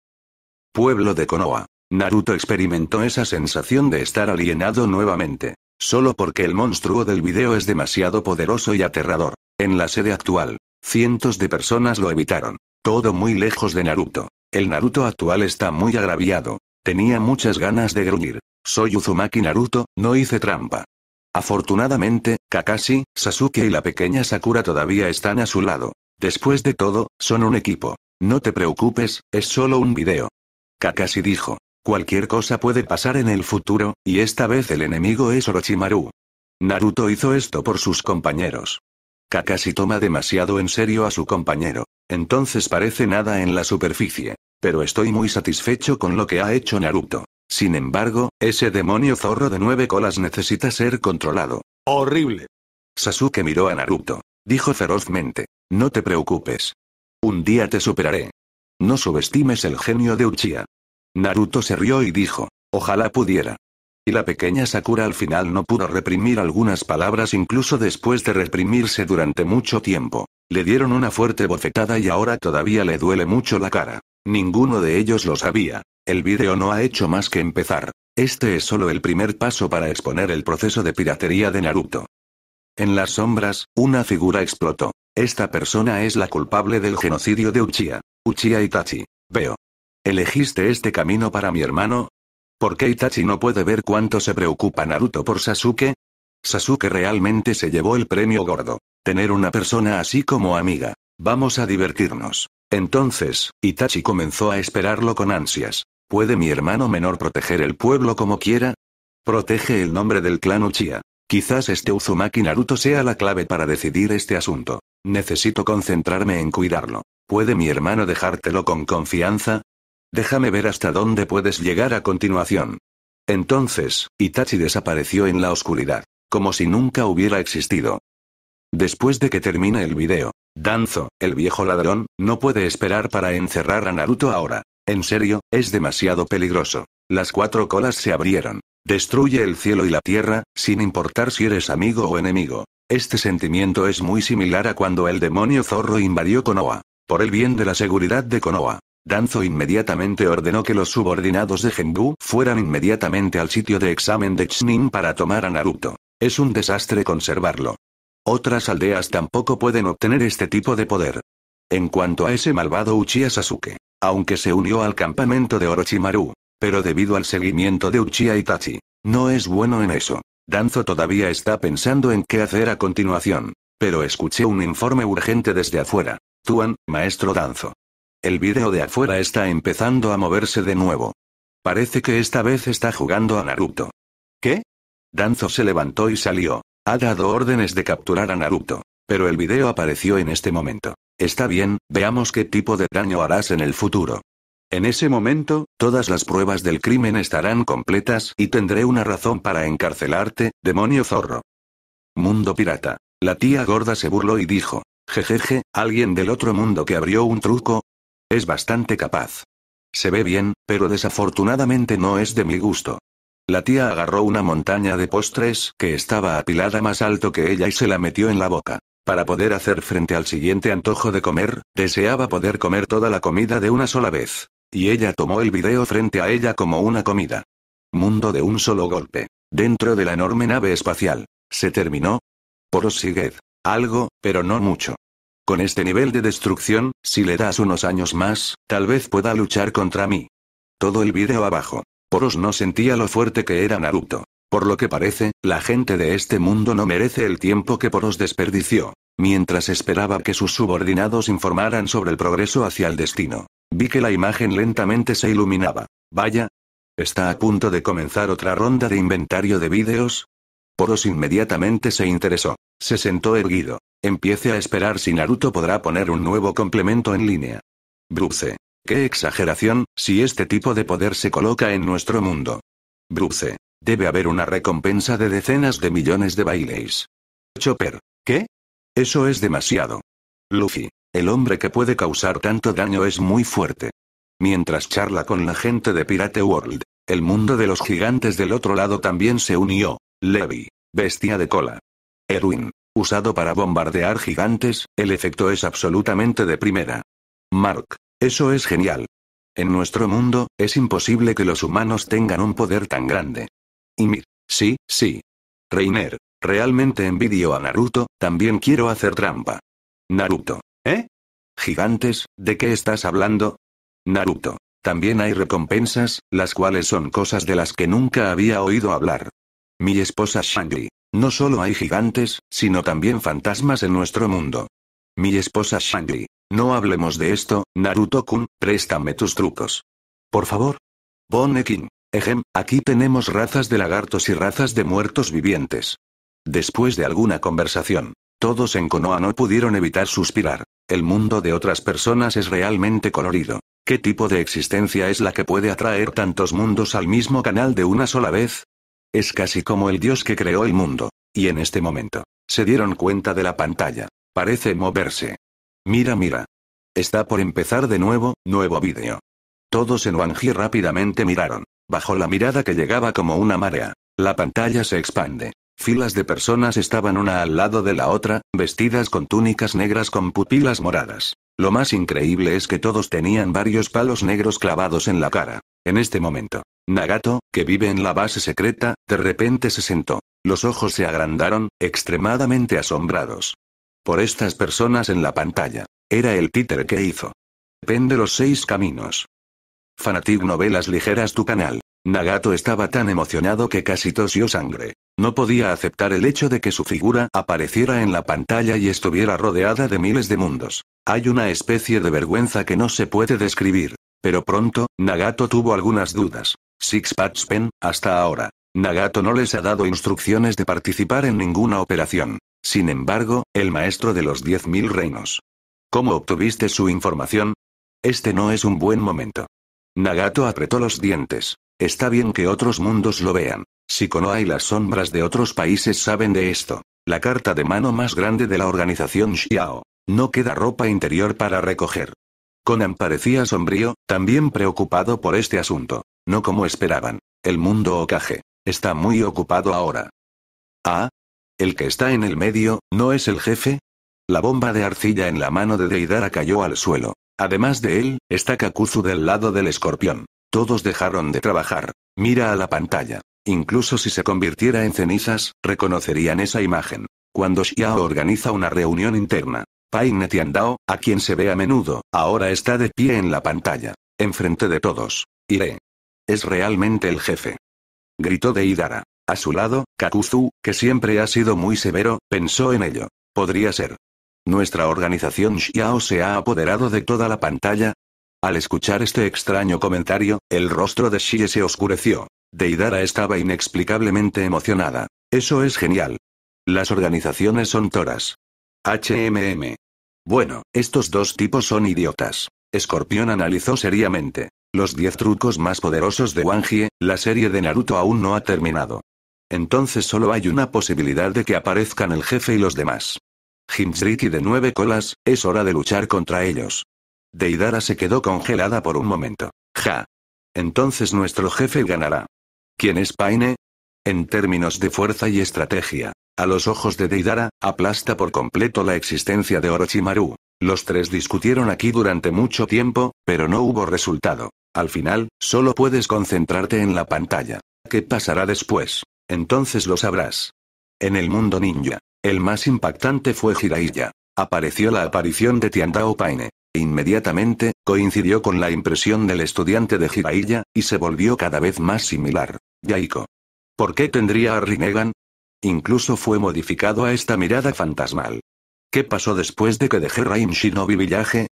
Pueblo de Konoha. Naruto experimentó esa sensación de estar alienado nuevamente. Solo porque el monstruo del video es demasiado poderoso y aterrador. En la sede actual, cientos de personas lo evitaron. Todo muy lejos de Naruto. El Naruto actual está muy agraviado. Tenía muchas ganas de gruñir. Soy Uzumaki Naruto, no hice trampa. Afortunadamente, Kakashi, Sasuke y la pequeña Sakura todavía están a su lado. Después de todo, son un equipo. No te preocupes, es solo un video. Kakashi dijo. Cualquier cosa puede pasar en el futuro, y esta vez el enemigo es Orochimaru. Naruto hizo esto por sus compañeros. Kakashi toma demasiado en serio a su compañero. Entonces parece nada en la superficie. Pero estoy muy satisfecho con lo que ha hecho Naruto. Sin embargo, ese demonio zorro de nueve colas necesita ser controlado. Horrible. Sasuke miró a Naruto. Dijo ferozmente. No te preocupes. Un día te superaré. No subestimes el genio de Uchiha. Naruto se rió y dijo, ojalá pudiera. Y la pequeña Sakura al final no pudo reprimir algunas palabras incluso después de reprimirse durante mucho tiempo. Le dieron una fuerte bofetada y ahora todavía le duele mucho la cara. Ninguno de ellos lo sabía. El vídeo no ha hecho más que empezar. Este es solo el primer paso para exponer el proceso de piratería de Naruto. En las sombras, una figura explotó. Esta persona es la culpable del genocidio de Uchiha. Uchiha Itachi. Veo. ¿Elegiste este camino para mi hermano? ¿Por qué Itachi no puede ver cuánto se preocupa Naruto por Sasuke? Sasuke realmente se llevó el premio gordo. Tener una persona así como amiga. Vamos a divertirnos. Entonces, Itachi comenzó a esperarlo con ansias. ¿Puede mi hermano menor proteger el pueblo como quiera? Protege el nombre del clan Uchiha. Quizás este Uzumaki Naruto sea la clave para decidir este asunto. Necesito concentrarme en cuidarlo. ¿Puede mi hermano dejártelo con confianza? Déjame ver hasta dónde puedes llegar a continuación. Entonces, Itachi desapareció en la oscuridad, como si nunca hubiera existido. Después de que termine el video, Danzo, el viejo ladrón, no puede esperar para encerrar a Naruto ahora. En serio, es demasiado peligroso. Las cuatro colas se abrieron. Destruye el cielo y la tierra, sin importar si eres amigo o enemigo. Este sentimiento es muy similar a cuando el demonio zorro invadió Konoha. Por el bien de la seguridad de Konoha, Danzo inmediatamente ordenó que los subordinados de Genbu fueran inmediatamente al sitio de examen de Chinin para tomar a Naruto. Es un desastre conservarlo. Otras aldeas tampoco pueden obtener este tipo de poder. En cuanto a ese malvado Uchiha Sasuke, aunque se unió al campamento de Orochimaru, pero debido al seguimiento de Uchiha Itachi, no es bueno en eso. Danzo todavía está pensando en qué hacer a continuación, pero escuché un informe urgente desde afuera. Tuan, maestro Danzo. El vídeo de afuera está empezando a moverse de nuevo. Parece que esta vez está jugando a Naruto. ¿Qué? Danzo se levantó y salió. Ha dado órdenes de capturar a Naruto. Pero el video apareció en este momento. Está bien, veamos qué tipo de daño harás en el futuro. En ese momento, todas las pruebas del crimen estarán completas y tendré una razón para encarcelarte, demonio zorro. Mundo pirata. La tía gorda se burló y dijo. Jejeje, alguien del otro mundo que abrió un truco, es bastante capaz. Se ve bien, pero desafortunadamente no es de mi gusto. La tía agarró una montaña de postres que estaba apilada más alto que ella y se la metió en la boca. Para poder hacer frente al siguiente antojo de comer, deseaba poder comer toda la comida de una sola vez. Y ella tomó el video frente a ella como una comida. Mundo de un solo golpe. Dentro de la enorme nave espacial. Se terminó. Por Algo, pero no mucho. Con este nivel de destrucción, si le das unos años más, tal vez pueda luchar contra mí. Todo el vídeo abajo. Poros no sentía lo fuerte que era Naruto. Por lo que parece, la gente de este mundo no merece el tiempo que Poros desperdició. Mientras esperaba que sus subordinados informaran sobre el progreso hacia el destino, vi que la imagen lentamente se iluminaba. Vaya. Está a punto de comenzar otra ronda de inventario de vídeos, Poros inmediatamente se interesó. Se sentó erguido. Empiece a esperar si Naruto podrá poner un nuevo complemento en línea. Bruce. Qué exageración, si este tipo de poder se coloca en nuestro mundo. Bruce. Debe haber una recompensa de decenas de millones de bailes. Chopper. ¿Qué? Eso es demasiado. Luffy. El hombre que puede causar tanto daño es muy fuerte. Mientras charla con la gente de Pirate World, el mundo de los gigantes del otro lado también se unió, Levi. Bestia de cola. Erwin. Usado para bombardear gigantes, el efecto es absolutamente de primera. Mark. Eso es genial. En nuestro mundo, es imposible que los humanos tengan un poder tan grande. Y sí, sí. Reiner, realmente envidio a Naruto, también quiero hacer trampa. Naruto, ¿eh? Gigantes, ¿de qué estás hablando? Naruto, también hay recompensas, las cuales son cosas de las que nunca había oído hablar. Mi esposa Shangri. No solo hay gigantes, sino también fantasmas en nuestro mundo. Mi esposa Shangri. No hablemos de esto, Naruto-kun, préstame tus trucos. Por favor. Bonekin. Ejem, aquí tenemos razas de lagartos y razas de muertos vivientes. Después de alguna conversación, todos en Konoha no pudieron evitar suspirar. El mundo de otras personas es realmente colorido. ¿Qué tipo de existencia es la que puede atraer tantos mundos al mismo canal de una sola vez? Es casi como el dios que creó el mundo. Y en este momento. Se dieron cuenta de la pantalla. Parece moverse. Mira, mira. Está por empezar de nuevo, nuevo vídeo. Todos en Wangji rápidamente miraron. Bajo la mirada que llegaba como una marea. La pantalla se expande. Filas de personas estaban una al lado de la otra, vestidas con túnicas negras con pupilas moradas. Lo más increíble es que todos tenían varios palos negros clavados en la cara. En este momento, Nagato, que vive en la base secreta, de repente se sentó. Los ojos se agrandaron, extremadamente asombrados. Por estas personas en la pantalla. Era el títer que hizo. Pende los seis caminos. Fanatic Novelas Ligeras tu canal. Nagato estaba tan emocionado que casi tosió sangre. No podía aceptar el hecho de que su figura apareciera en la pantalla y estuviera rodeada de miles de mundos. Hay una especie de vergüenza que no se puede describir. Pero pronto, Nagato tuvo algunas dudas. Six Pats Pen, hasta ahora, Nagato no les ha dado instrucciones de participar en ninguna operación. Sin embargo, el maestro de los 10.000 reinos. ¿Cómo obtuviste su información? Este no es un buen momento. Nagato apretó los dientes. Está bien que otros mundos lo vean. Si Konoha y las sombras de otros países saben de esto. La carta de mano más grande de la organización Xiao. No queda ropa interior para recoger. Conan parecía sombrío, también preocupado por este asunto. No como esperaban. El mundo ocaje. Está muy ocupado ahora. Ah. El que está en el medio, ¿no es el jefe? La bomba de arcilla en la mano de Deidara cayó al suelo. Además de él, está Kakuzu del lado del escorpión. Todos dejaron de trabajar. Mira a la pantalla. Incluso si se convirtiera en cenizas, reconocerían esa imagen. Cuando Xiao organiza una reunión interna, Paine Tiandao, a quien se ve a menudo, ahora está de pie en la pantalla. Enfrente de todos. Iré. Es realmente el jefe. Gritó Deidara. A su lado, Kakuzu, que siempre ha sido muy severo, pensó en ello. Podría ser. ¿Nuestra organización Xiao se ha apoderado de toda la pantalla? Al escuchar este extraño comentario, el rostro de Xie se oscureció. Deidara estaba inexplicablemente emocionada. Eso es genial. Las organizaciones son toras. HMM. Bueno, estos dos tipos son idiotas. Escorpión analizó seriamente. Los 10 trucos más poderosos de Wangie, la serie de Naruto aún no ha terminado. Entonces solo hay una posibilidad de que aparezcan el jefe y los demás. Hinzriki de nueve colas, es hora de luchar contra ellos. Deidara se quedó congelada por un momento. Ja. Entonces nuestro jefe ganará. ¿Quién es Paine? En términos de fuerza y estrategia, a los ojos de Deidara, aplasta por completo la existencia de Orochimaru. Los tres discutieron aquí durante mucho tiempo, pero no hubo resultado. Al final, solo puedes concentrarte en la pantalla. ¿Qué pasará después? Entonces lo sabrás. En el mundo ninja. El más impactante fue Jiraiya. Apareció la aparición de Tiandao Paine. E inmediatamente, coincidió con la impresión del estudiante de Jiraiya, y se volvió cada vez más similar. Yaiko. ¿Por qué tendría a Rinnegan? Incluso fue modificado a esta mirada fantasmal. ¿Qué pasó después de que dejé Rain Shinobi Village?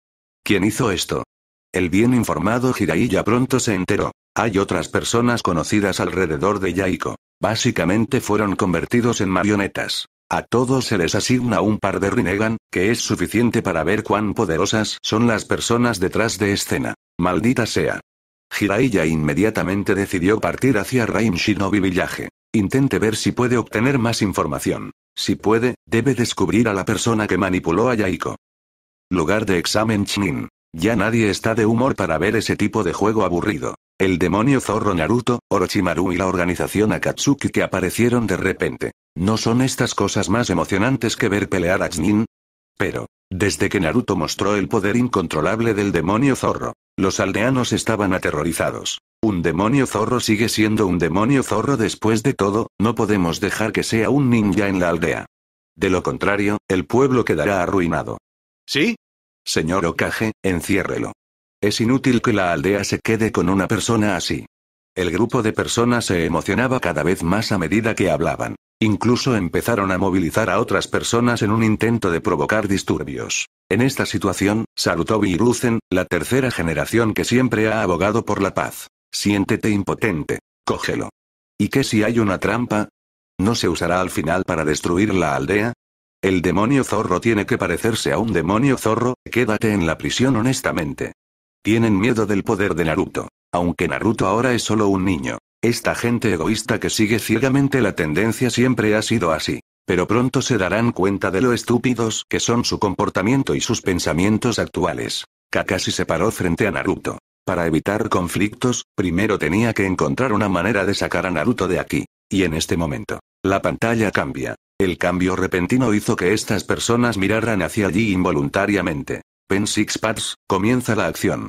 ¿Quién hizo esto? El bien informado Hiraiya pronto se enteró. Hay otras personas conocidas alrededor de Yaiko. Básicamente fueron convertidos en marionetas. A todos se les asigna un par de Rinnegan, que es suficiente para ver cuán poderosas son las personas detrás de escena. Maldita sea. Jiraiya inmediatamente decidió partir hacia Rain Shinobi Village intente ver si puede obtener más información. Si puede, debe descubrir a la persona que manipuló a Yaiko. Lugar de examen Chinin. Ya nadie está de humor para ver ese tipo de juego aburrido. El demonio zorro Naruto, Orochimaru y la organización Akatsuki que aparecieron de repente. ¿No son estas cosas más emocionantes que ver pelear a Chinin? Pero, desde que Naruto mostró el poder incontrolable del demonio zorro, los aldeanos estaban aterrorizados. Un demonio zorro sigue siendo un demonio zorro después de todo, no podemos dejar que sea un ninja en la aldea. De lo contrario, el pueblo quedará arruinado. ¿Sí? Señor Okage, enciérrelo. Es inútil que la aldea se quede con una persona así. El grupo de personas se emocionaba cada vez más a medida que hablaban. Incluso empezaron a movilizar a otras personas en un intento de provocar disturbios. En esta situación, Sarutobi y la tercera generación que siempre ha abogado por la paz. Siéntete impotente. Cógelo. ¿Y qué si hay una trampa? ¿No se usará al final para destruir la aldea? El demonio zorro tiene que parecerse a un demonio zorro, quédate en la prisión honestamente. Tienen miedo del poder de Naruto. Aunque Naruto ahora es solo un niño. Esta gente egoísta que sigue ciegamente la tendencia siempre ha sido así. Pero pronto se darán cuenta de lo estúpidos que son su comportamiento y sus pensamientos actuales. Kakashi se paró frente a Naruto. Para evitar conflictos, primero tenía que encontrar una manera de sacar a Naruto de aquí. Y en este momento, la pantalla cambia. El cambio repentino hizo que estas personas miraran hacia allí involuntariamente. Pen Six comienza la acción.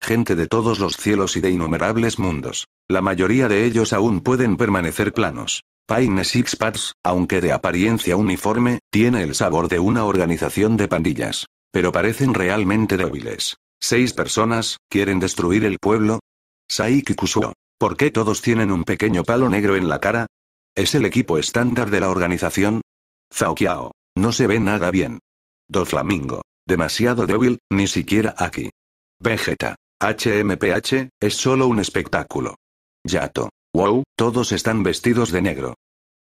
Gente de todos los cielos y de innumerables mundos. La mayoría de ellos aún pueden permanecer planos. Paine Six aunque de apariencia uniforme, tiene el sabor de una organización de pandillas. Pero parecen realmente débiles. ¿Seis personas, quieren destruir el pueblo? Saiki Kusuo. ¿Por qué todos tienen un pequeño palo negro en la cara? ¿Es el equipo estándar de la organización? Zaokiao. No se ve nada bien. flamingo, Demasiado débil, ni siquiera aquí. Vegeta. HMPH, es solo un espectáculo. Yato. Wow, todos están vestidos de negro.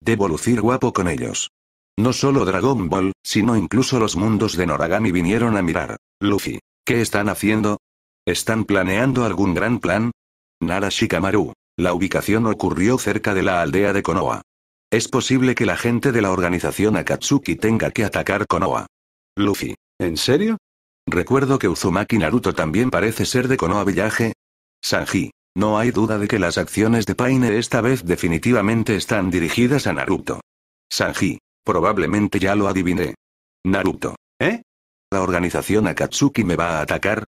Debo lucir guapo con ellos. No solo Dragon Ball, sino incluso los mundos de Noragami vinieron a mirar. Luffy. ¿Qué están haciendo? ¿Están planeando algún gran plan? Nara Shikamaru. La ubicación ocurrió cerca de la aldea de Konoha. Es posible que la gente de la organización Akatsuki tenga que atacar Konoha. Luffy. ¿En serio? Recuerdo que Uzumaki Naruto también parece ser de Konoha Villaje. Sanji. No hay duda de que las acciones de Paine esta vez definitivamente están dirigidas a Naruto. Sanji. Probablemente ya lo adiviné. Naruto. ¿Eh? la organización Akatsuki me va a atacar?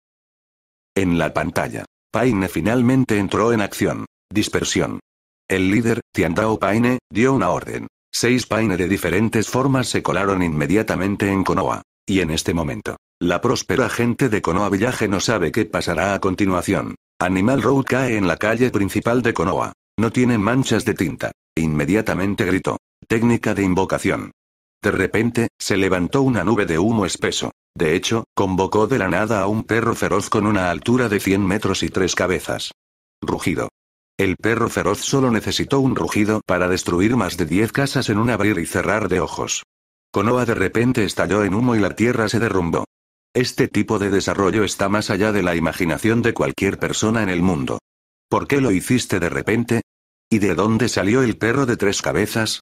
En la pantalla, Paine finalmente entró en acción. Dispersión. El líder, Tiandao Paine, dio una orden. Seis Paine de diferentes formas se colaron inmediatamente en Konoha. Y en este momento, la próspera gente de Konoha Villaje no sabe qué pasará a continuación. Animal Road cae en la calle principal de Konoha. No tiene manchas de tinta. Inmediatamente gritó. Técnica de invocación. De repente, se levantó una nube de humo espeso. De hecho, convocó de la nada a un perro feroz con una altura de 100 metros y tres cabezas. Rugido. El perro feroz solo necesitó un rugido para destruir más de 10 casas en un abrir y cerrar de ojos. Konoa de repente estalló en humo y la tierra se derrumbó. Este tipo de desarrollo está más allá de la imaginación de cualquier persona en el mundo. ¿Por qué lo hiciste de repente? ¿Y de dónde salió el perro de tres cabezas?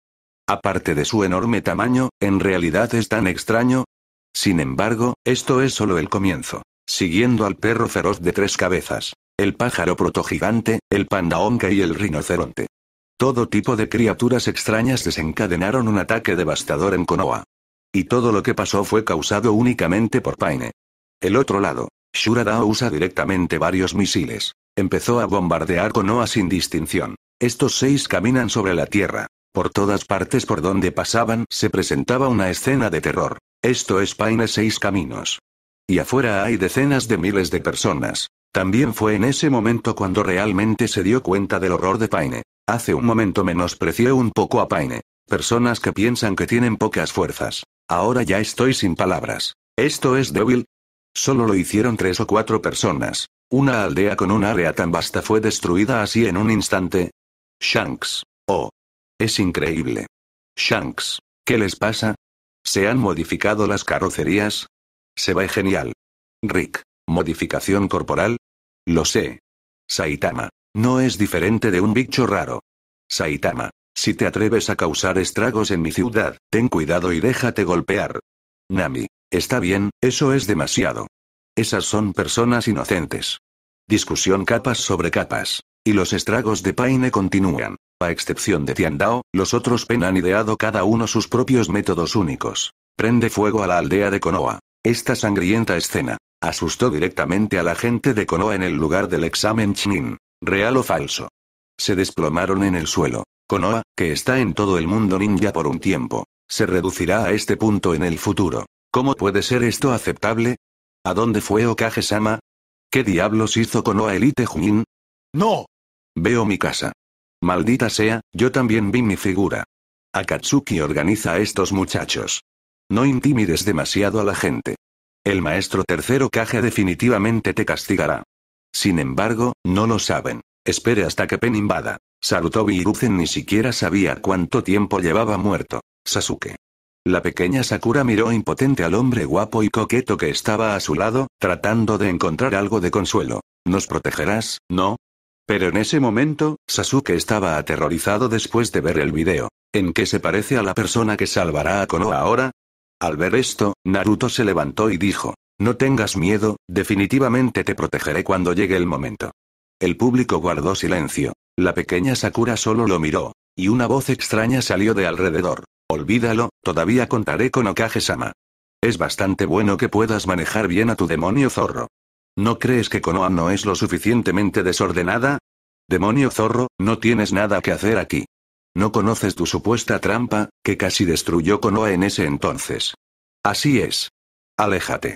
Aparte de su enorme tamaño, en realidad es tan extraño. Sin embargo, esto es solo el comienzo. Siguiendo al perro feroz de tres cabezas, el pájaro protogigante, el panda y el rinoceronte. Todo tipo de criaturas extrañas desencadenaron un ataque devastador en Konoha. Y todo lo que pasó fue causado únicamente por Paine. El otro lado, Shuradao usa directamente varios misiles. Empezó a bombardear Konoha sin distinción. Estos seis caminan sobre la tierra, por todas partes por donde pasaban se presentaba una escena de terror. Esto es Paine Seis Caminos. Y afuera hay decenas de miles de personas. También fue en ese momento cuando realmente se dio cuenta del horror de Paine. Hace un momento menosprecié un poco a Paine. Personas que piensan que tienen pocas fuerzas. Ahora ya estoy sin palabras. Esto es débil. Solo lo hicieron tres o cuatro personas. Una aldea con un área tan vasta fue destruida así en un instante. Shanks. Oh, es increíble. Shanks, ¿qué les pasa? ¿Se han modificado las carrocerías? Se ve genial. Rick, ¿modificación corporal? Lo sé. Saitama, no es diferente de un bicho raro. Saitama, si te atreves a causar estragos en mi ciudad, ten cuidado y déjate golpear. Nami, está bien, eso es demasiado. Esas son personas inocentes. Discusión capas sobre capas. Y los estragos de Paine continúan. A excepción de Tiandao, los otros Pen han ideado cada uno sus propios métodos únicos. Prende fuego a la aldea de Konoa. Esta sangrienta escena asustó directamente a la gente de Konoa en el lugar del examen Chinin. ¿Real o falso? Se desplomaron en el suelo. Konoa, que está en todo el mundo ninja por un tiempo, se reducirá a este punto en el futuro. ¿Cómo puede ser esto aceptable? ¿A dónde fue Okage-sama? ¿Qué diablos hizo Konoha Elite Junin? ¡No! Veo mi casa. Maldita sea, yo también vi mi figura. Akatsuki organiza a estos muchachos. No intimides demasiado a la gente. El maestro tercero caja definitivamente te castigará. Sin embargo, no lo saben. Espere hasta que Pen invada. Sarutobi Iruzen ni siquiera sabía cuánto tiempo llevaba muerto. Sasuke. La pequeña Sakura miró impotente al hombre guapo y coqueto que estaba a su lado, tratando de encontrar algo de consuelo. ¿Nos protegerás, no? Pero en ese momento, Sasuke estaba aterrorizado después de ver el video. ¿En qué se parece a la persona que salvará a Konoha ahora? Al ver esto, Naruto se levantó y dijo, no tengas miedo, definitivamente te protegeré cuando llegue el momento. El público guardó silencio. La pequeña Sakura solo lo miró, y una voz extraña salió de alrededor. Olvídalo, todavía contaré con Okage-sama. Es bastante bueno que puedas manejar bien a tu demonio zorro. ¿No crees que Konoha no es lo suficientemente desordenada? Demonio zorro, no tienes nada que hacer aquí. No conoces tu supuesta trampa, que casi destruyó Konoha en ese entonces. Así es. Aléjate.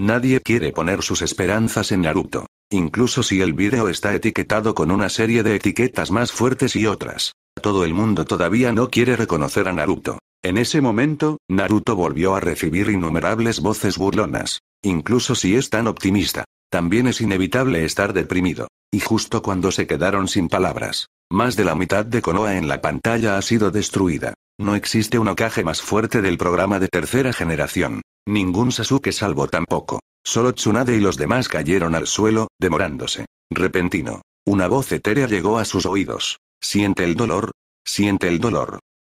Nadie quiere poner sus esperanzas en Naruto. Incluso si el video está etiquetado con una serie de etiquetas más fuertes y otras. Todo el mundo todavía no quiere reconocer a Naruto. En ese momento, Naruto volvió a recibir innumerables voces burlonas. Incluso si es tan optimista. También es inevitable estar deprimido. Y justo cuando se quedaron sin palabras, más de la mitad de Konoha en la pantalla ha sido destruida. No existe un ocaje más fuerte del programa de tercera generación. Ningún Sasuke salvo tampoco. Solo Tsunade y los demás cayeron al suelo, demorándose. Repentino. Una voz etérea llegó a sus oídos. Siente el dolor. Siente el dolor.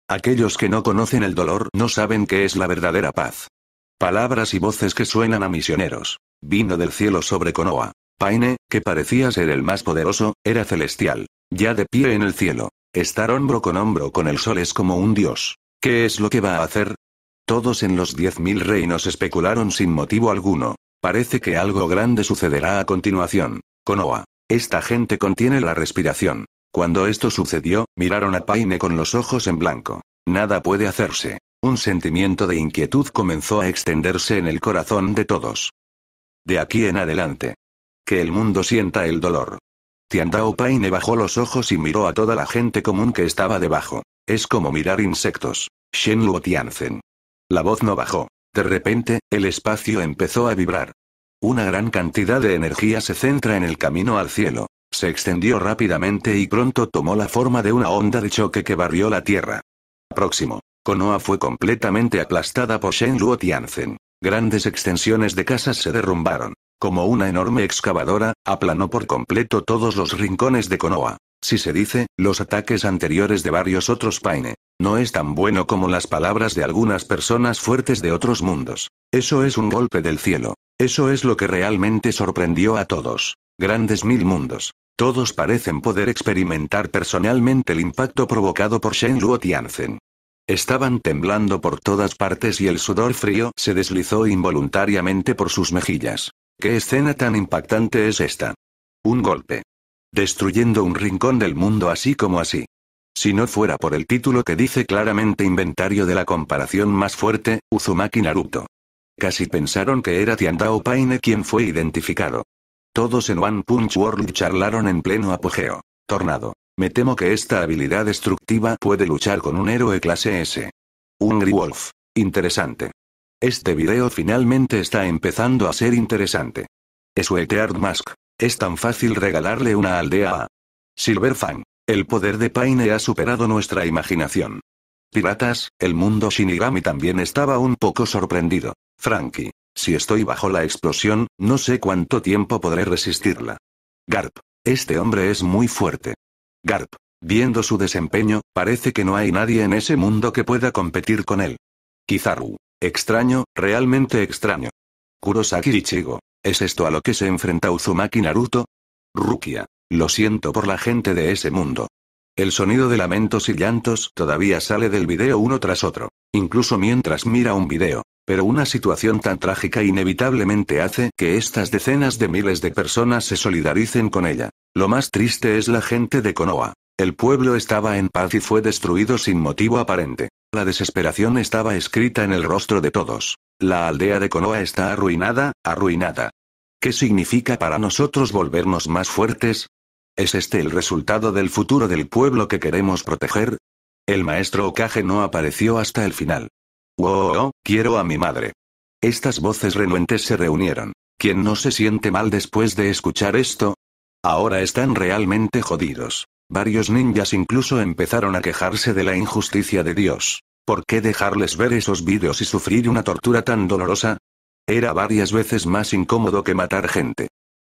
Aquellos que no conocen el dolor no saben qué es la verdadera paz. Palabras y voces que suenan a misioneros. Vino del cielo sobre Konoa. Paine, que parecía ser el más poderoso, era celestial. Ya de pie en el cielo. Estar hombro con hombro con el sol es como un dios. ¿Qué es lo que va a hacer? Todos en los diez mil reinos especularon sin motivo alguno. Parece que algo grande sucederá a continuación. Konoa. Esta gente contiene la respiración. Cuando esto sucedió, miraron a Paine con los ojos en blanco. Nada puede hacerse. Un sentimiento de inquietud comenzó a extenderse en el corazón de todos. De aquí en adelante. Que el mundo sienta el dolor. Tiandao Paine bajó los ojos y miró a toda la gente común que estaba debajo. Es como mirar insectos. Shen Luo Tianzen. La voz no bajó. De repente, el espacio empezó a vibrar. Una gran cantidad de energía se centra en el camino al cielo. Se extendió rápidamente y pronto tomó la forma de una onda de choque que barrió la tierra. Próximo. Konoa fue completamente aplastada por Shen Tianzen. Grandes extensiones de casas se derrumbaron. Como una enorme excavadora, aplanó por completo todos los rincones de Konoha. Si se dice, los ataques anteriores de varios otros Paine. No es tan bueno como las palabras de algunas personas fuertes de otros mundos. Eso es un golpe del cielo. Eso es lo que realmente sorprendió a todos. Grandes mil mundos. Todos parecen poder experimentar personalmente el impacto provocado por Shen Luo Tianzen. Estaban temblando por todas partes y el sudor frío se deslizó involuntariamente por sus mejillas. ¿Qué escena tan impactante es esta? Un golpe. Destruyendo un rincón del mundo así como así. Si no fuera por el título que dice claramente inventario de la comparación más fuerte, Uzumaki Naruto. Casi pensaron que era Tiandao Paine quien fue identificado. Todos en One Punch World charlaron en pleno apogeo. Tornado. Me temo que esta habilidad destructiva puede luchar con un héroe clase S. Un Wolf. Interesante. Este video finalmente está empezando a ser interesante. Art Mask. Es tan fácil regalarle una aldea a Silverfang. El poder de Paine ha superado nuestra imaginación. Piratas, el mundo Shinigami también estaba un poco sorprendido. Frankie. Si estoy bajo la explosión, no sé cuánto tiempo podré resistirla. Garp. Este hombre es muy fuerte. Garp. Viendo su desempeño, parece que no hay nadie en ese mundo que pueda competir con él. Kizaru. Extraño, realmente extraño. Kurosaki Ichigo. ¿Es esto a lo que se enfrenta Uzumaki Naruto? Rukia. Lo siento por la gente de ese mundo. El sonido de lamentos y llantos todavía sale del video uno tras otro, incluso mientras mira un video. Pero una situación tan trágica inevitablemente hace que estas decenas de miles de personas se solidaricen con ella. Lo más triste es la gente de Konoha. El pueblo estaba en paz y fue destruido sin motivo aparente. La desesperación estaba escrita en el rostro de todos. La aldea de Konoha está arruinada, arruinada. ¿Qué significa para nosotros volvernos más fuertes? ¿Es este el resultado del futuro del pueblo que queremos proteger? El maestro Okage no apareció hasta el final. ¡Wow! Quiero a mi madre. Estas voces renuentes se reunieron. ¿Quién no se siente mal después de escuchar esto? Ahora están realmente jodidos. Varios ninjas incluso empezaron a quejarse de la injusticia de Dios. ¿Por qué dejarles ver esos vídeos y sufrir una tortura tan dolorosa? Era varias veces más incómodo que matar gente.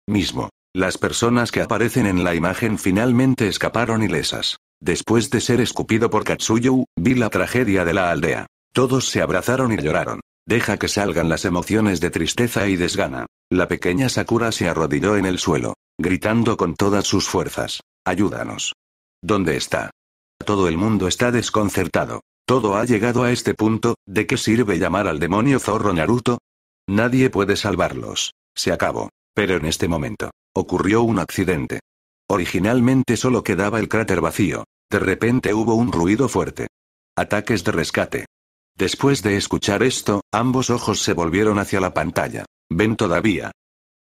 Mismo. Las personas que aparecen en la imagen finalmente escaparon ilesas. Después de ser escupido por Katsuyu, vi la tragedia de la aldea. Todos se abrazaron y lloraron. Deja que salgan las emociones de tristeza y desgana. La pequeña Sakura se arrodilló en el suelo, gritando con todas sus fuerzas. Ayúdanos. ¿Dónde está? Todo el mundo está desconcertado. Todo ha llegado a este punto, ¿de qué sirve llamar al demonio zorro Naruto? Nadie puede salvarlos. Se acabó. Pero en este momento, ocurrió un accidente. Originalmente solo quedaba el cráter vacío. De repente hubo un ruido fuerte. Ataques de rescate. Después de escuchar esto, ambos ojos se volvieron hacia la pantalla. Ven todavía.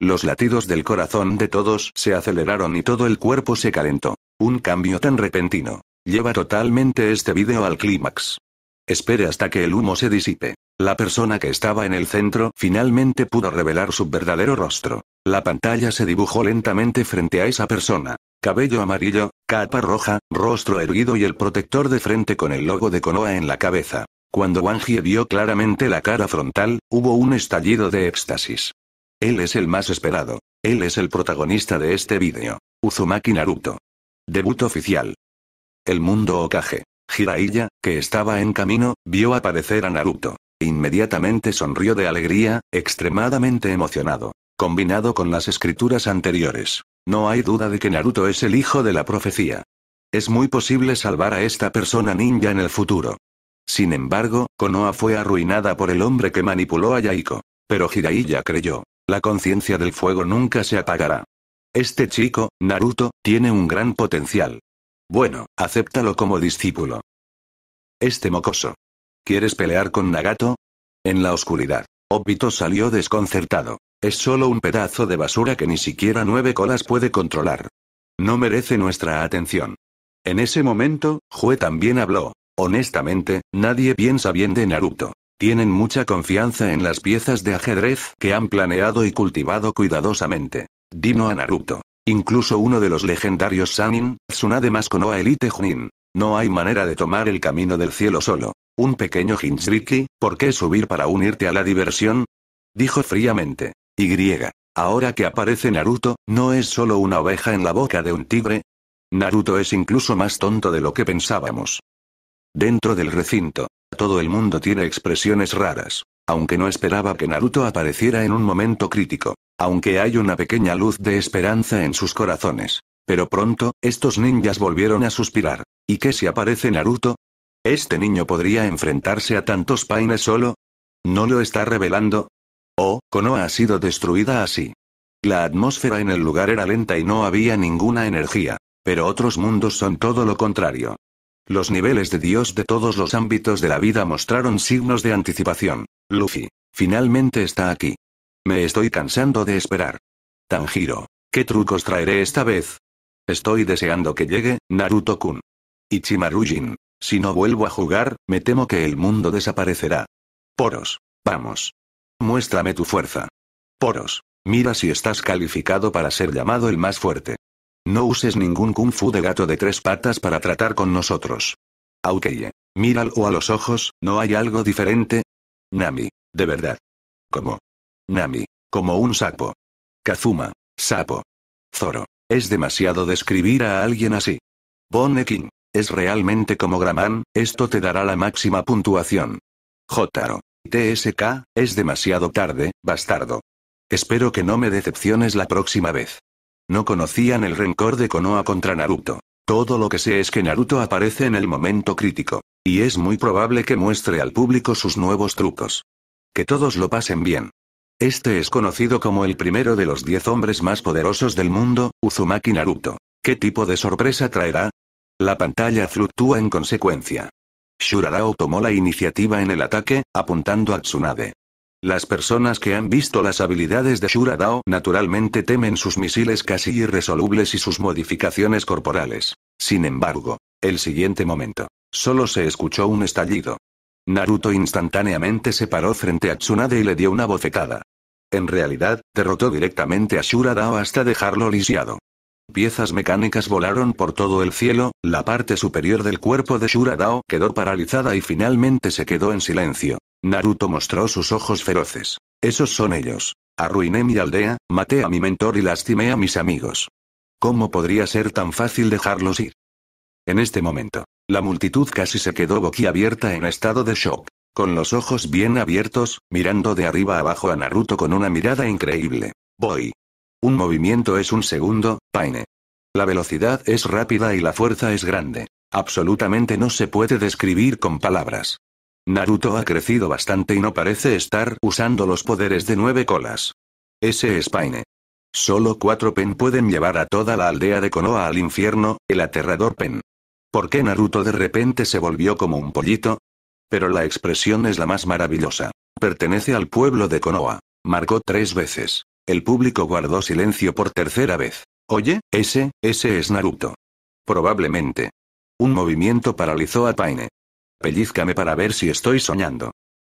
Los latidos del corazón de todos se aceleraron y todo el cuerpo se calentó. Un cambio tan repentino. Lleva totalmente este vídeo al clímax. Espere hasta que el humo se disipe. La persona que estaba en el centro finalmente pudo revelar su verdadero rostro. La pantalla se dibujó lentamente frente a esa persona. Cabello amarillo, capa roja, rostro erguido y el protector de frente con el logo de Konoha en la cabeza. Cuando Wangie vio claramente la cara frontal, hubo un estallido de éxtasis. Él es el más esperado. Él es el protagonista de este vídeo. Uzumaki Naruto. Debut oficial. El mundo Okage. Jiraiya, que estaba en camino, vio aparecer a Naruto. Inmediatamente sonrió de alegría, extremadamente emocionado. Combinado con las escrituras anteriores. No hay duda de que Naruto es el hijo de la profecía. Es muy posible salvar a esta persona ninja en el futuro. Sin embargo, Konoha fue arruinada por el hombre que manipuló a Yaiko. Pero Jiraiya creyó. La conciencia del fuego nunca se apagará. Este chico, Naruto, tiene un gran potencial. Bueno, acéptalo como discípulo. Este mocoso. ¿Quieres pelear con Nagato? En la oscuridad, Obito salió desconcertado. Es solo un pedazo de basura que ni siquiera nueve colas puede controlar. No merece nuestra atención. En ese momento, Jue también habló. Honestamente, nadie piensa bien de Naruto. Tienen mucha confianza en las piezas de ajedrez que han planeado y cultivado cuidadosamente. Dino a Naruto. Incluso uno de los legendarios Sanin, Tsunade más Elite Junin. No hay manera de tomar el camino del cielo solo. Un pequeño Jinchuriki, ¿por qué subir para unirte a la diversión? Dijo fríamente. Y. Ahora que aparece Naruto, ¿no es solo una oveja en la boca de un tigre? Naruto es incluso más tonto de lo que pensábamos. Dentro del recinto, todo el mundo tiene expresiones raras. Aunque no esperaba que Naruto apareciera en un momento crítico. Aunque hay una pequeña luz de esperanza en sus corazones. Pero pronto, estos ninjas volvieron a suspirar. ¿Y qué si aparece Naruto? ¿Este niño podría enfrentarse a tantos paines solo? ¿No lo está revelando? Oh, Konoha ha sido destruida así. La atmósfera en el lugar era lenta y no había ninguna energía. Pero otros mundos son todo lo contrario. Los niveles de Dios de todos los ámbitos de la vida mostraron signos de anticipación. Luffy, finalmente está aquí. Me estoy cansando de esperar. Tanjiro, ¿qué trucos traeré esta vez? Estoy deseando que llegue, Naruto-kun. Chimaru-jin, si no vuelvo a jugar, me temo que el mundo desaparecerá. Poros, vamos. Muéstrame tu fuerza. Poros, mira si estás calificado para ser llamado el más fuerte. No uses ningún kung fu de gato de tres patas para tratar con nosotros. Aukeye. Míralo a los ojos, ¿no hay algo diferente? Nami. De verdad. ¿Cómo? Nami. Como un sapo. Kazuma. Sapo. Zoro. Es demasiado describir a alguien así. Bonekin. Es realmente como Graman, esto te dará la máxima puntuación. Jotaro. TSK, es demasiado tarde, bastardo. Espero que no me decepciones la próxima vez. No conocían el rencor de Konoha contra Naruto. Todo lo que sé es que Naruto aparece en el momento crítico. Y es muy probable que muestre al público sus nuevos trucos. Que todos lo pasen bien. Este es conocido como el primero de los 10 hombres más poderosos del mundo, Uzumaki Naruto. ¿Qué tipo de sorpresa traerá? La pantalla fluctúa en consecuencia. Shurarao tomó la iniciativa en el ataque, apuntando a Tsunade. Las personas que han visto las habilidades de Shura Dao naturalmente temen sus misiles casi irresolubles y sus modificaciones corporales. Sin embargo, el siguiente momento. Solo se escuchó un estallido. Naruto instantáneamente se paró frente a Tsunade y le dio una bofetada. En realidad, derrotó directamente a Shura Dao hasta dejarlo lisiado. Piezas mecánicas volaron por todo el cielo, la parte superior del cuerpo de Shura Dao quedó paralizada y finalmente se quedó en silencio. Naruto mostró sus ojos feroces. Esos son ellos. Arruiné mi aldea, maté a mi mentor y lastimé a mis amigos. ¿Cómo podría ser tan fácil dejarlos ir? En este momento, la multitud casi se quedó boquiabierta en estado de shock, con los ojos bien abiertos, mirando de arriba abajo a Naruto con una mirada increíble. Voy. Un movimiento es un segundo, Paine. La velocidad es rápida y la fuerza es grande. Absolutamente no se puede describir con palabras. Naruto ha crecido bastante y no parece estar usando los poderes de nueve colas. Ese es Paine. Solo cuatro Pen pueden llevar a toda la aldea de Konoha al infierno, el aterrador Pen. ¿Por qué Naruto de repente se volvió como un pollito? Pero la expresión es la más maravillosa. Pertenece al pueblo de Konoha. Marcó tres veces. El público guardó silencio por tercera vez. Oye, ese, ese es Naruto. Probablemente. Un movimiento paralizó a Paine. Pellízcame para ver si estoy soñando.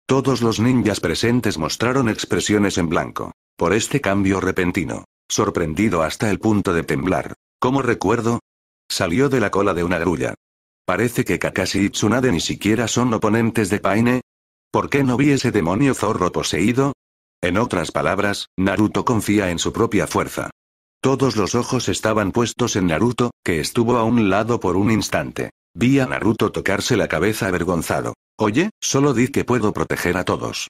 Todos los ninjas presentes mostraron expresiones en blanco. Por este cambio repentino. Sorprendido hasta el punto de temblar. ¿Cómo recuerdo? Salió de la cola de una grulla. Parece que Kakashi y Tsunade ni siquiera son oponentes de Paine. ¿Por qué no vi ese demonio zorro poseído? En otras palabras, Naruto confía en su propia fuerza. Todos los ojos estaban puestos en Naruto, que estuvo a un lado por un instante. Vi a Naruto tocarse la cabeza avergonzado. Oye, solo di que puedo proteger a todos.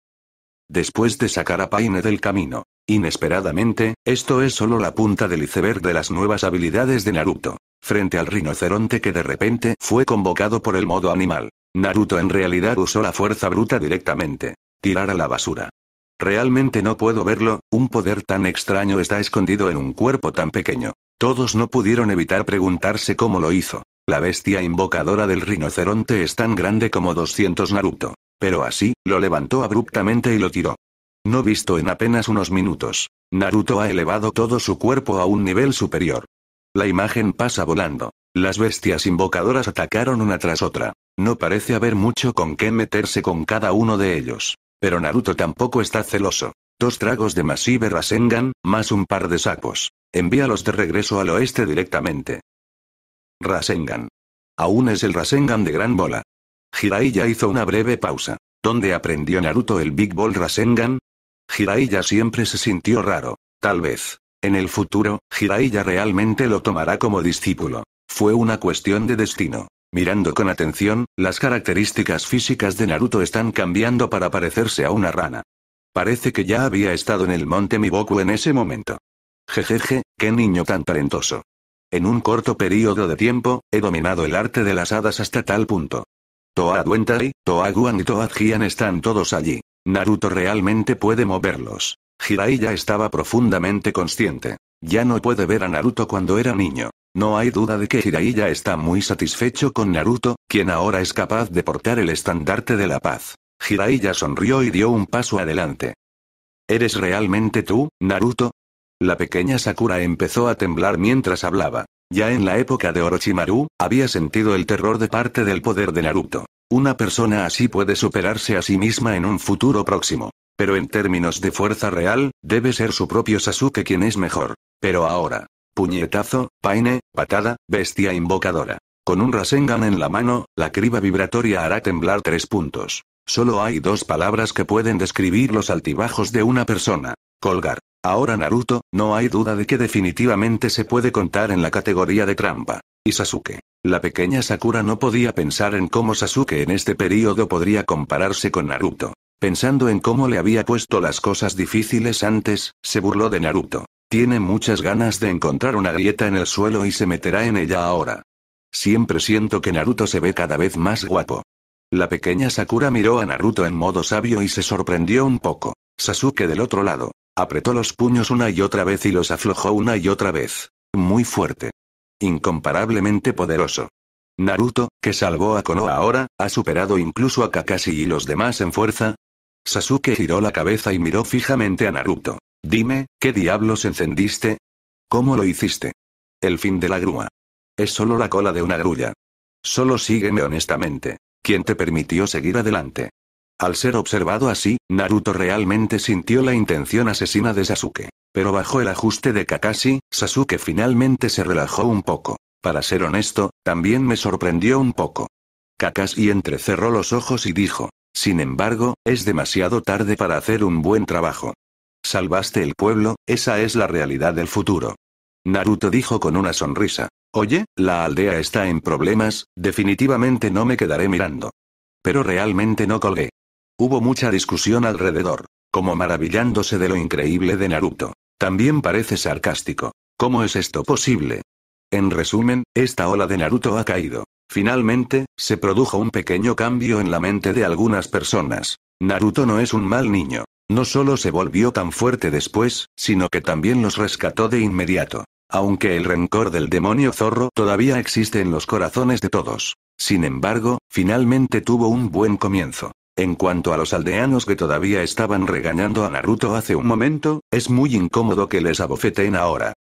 Después de sacar a Paine del camino, inesperadamente, esto es solo la punta del iceberg de las nuevas habilidades de Naruto. Frente al rinoceronte que de repente fue convocado por el modo animal, Naruto en realidad usó la fuerza bruta directamente. Tirar a la basura. Realmente no puedo verlo, un poder tan extraño está escondido en un cuerpo tan pequeño. Todos no pudieron evitar preguntarse cómo lo hizo. La bestia invocadora del rinoceronte es tan grande como 200 Naruto. Pero así, lo levantó abruptamente y lo tiró. No visto en apenas unos minutos. Naruto ha elevado todo su cuerpo a un nivel superior. La imagen pasa volando. Las bestias invocadoras atacaron una tras otra. No parece haber mucho con qué meterse con cada uno de ellos. Pero Naruto tampoco está celoso. Dos tragos de Masive Rasengan, más un par de sapos. Envíalos de regreso al oeste directamente. Rasengan. Aún es el Rasengan de gran bola. Jiraiya hizo una breve pausa. ¿Dónde aprendió Naruto el Big Ball Rasengan? Jiraiya siempre se sintió raro. Tal vez, en el futuro, Jiraiya realmente lo tomará como discípulo. Fue una cuestión de destino. Mirando con atención, las características físicas de Naruto están cambiando para parecerse a una rana. Parece que ya había estado en el monte Miboku en ese momento. Jejeje, qué niño tan talentoso. En un corto periodo de tiempo, he dominado el arte de las hadas hasta tal punto. Toa Duentari, Toa y Toa están todos allí. Naruto realmente puede moverlos. Jiraiya estaba profundamente consciente. Ya no puede ver a Naruto cuando era niño. No hay duda de que Jiraiya está muy satisfecho con Naruto, quien ahora es capaz de portar el estandarte de la paz. Jiraiya sonrió y dio un paso adelante. ¿Eres realmente tú, Naruto? La pequeña Sakura empezó a temblar mientras hablaba. Ya en la época de Orochimaru, había sentido el terror de parte del poder de Naruto. Una persona así puede superarse a sí misma en un futuro próximo. Pero en términos de fuerza real, debe ser su propio Sasuke quien es mejor. Pero ahora. Puñetazo, paine, patada, bestia invocadora. Con un Rasengan en la mano, la criba vibratoria hará temblar tres puntos. Solo hay dos palabras que pueden describir los altibajos de una persona. Colgar. Ahora Naruto, no hay duda de que definitivamente se puede contar en la categoría de trampa. Y Sasuke. La pequeña Sakura no podía pensar en cómo Sasuke en este periodo podría compararse con Naruto. Pensando en cómo le había puesto las cosas difíciles antes, se burló de Naruto. Tiene muchas ganas de encontrar una grieta en el suelo y se meterá en ella ahora. Siempre siento que Naruto se ve cada vez más guapo. La pequeña Sakura miró a Naruto en modo sabio y se sorprendió un poco. Sasuke del otro lado. Apretó los puños una y otra vez y los aflojó una y otra vez. Muy fuerte. Incomparablemente poderoso. Naruto, que salvó a Konoha ahora, ha superado incluso a Kakashi y los demás en fuerza. Sasuke giró la cabeza y miró fijamente a Naruto. Dime, ¿qué diablos encendiste? ¿Cómo lo hiciste? El fin de la grúa. Es solo la cola de una grulla. Solo sígueme honestamente. ¿Quién te permitió seguir adelante? Al ser observado así, Naruto realmente sintió la intención asesina de Sasuke. Pero bajo el ajuste de Kakashi, Sasuke finalmente se relajó un poco. Para ser honesto, también me sorprendió un poco. Kakashi entrecerró los ojos y dijo, sin embargo, es demasiado tarde para hacer un buen trabajo. Salvaste el pueblo, esa es la realidad del futuro. Naruto dijo con una sonrisa. Oye, la aldea está en problemas, definitivamente no me quedaré mirando. Pero realmente no colgué. Hubo mucha discusión alrededor, como maravillándose de lo increíble de Naruto. También parece sarcástico. ¿Cómo es esto posible? En resumen, esta ola de Naruto ha caído. Finalmente, se produjo un pequeño cambio en la mente de algunas personas. Naruto no es un mal niño. No solo se volvió tan fuerte después, sino que también los rescató de inmediato. Aunque el rencor del demonio zorro todavía existe en los corazones de todos. Sin embargo, finalmente tuvo un buen comienzo. En cuanto a los aldeanos que todavía estaban regañando a Naruto hace un momento, es muy incómodo que les abofeten ahora.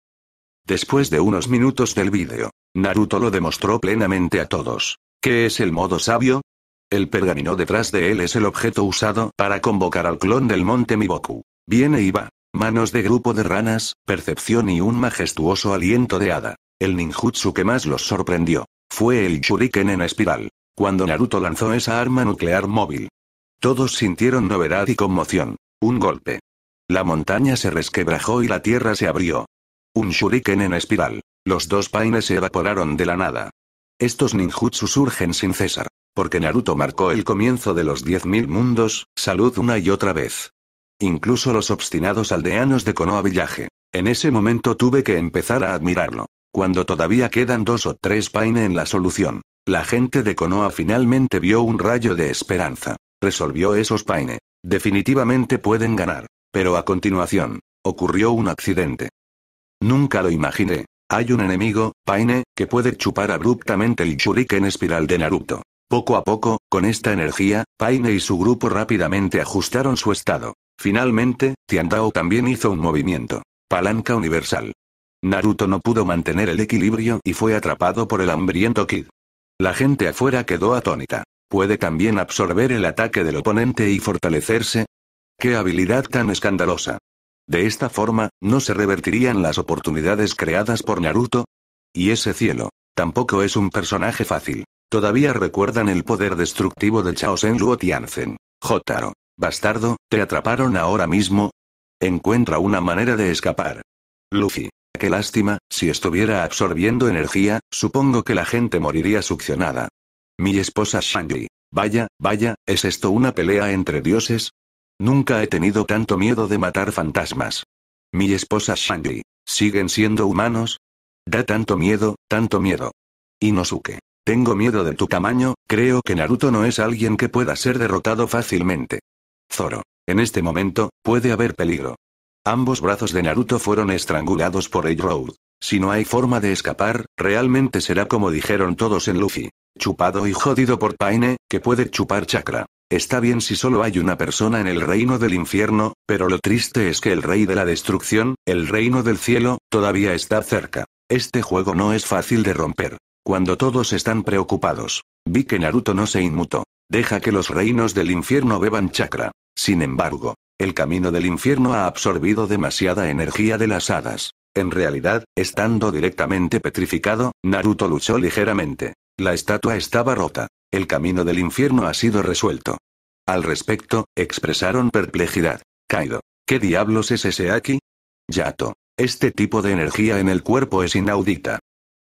Después de unos minutos del vídeo, Naruto lo demostró plenamente a todos. ¿Qué es el modo sabio? El pergamino detrás de él es el objeto usado para convocar al clon del monte Miboku. Viene y va. Manos de grupo de ranas, percepción y un majestuoso aliento de hada. El ninjutsu que más los sorprendió fue el shuriken en espiral. Cuando Naruto lanzó esa arma nuclear móvil, todos sintieron novedad y conmoción. Un golpe. La montaña se resquebrajó y la tierra se abrió. Un shuriken en espiral. Los dos paines se evaporaron de la nada. Estos ninjutsu surgen sin cesar. Porque Naruto marcó el comienzo de los mil mundos, salud una y otra vez. Incluso los obstinados aldeanos de Konoha Villaje. En ese momento tuve que empezar a admirarlo. Cuando todavía quedan dos o tres paines en la solución, la gente de Konoha finalmente vio un rayo de esperanza resolvió esos Paine. Definitivamente pueden ganar. Pero a continuación, ocurrió un accidente. Nunca lo imaginé. Hay un enemigo, Paine, que puede chupar abruptamente el en espiral de Naruto. Poco a poco, con esta energía, Paine y su grupo rápidamente ajustaron su estado. Finalmente, Tiandao también hizo un movimiento. Palanca universal. Naruto no pudo mantener el equilibrio y fue atrapado por el hambriento Kid. La gente afuera quedó atónita. Puede también absorber el ataque del oponente y fortalecerse. ¡Qué habilidad tan escandalosa! De esta forma, ¿no se revertirían las oportunidades creadas por Naruto? Y ese cielo, tampoco es un personaje fácil. Todavía recuerdan el poder destructivo de Chaosen Luo Tianzen. Jotaro, bastardo, te atraparon ahora mismo. Encuentra una manera de escapar. Luffy, qué lástima, si estuviera absorbiendo energía, supongo que la gente moriría succionada. Mi esposa Shangri. Vaya, vaya, ¿es esto una pelea entre dioses? Nunca he tenido tanto miedo de matar fantasmas. Mi esposa Shangri. ¿Siguen siendo humanos? Da tanto miedo, tanto miedo. Inosuke. Tengo miedo de tu tamaño, creo que Naruto no es alguien que pueda ser derrotado fácilmente. Zoro. En este momento, puede haber peligro. Ambos brazos de Naruto fueron estrangulados por el road Si no hay forma de escapar, realmente será como dijeron todos en Luffy. Chupado y jodido por Paine, que puede chupar chakra. Está bien si solo hay una persona en el reino del infierno, pero lo triste es que el rey de la destrucción, el reino del cielo, todavía está cerca. Este juego no es fácil de romper. Cuando todos están preocupados. Vi que Naruto no se inmutó. Deja que los reinos del infierno beban chakra. Sin embargo, el camino del infierno ha absorbido demasiada energía de las hadas. En realidad, estando directamente petrificado, Naruto luchó ligeramente. La estatua estaba rota. El camino del infierno ha sido resuelto. Al respecto, expresaron perplejidad. Kaido. ¿Qué diablos es ese aquí? Yato. Este tipo de energía en el cuerpo es inaudita.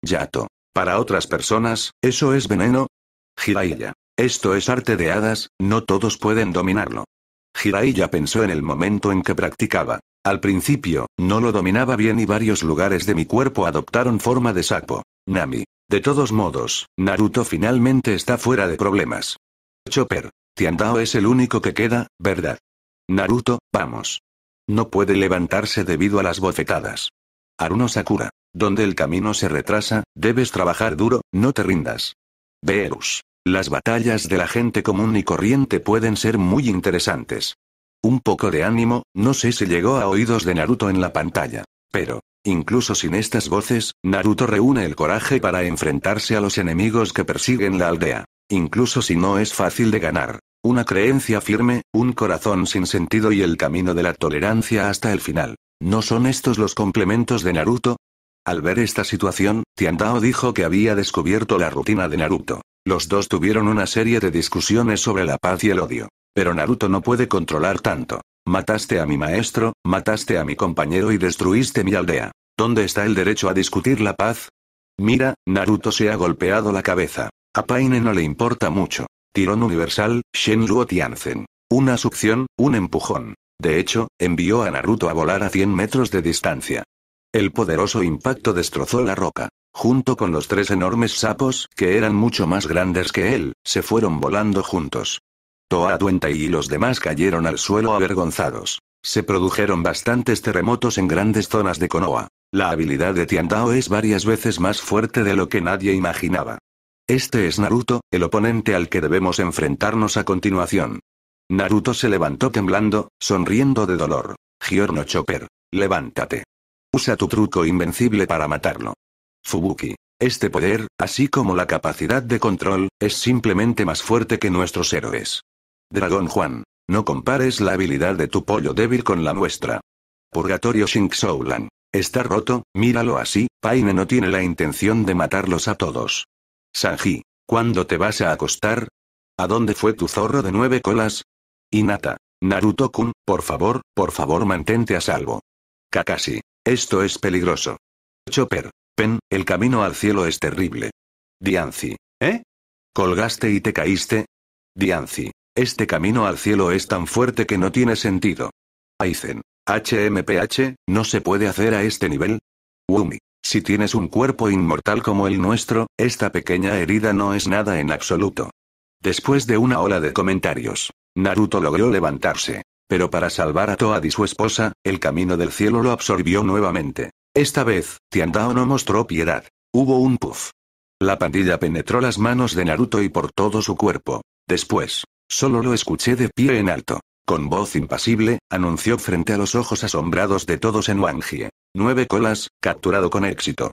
Yato. Para otras personas, ¿eso es veneno? Jiraiya. Esto es arte de hadas, no todos pueden dominarlo. Jiraiya pensó en el momento en que practicaba. Al principio, no lo dominaba bien y varios lugares de mi cuerpo adoptaron forma de sapo. Nami. De todos modos, Naruto finalmente está fuera de problemas. Chopper, Tiandao es el único que queda, ¿verdad? Naruto, vamos. No puede levantarse debido a las bofetadas. Aruno Sakura, donde el camino se retrasa, debes trabajar duro, no te rindas. Beerus, las batallas de la gente común y corriente pueden ser muy interesantes. Un poco de ánimo, no sé si llegó a oídos de Naruto en la pantalla. Pero, Incluso sin estas voces, Naruto reúne el coraje para enfrentarse a los enemigos que persiguen la aldea. Incluso si no es fácil de ganar. Una creencia firme, un corazón sin sentido y el camino de la tolerancia hasta el final. ¿No son estos los complementos de Naruto? Al ver esta situación, Tiandao dijo que había descubierto la rutina de Naruto. Los dos tuvieron una serie de discusiones sobre la paz y el odio. Pero Naruto no puede controlar tanto. Mataste a mi maestro, mataste a mi compañero y destruiste mi aldea. ¿Dónde está el derecho a discutir la paz? Mira, Naruto se ha golpeado la cabeza. A Paine no le importa mucho. Tirón universal, Tian Tianzen. Una succión, un empujón. De hecho, envió a Naruto a volar a 100 metros de distancia. El poderoso impacto destrozó la roca. Junto con los tres enormes sapos, que eran mucho más grandes que él, se fueron volando juntos. Toa Duente y los demás cayeron al suelo avergonzados. Se produjeron bastantes terremotos en grandes zonas de Konoha. La habilidad de Tiandao es varias veces más fuerte de lo que nadie imaginaba. Este es Naruto, el oponente al que debemos enfrentarnos a continuación. Naruto se levantó temblando, sonriendo de dolor. Giorno Chopper, levántate. Usa tu truco invencible para matarlo. Fubuki. Este poder, así como la capacidad de control, es simplemente más fuerte que nuestros héroes. Dragón Juan. No compares la habilidad de tu pollo débil con la nuestra. Purgatorio Shink Está roto, míralo así, Paine no tiene la intención de matarlos a todos. Sanji, ¿cuándo te vas a acostar? ¿A dónde fue tu zorro de nueve colas? Inata. Naruto-kun, por favor, por favor mantente a salvo. Kakashi. Esto es peligroso. Chopper. Pen, el camino al cielo es terrible. Dianci. ¿Eh? ¿Colgaste y te caíste? Dianzi. Este camino al cielo es tan fuerte que no tiene sentido. Aizen. HMPH, no se puede hacer a este nivel. Wumi. Si tienes un cuerpo inmortal como el nuestro, esta pequeña herida no es nada en absoluto. Después de una ola de comentarios, Naruto logró levantarse. Pero para salvar a Toad y su esposa, el camino del cielo lo absorbió nuevamente. Esta vez, Tiandao no mostró piedad. Hubo un puff. La pandilla penetró las manos de Naruto y por todo su cuerpo. Después, Solo lo escuché de pie en alto. Con voz impasible, anunció frente a los ojos asombrados de todos en Wangie. Nueve colas, capturado con éxito.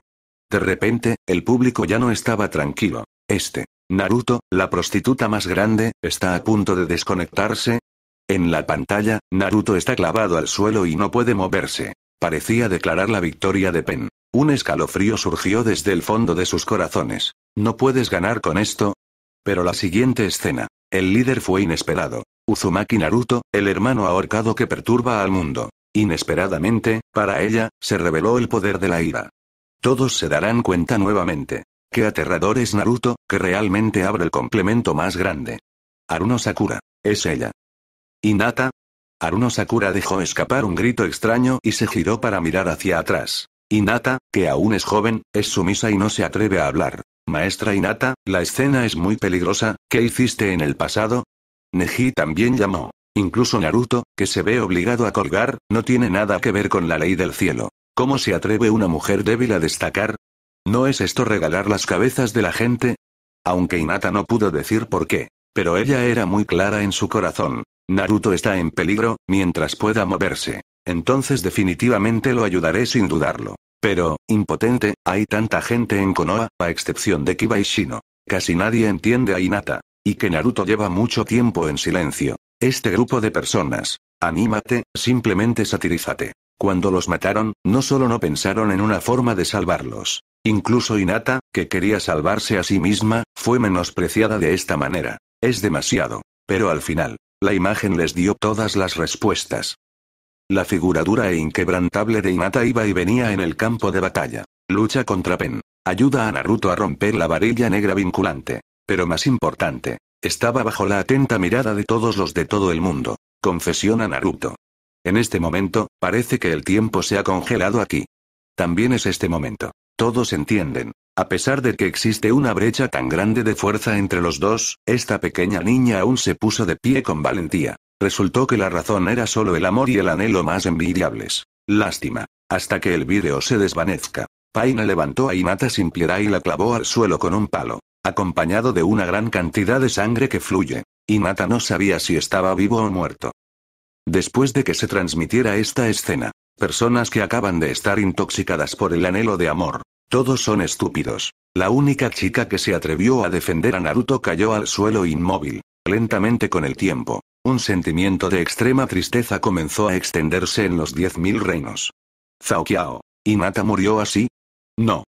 De repente, el público ya no estaba tranquilo. Este, Naruto, la prostituta más grande, está a punto de desconectarse. En la pantalla, Naruto está clavado al suelo y no puede moverse. Parecía declarar la victoria de Pen. Un escalofrío surgió desde el fondo de sus corazones. No puedes ganar con esto. Pero la siguiente escena, el líder fue inesperado. Uzumaki Naruto, el hermano ahorcado que perturba al mundo. Inesperadamente, para ella, se reveló el poder de la ira. Todos se darán cuenta nuevamente. Qué aterrador es Naruto, que realmente abre el complemento más grande. Aruno Sakura. Es ella. Nata. Aruno Sakura dejó escapar un grito extraño y se giró para mirar hacia atrás. Inata, que aún es joven, es sumisa y no se atreve a hablar. Maestra Inata, la escena es muy peligrosa, ¿qué hiciste en el pasado? Neji también llamó. Incluso Naruto, que se ve obligado a colgar, no tiene nada que ver con la ley del cielo. ¿Cómo se atreve una mujer débil a destacar? ¿No es esto regalar las cabezas de la gente? Aunque Inata no pudo decir por qué, pero ella era muy clara en su corazón. Naruto está en peligro, mientras pueda moverse. Entonces definitivamente lo ayudaré sin dudarlo. Pero, impotente, hay tanta gente en Konoha, a excepción de Kiba y Shino. Casi nadie entiende a Hinata. Y que Naruto lleva mucho tiempo en silencio. Este grupo de personas. Anímate, simplemente satirízate. Cuando los mataron, no solo no pensaron en una forma de salvarlos. Incluso Hinata, que quería salvarse a sí misma, fue menospreciada de esta manera. Es demasiado. Pero al final, la imagen les dio todas las respuestas. La figura dura e inquebrantable de Inata iba y venía en el campo de batalla. Lucha contra Pen. Ayuda a Naruto a romper la varilla negra vinculante. Pero más importante, estaba bajo la atenta mirada de todos los de todo el mundo. Confesión a Naruto. En este momento, parece que el tiempo se ha congelado aquí. También es este momento. Todos entienden. A pesar de que existe una brecha tan grande de fuerza entre los dos, esta pequeña niña aún se puso de pie con valentía. Resultó que la razón era solo el amor y el anhelo más envidiables. Lástima. Hasta que el vídeo se desvanezca. Paina levantó a Inata sin piedad y la clavó al suelo con un palo, acompañado de una gran cantidad de sangre que fluye. Inata no sabía si estaba vivo o muerto. Después de que se transmitiera esta escena, personas que acaban de estar intoxicadas por el anhelo de amor, todos son estúpidos. La única chica que se atrevió a defender a Naruto cayó al suelo inmóvil, lentamente con el tiempo. Un sentimiento de extrema tristeza comenzó a extenderse en los diez mil reinos. y Nata murió así? No.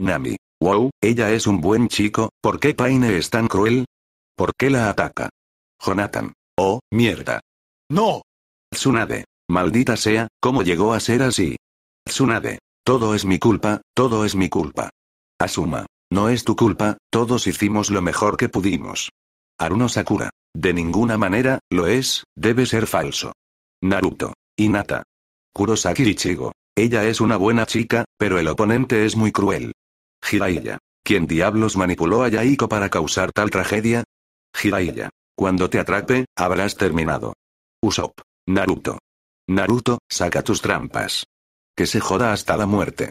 Nami. Wow, ella es un buen chico, ¿por qué Paine es tan cruel? ¿Por qué la ataca? Jonathan. Oh, mierda. No. Tsunade. Maldita sea, ¿cómo llegó a ser así? Tsunade. Todo es mi culpa, todo es mi culpa. Asuma. No es tu culpa, todos hicimos lo mejor que pudimos aruno Sakura. De ninguna manera, lo es, debe ser falso. Naruto. Inata, Kurosaki Ichigo. Ella es una buena chica, pero el oponente es muy cruel. Jiraiya. ¿Quién diablos manipuló a Yaiko para causar tal tragedia? Jiraiya. Cuando te atrape, habrás terminado. Usopp. Naruto. Naruto, saca tus trampas. Que se joda hasta la muerte.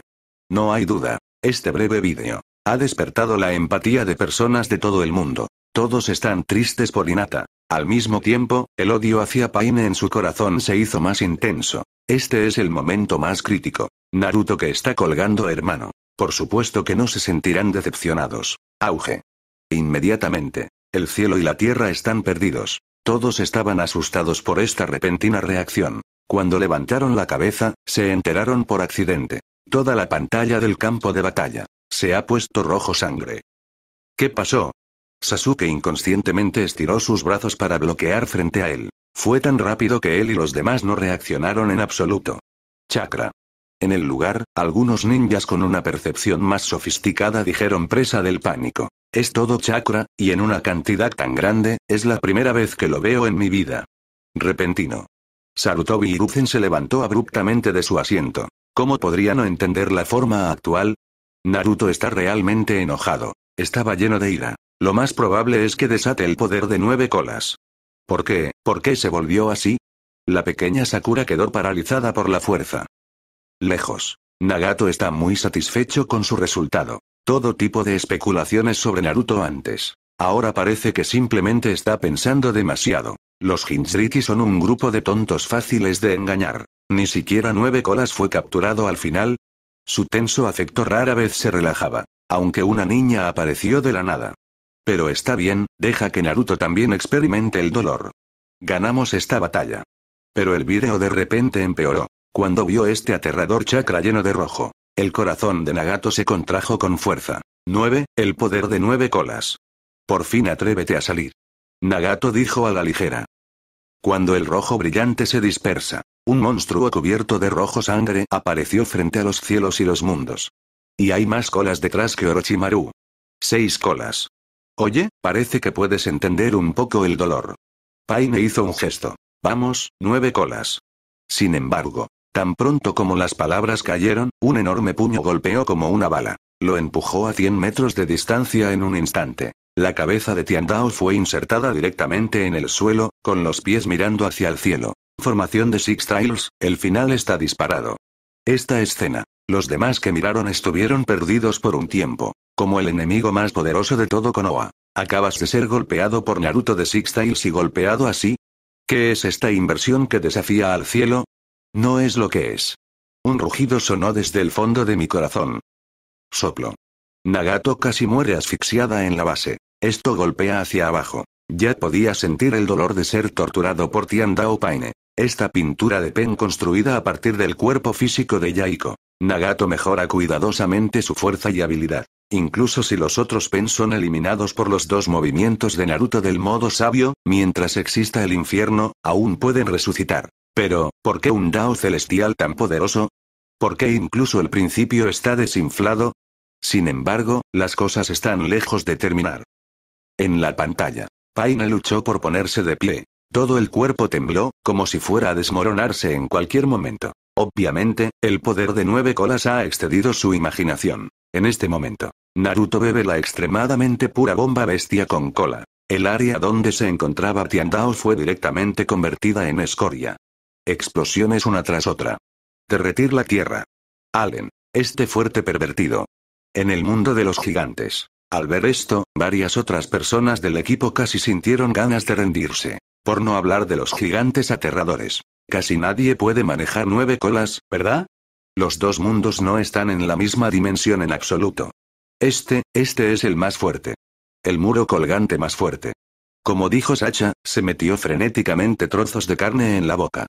No hay duda. Este breve vídeo ha despertado la empatía de personas de todo el mundo. Todos están tristes por Inata. Al mismo tiempo, el odio hacia Paine en su corazón se hizo más intenso. Este es el momento más crítico. Naruto que está colgando hermano. Por supuesto que no se sentirán decepcionados. Auge. Inmediatamente. El cielo y la tierra están perdidos. Todos estaban asustados por esta repentina reacción. Cuando levantaron la cabeza, se enteraron por accidente. Toda la pantalla del campo de batalla. Se ha puesto rojo sangre. ¿Qué pasó? Sasuke inconscientemente estiró sus brazos para bloquear frente a él. Fue tan rápido que él y los demás no reaccionaron en absoluto. Chakra. En el lugar, algunos ninjas con una percepción más sofisticada dijeron presa del pánico. Es todo chakra, y en una cantidad tan grande, es la primera vez que lo veo en mi vida. Repentino. Sarutobi Hiruzen se levantó abruptamente de su asiento. ¿Cómo podría no entender la forma actual? Naruto está realmente enojado. Estaba lleno de ira. Lo más probable es que desate el poder de nueve colas. ¿Por qué? ¿Por qué se volvió así? La pequeña Sakura quedó paralizada por la fuerza. Lejos. Nagato está muy satisfecho con su resultado. Todo tipo de especulaciones sobre Naruto antes. Ahora parece que simplemente está pensando demasiado. Los Jinchuriki son un grupo de tontos fáciles de engañar. Ni siquiera nueve colas fue capturado al final. Su tenso afecto rara vez se relajaba, aunque una niña apareció de la nada. Pero está bien, deja que Naruto también experimente el dolor. Ganamos esta batalla. Pero el video de repente empeoró. Cuando vio este aterrador chakra lleno de rojo, el corazón de Nagato se contrajo con fuerza. 9. El poder de nueve colas. Por fin atrévete a salir. Nagato dijo a la ligera. Cuando el rojo brillante se dispersa, un monstruo cubierto de rojo sangre apareció frente a los cielos y los mundos. Y hay más colas detrás que Orochimaru. Seis colas. Oye, parece que puedes entender un poco el dolor. Paine hizo un gesto. Vamos, nueve colas. Sin embargo, tan pronto como las palabras cayeron, un enorme puño golpeó como una bala. Lo empujó a 100 metros de distancia en un instante. La cabeza de Tiandao fue insertada directamente en el suelo, con los pies mirando hacia el cielo. Formación de Six Trails, el final está disparado. Esta escena, los demás que miraron estuvieron perdidos por un tiempo. Como el enemigo más poderoso de todo Konoha. Acabas de ser golpeado por Naruto de Six Tails y golpeado así. ¿Qué es esta inversión que desafía al cielo? No es lo que es. Un rugido sonó desde el fondo de mi corazón. Soplo. Nagato casi muere asfixiada en la base. Esto golpea hacia abajo. Ya podía sentir el dolor de ser torturado por Tiandao Paine. Esta pintura de Pen construida a partir del cuerpo físico de Yaiko. Nagato mejora cuidadosamente su fuerza y habilidad. Incluso si los otros Pen son eliminados por los dos movimientos de Naruto del modo sabio, mientras exista el infierno, aún pueden resucitar. Pero, ¿por qué un Dao celestial tan poderoso? ¿Por qué incluso el principio está desinflado? Sin embargo, las cosas están lejos de terminar. En la pantalla, Paina luchó por ponerse de pie, todo el cuerpo tembló, como si fuera a desmoronarse en cualquier momento. Obviamente, el poder de nueve colas ha excedido su imaginación. En este momento, Naruto bebe la extremadamente pura bomba bestia con cola. El área donde se encontraba Tiandao fue directamente convertida en escoria. Explosiones una tras otra. Derretir la tierra. Allen. Este fuerte pervertido. En el mundo de los gigantes. Al ver esto, varias otras personas del equipo casi sintieron ganas de rendirse. Por no hablar de los gigantes aterradores. Casi nadie puede manejar nueve colas, ¿verdad? Los dos mundos no están en la misma dimensión en absoluto. Este, este es el más fuerte. El muro colgante más fuerte. Como dijo Sacha, se metió frenéticamente trozos de carne en la boca.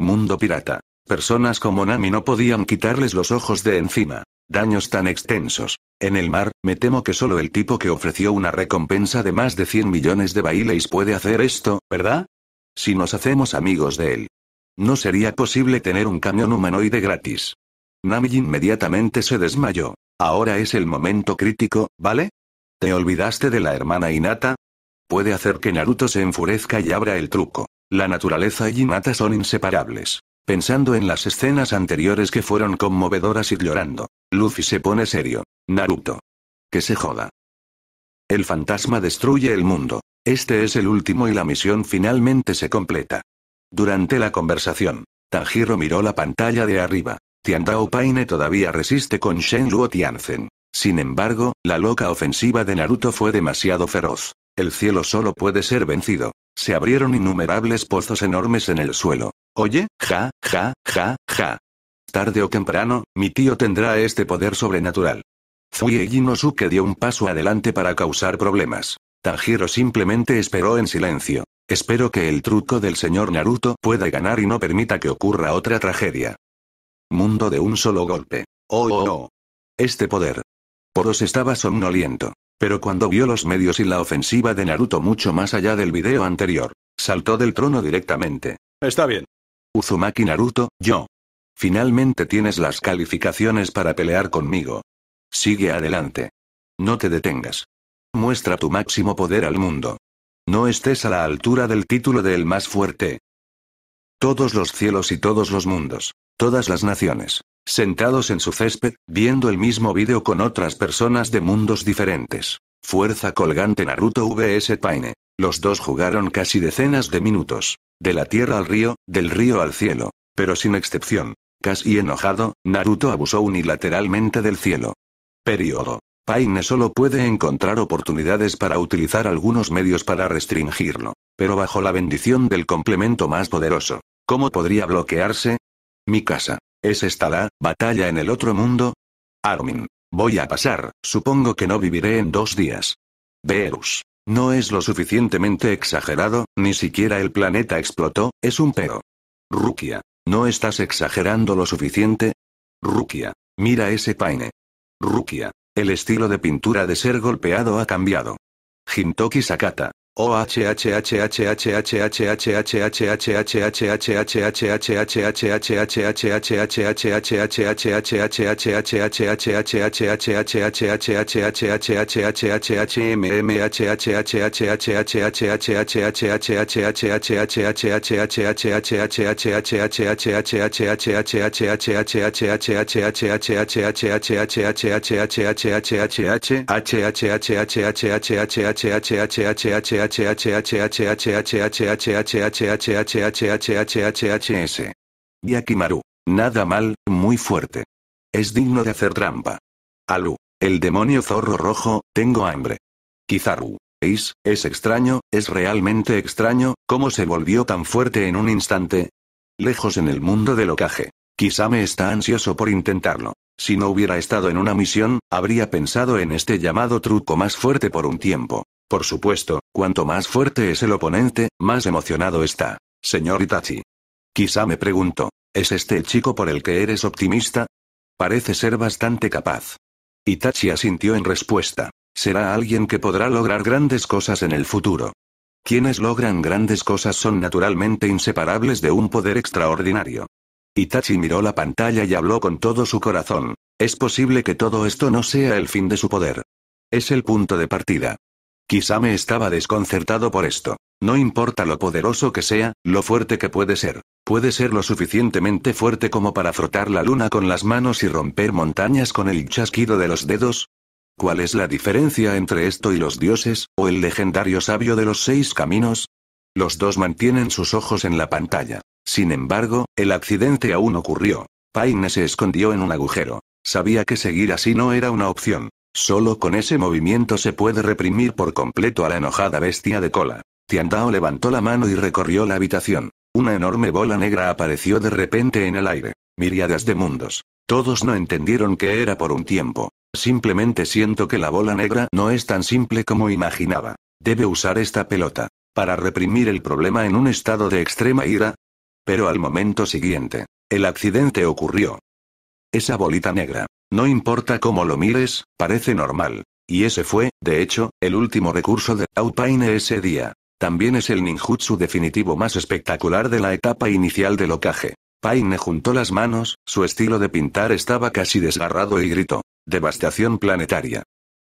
Mundo pirata. Personas como Nami no podían quitarles los ojos de encima. Daños tan extensos. En el mar, me temo que solo el tipo que ofreció una recompensa de más de 100 millones de bailes puede hacer esto, ¿verdad? Si nos hacemos amigos de él. No sería posible tener un cañón humanoide gratis. Nami inmediatamente se desmayó. Ahora es el momento crítico, ¿vale? ¿Te olvidaste de la hermana Inata? Puede hacer que Naruto se enfurezca y abra el truco. La naturaleza y Inata son inseparables pensando en las escenas anteriores que fueron conmovedoras y llorando. Luffy se pone serio. Naruto. Que se joda. El fantasma destruye el mundo. Este es el último y la misión finalmente se completa. Durante la conversación, Tanjiro miró la pantalla de arriba. Tiandao Paine todavía resiste con Shen Luo Tianzen. Sin embargo, la loca ofensiva de Naruto fue demasiado feroz. El cielo solo puede ser vencido. Se abrieron innumerables pozos enormes en el suelo. Oye, ja, ja, ja, ja. Tarde o temprano, mi tío tendrá este poder sobrenatural. Zui que dio un paso adelante para causar problemas. Tanjiro simplemente esperó en silencio. Espero que el truco del señor Naruto pueda ganar y no permita que ocurra otra tragedia. Mundo de un solo golpe. Oh, oh, oh. Este poder. Poros estaba somnoliento. Pero cuando vio los medios y la ofensiva de Naruto mucho más allá del video anterior, saltó del trono directamente. Está bien. Uzumaki Naruto, yo. Finalmente tienes las calificaciones para pelear conmigo. Sigue adelante. No te detengas. Muestra tu máximo poder al mundo. No estés a la altura del título del más fuerte. Todos los cielos y todos los mundos, todas las naciones, sentados en su césped, viendo el mismo vídeo con otras personas de mundos diferentes. Fuerza colgante Naruto vs Paine. Los dos jugaron casi decenas de minutos. De la tierra al río, del río al cielo. Pero sin excepción. Casi enojado, Naruto abusó unilateralmente del cielo. Periodo. Paine solo puede encontrar oportunidades para utilizar algunos medios para restringirlo. Pero bajo la bendición del complemento más poderoso. ¿Cómo podría bloquearse? Mi casa. ¿Es esta la batalla en el otro mundo? Armin. Voy a pasar, supongo que no viviré en dos días. Verus. No es lo suficientemente exagerado, ni siquiera el planeta explotó, es un pero. Rukia. ¿No estás exagerando lo suficiente? Rukia. Mira ese paine. Rukia. El estilo de pintura de ser golpeado ha cambiado. Hintoki Sakata. O Yakimaru. Nada mal, muy fuerte. Es digno de hacer trampa. Alu. El demonio zorro rojo, tengo hambre. Kizaru. Eis, Es extraño, es realmente extraño, cómo se volvió tan fuerte en un instante. Lejos en el mundo del ocaje. me está ansioso por intentarlo. Si no hubiera estado en una misión, habría pensado en este llamado truco más fuerte por un tiempo. Por supuesto, cuanto más fuerte es el oponente, más emocionado está. Señor Itachi. Quizá me pregunto, ¿es este el chico por el que eres optimista? Parece ser bastante capaz. Itachi asintió en respuesta. Será alguien que podrá lograr grandes cosas en el futuro. Quienes logran grandes cosas son naturalmente inseparables de un poder extraordinario. Itachi miró la pantalla y habló con todo su corazón. Es posible que todo esto no sea el fin de su poder. Es el punto de partida. Quizá me estaba desconcertado por esto. No importa lo poderoso que sea, lo fuerte que puede ser. Puede ser lo suficientemente fuerte como para frotar la luna con las manos y romper montañas con el chasquido de los dedos. ¿Cuál es la diferencia entre esto y los dioses, o el legendario sabio de los seis caminos? Los dos mantienen sus ojos en la pantalla. Sin embargo, el accidente aún ocurrió. Paine se escondió en un agujero. Sabía que seguir así no era una opción. Solo con ese movimiento se puede reprimir por completo a la enojada bestia de cola. Tiandao levantó la mano y recorrió la habitación. Una enorme bola negra apareció de repente en el aire. Miriadas de mundos. Todos no entendieron qué era por un tiempo. Simplemente siento que la bola negra no es tan simple como imaginaba. Debe usar esta pelota. Para reprimir el problema en un estado de extrema ira. Pero al momento siguiente, el accidente ocurrió. Esa bolita negra, no importa cómo lo mires, parece normal. Y ese fue, de hecho, el último recurso de Paine ese día. También es el ninjutsu definitivo más espectacular de la etapa inicial del ocaje. Paine juntó las manos, su estilo de pintar estaba casi desgarrado y gritó. Devastación planetaria.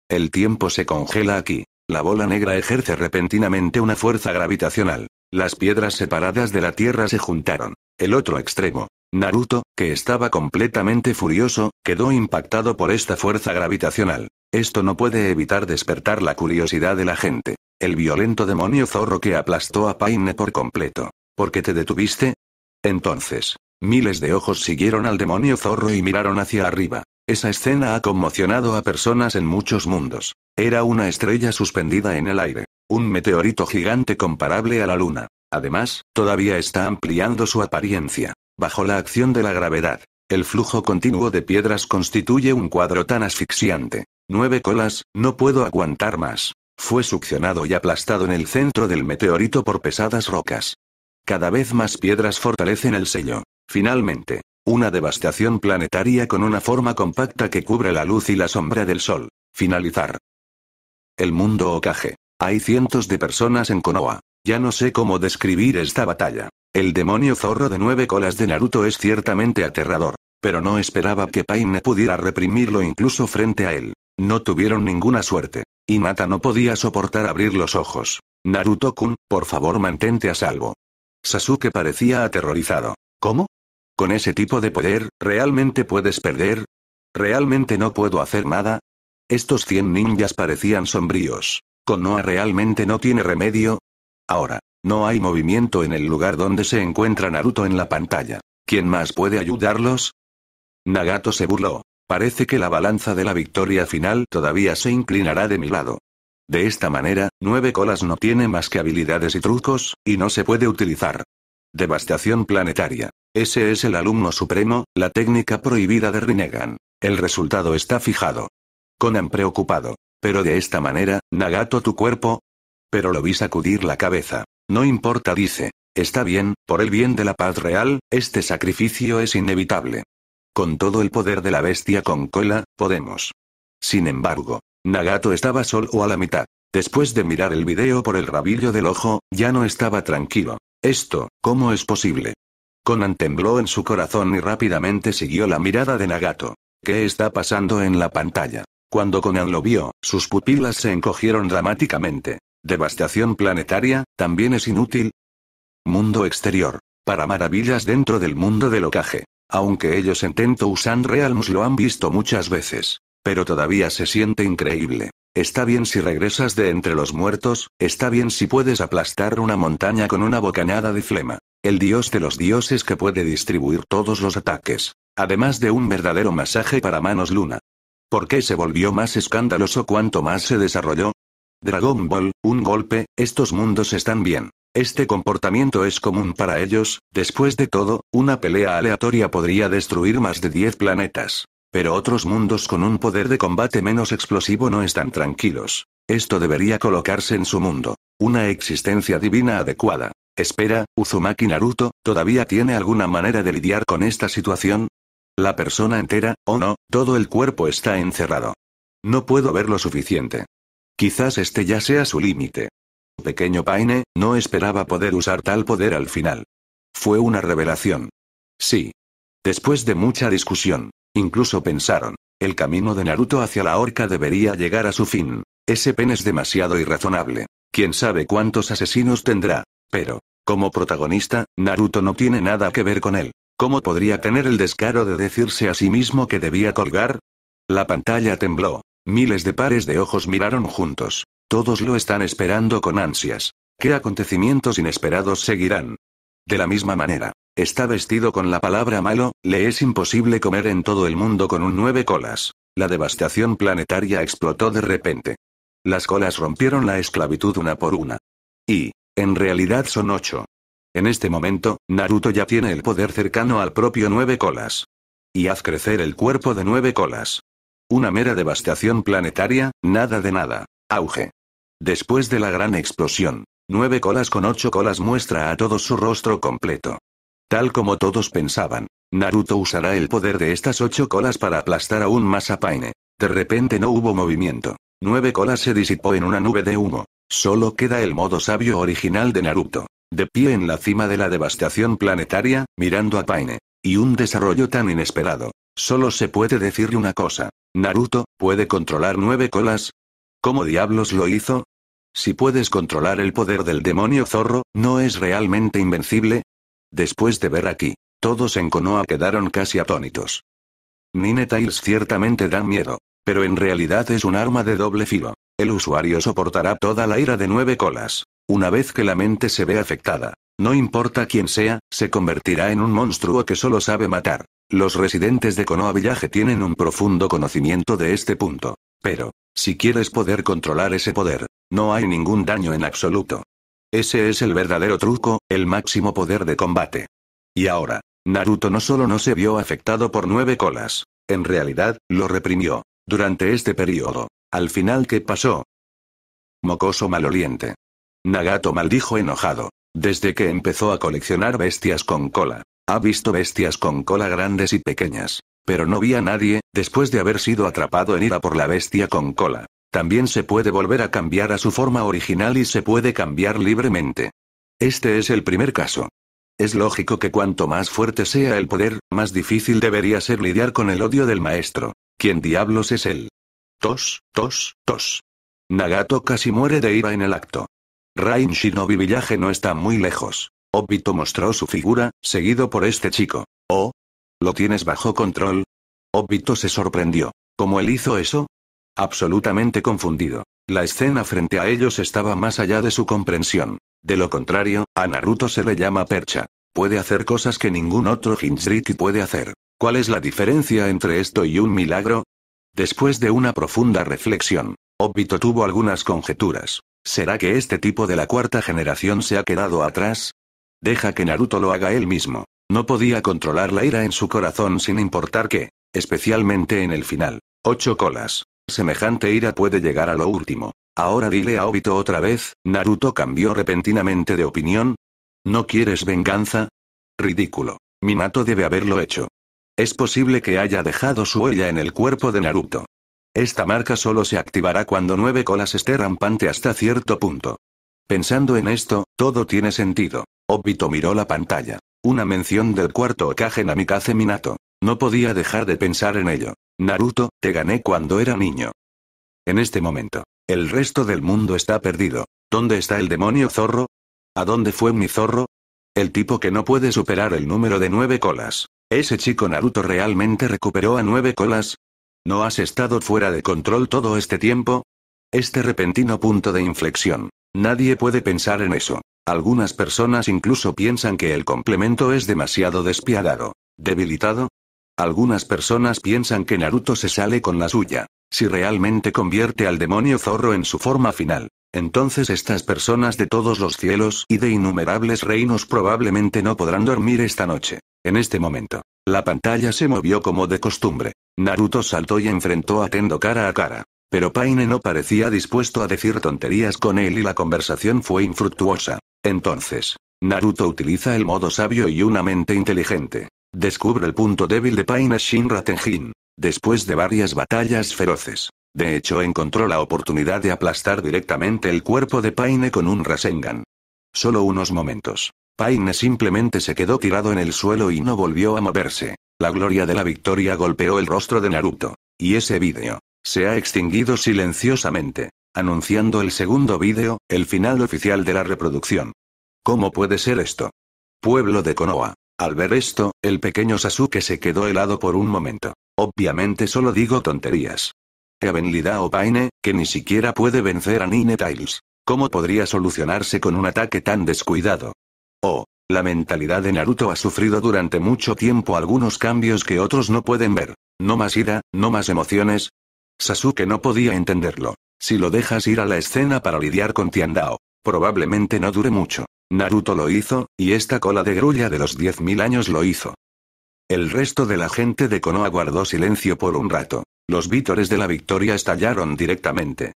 El tiempo se congela aquí. La bola negra ejerce repentinamente una fuerza gravitacional. Las piedras separadas de la Tierra se juntaron. El otro extremo, Naruto, que estaba completamente furioso, quedó impactado por esta fuerza gravitacional. Esto no puede evitar despertar la curiosidad de la gente. El violento demonio zorro que aplastó a Paine por completo. ¿Por qué te detuviste? Entonces, miles de ojos siguieron al demonio zorro y miraron hacia arriba. Esa escena ha conmocionado a personas en muchos mundos. Era una estrella suspendida en el aire. Un meteorito gigante comparable a la luna. Además, todavía está ampliando su apariencia. Bajo la acción de la gravedad, el flujo continuo de piedras constituye un cuadro tan asfixiante. Nueve colas, no puedo aguantar más. Fue succionado y aplastado en el centro del meteorito por pesadas rocas. Cada vez más piedras fortalecen el sello. Finalmente, una devastación planetaria con una forma compacta que cubre la luz y la sombra del sol. Finalizar. El mundo ocaje. Hay cientos de personas en Konoha. Ya no sé cómo describir esta batalla. El demonio zorro de nueve colas de Naruto es ciertamente aterrador. Pero no esperaba que Paine pudiera reprimirlo incluso frente a él. No tuvieron ninguna suerte. y Mata no podía soportar abrir los ojos. Naruto-kun, por favor mantente a salvo. Sasuke parecía aterrorizado. ¿Cómo? Con ese tipo de poder, ¿realmente puedes perder? ¿Realmente no puedo hacer nada? Estos cien ninjas parecían sombríos. Konoha realmente no tiene remedio. Ahora, no hay movimiento en el lugar donde se encuentra Naruto en la pantalla. ¿Quién más puede ayudarlos? Nagato se burló. Parece que la balanza de la victoria final todavía se inclinará de mi lado. De esta manera, nueve colas no tiene más que habilidades y trucos, y no se puede utilizar. Devastación planetaria. Ese es el alumno supremo, la técnica prohibida de Rinnegan. El resultado está fijado. Conan preocupado. Pero de esta manera, Nagato tu cuerpo. Pero lo vi sacudir la cabeza. No importa, dice. Está bien, por el bien de la paz real, este sacrificio es inevitable. Con todo el poder de la bestia con cola, podemos. Sin embargo, Nagato estaba solo a la mitad. Después de mirar el video por el rabillo del ojo, ya no estaba tranquilo. Esto, ¿cómo es posible? Conan tembló en su corazón y rápidamente siguió la mirada de Nagato. ¿Qué está pasando en la pantalla? Cuando Conan lo vio, sus pupilas se encogieron dramáticamente. Devastación planetaria, también es inútil. Mundo exterior. Para maravillas dentro del mundo de locaje Aunque ellos en Tento Usan Realms lo han visto muchas veces. Pero todavía se siente increíble. Está bien si regresas de entre los muertos, está bien si puedes aplastar una montaña con una bocanada de flema. El dios de los dioses que puede distribuir todos los ataques. Además de un verdadero masaje para manos luna. ¿Por qué se volvió más escandaloso cuanto más se desarrolló? Dragon Ball, un golpe, estos mundos están bien. Este comportamiento es común para ellos, después de todo, una pelea aleatoria podría destruir más de 10 planetas. Pero otros mundos con un poder de combate menos explosivo no están tranquilos. Esto debería colocarse en su mundo. Una existencia divina adecuada. Espera, Uzumaki Naruto, ¿todavía tiene alguna manera de lidiar con esta situación? La persona entera, o no, todo el cuerpo está encerrado. No puedo ver lo suficiente. Quizás este ya sea su límite. Pequeño Paine, no esperaba poder usar tal poder al final. Fue una revelación. Sí. Después de mucha discusión, incluso pensaron, el camino de Naruto hacia la horca debería llegar a su fin. Ese pen es demasiado irrazonable. Quién sabe cuántos asesinos tendrá. Pero, como protagonista, Naruto no tiene nada que ver con él. ¿Cómo podría tener el descaro de decirse a sí mismo que debía colgar? La pantalla tembló. Miles de pares de ojos miraron juntos. Todos lo están esperando con ansias. ¿Qué acontecimientos inesperados seguirán? De la misma manera, está vestido con la palabra malo, le es imposible comer en todo el mundo con un nueve colas. La devastación planetaria explotó de repente. Las colas rompieron la esclavitud una por una. Y, en realidad son ocho. En este momento, Naruto ya tiene el poder cercano al propio nueve colas. Y haz crecer el cuerpo de nueve colas. Una mera devastación planetaria, nada de nada. Auge. Después de la gran explosión, nueve colas con ocho colas muestra a todo su rostro completo. Tal como todos pensaban, Naruto usará el poder de estas ocho colas para aplastar aún más a Paine. De repente no hubo movimiento. Nueve colas se disipó en una nube de humo. Solo queda el modo sabio original de Naruto. De pie en la cima de la devastación planetaria, mirando a Paine. Y un desarrollo tan inesperado. Solo se puede decir una cosa. Naruto, ¿puede controlar nueve colas? ¿Cómo diablos lo hizo? Si puedes controlar el poder del demonio zorro, ¿no es realmente invencible? Después de ver aquí, todos en Konoha quedaron casi atónitos. Ninetails ciertamente da miedo, pero en realidad es un arma de doble filo. El usuario soportará toda la ira de nueve colas. Una vez que la mente se ve afectada, no importa quién sea, se convertirá en un monstruo que solo sabe matar. Los residentes de Konoha Village tienen un profundo conocimiento de este punto. Pero, si quieres poder controlar ese poder, no hay ningún daño en absoluto. Ese es el verdadero truco, el máximo poder de combate. Y ahora, Naruto no solo no se vio afectado por nueve colas, en realidad, lo reprimió. Durante este periodo, al final ¿qué pasó? Mocoso maloliente. Nagato maldijo enojado. Desde que empezó a coleccionar bestias con cola, ha visto bestias con cola grandes y pequeñas. Pero no vi a nadie, después de haber sido atrapado en ira por la bestia con cola. También se puede volver a cambiar a su forma original y se puede cambiar libremente. Este es el primer caso. Es lógico que cuanto más fuerte sea el poder, más difícil debería ser lidiar con el odio del maestro. ¿Quién diablos es él? Tos, tos, tos. Nagato casi muere de ira en el acto. Rain Shinobi Village no está muy lejos. Obito mostró su figura, seguido por este chico. Oh. ¿Lo tienes bajo control? Obito se sorprendió. ¿Cómo él hizo eso? Absolutamente confundido. La escena frente a ellos estaba más allá de su comprensión. De lo contrario, a Naruto se le llama percha. Puede hacer cosas que ningún otro Jinchuriki puede hacer. ¿Cuál es la diferencia entre esto y un milagro? Después de una profunda reflexión, Obito tuvo algunas conjeturas. ¿Será que este tipo de la cuarta generación se ha quedado atrás? Deja que Naruto lo haga él mismo. No podía controlar la ira en su corazón sin importar qué. especialmente en el final. Ocho colas. Semejante ira puede llegar a lo último. Ahora dile a Obito otra vez, Naruto cambió repentinamente de opinión. ¿No quieres venganza? Ridículo. Minato debe haberlo hecho. Es posible que haya dejado su huella en el cuerpo de Naruto. Esta marca solo se activará cuando nueve colas esté rampante hasta cierto punto. Pensando en esto, todo tiene sentido. Obito miró la pantalla. Una mención del cuarto Okage Namikaze Minato. No podía dejar de pensar en ello. Naruto, te gané cuando era niño. En este momento. El resto del mundo está perdido. ¿Dónde está el demonio zorro? ¿A dónde fue mi zorro? El tipo que no puede superar el número de nueve colas. ¿Ese chico Naruto realmente recuperó a nueve colas? ¿No has estado fuera de control todo este tiempo? Este repentino punto de inflexión. Nadie puede pensar en eso. Algunas personas incluso piensan que el complemento es demasiado despiadado. ¿Debilitado? Algunas personas piensan que Naruto se sale con la suya. Si realmente convierte al demonio zorro en su forma final, entonces estas personas de todos los cielos y de innumerables reinos probablemente no podrán dormir esta noche. En este momento, la pantalla se movió como de costumbre. Naruto saltó y enfrentó a Tendo cara a cara. Pero Paine no parecía dispuesto a decir tonterías con él y la conversación fue infructuosa. Entonces, Naruto utiliza el modo sabio y una mente inteligente. Descubre el punto débil de Paine Shinra Tenjin. Después de varias batallas feroces. De hecho encontró la oportunidad de aplastar directamente el cuerpo de Paine con un Rasengan. Solo unos momentos. Paine simplemente se quedó tirado en el suelo y no volvió a moverse. La gloria de la victoria golpeó el rostro de Naruto. Y ese vídeo. Se ha extinguido silenciosamente. Anunciando el segundo vídeo, el final oficial de la reproducción. ¿Cómo puede ser esto? Pueblo de Konoha. Al ver esto, el pequeño Sasuke se quedó helado por un momento. Obviamente solo digo tonterías. Evenlida o Paine, que ni siquiera puede vencer a Nine Tiles. ¿Cómo podría solucionarse con un ataque tan descuidado? Oh, la mentalidad de Naruto ha sufrido durante mucho tiempo algunos cambios que otros no pueden ver. No más ira, no más emociones. Sasuke no podía entenderlo. Si lo dejas ir a la escena para lidiar con Tiandao, probablemente no dure mucho. Naruto lo hizo, y esta cola de grulla de los 10.000 años lo hizo. El resto de la gente de Konoha guardó silencio por un rato. Los vítores de la victoria estallaron directamente.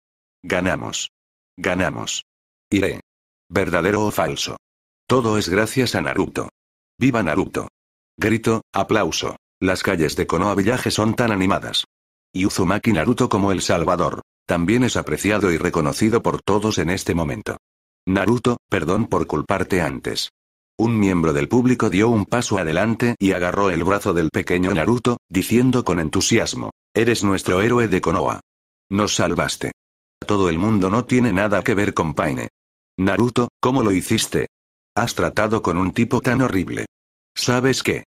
Ganamos. Ganamos. Iré. ¿Verdadero o falso? Todo es gracias a Naruto. ¡Viva Naruto! Grito, aplauso. Las calles de Konoha Village son tan animadas. Yuzumaki Naruto como El Salvador. También es apreciado y reconocido por todos en este momento. Naruto, perdón por culparte antes. Un miembro del público dio un paso adelante y agarró el brazo del pequeño Naruto, diciendo con entusiasmo, Eres nuestro héroe de Konoha. Nos salvaste. Todo el mundo no tiene nada que ver con Paine. Naruto, ¿cómo lo hiciste? Has tratado con un tipo tan horrible. ¿Sabes qué?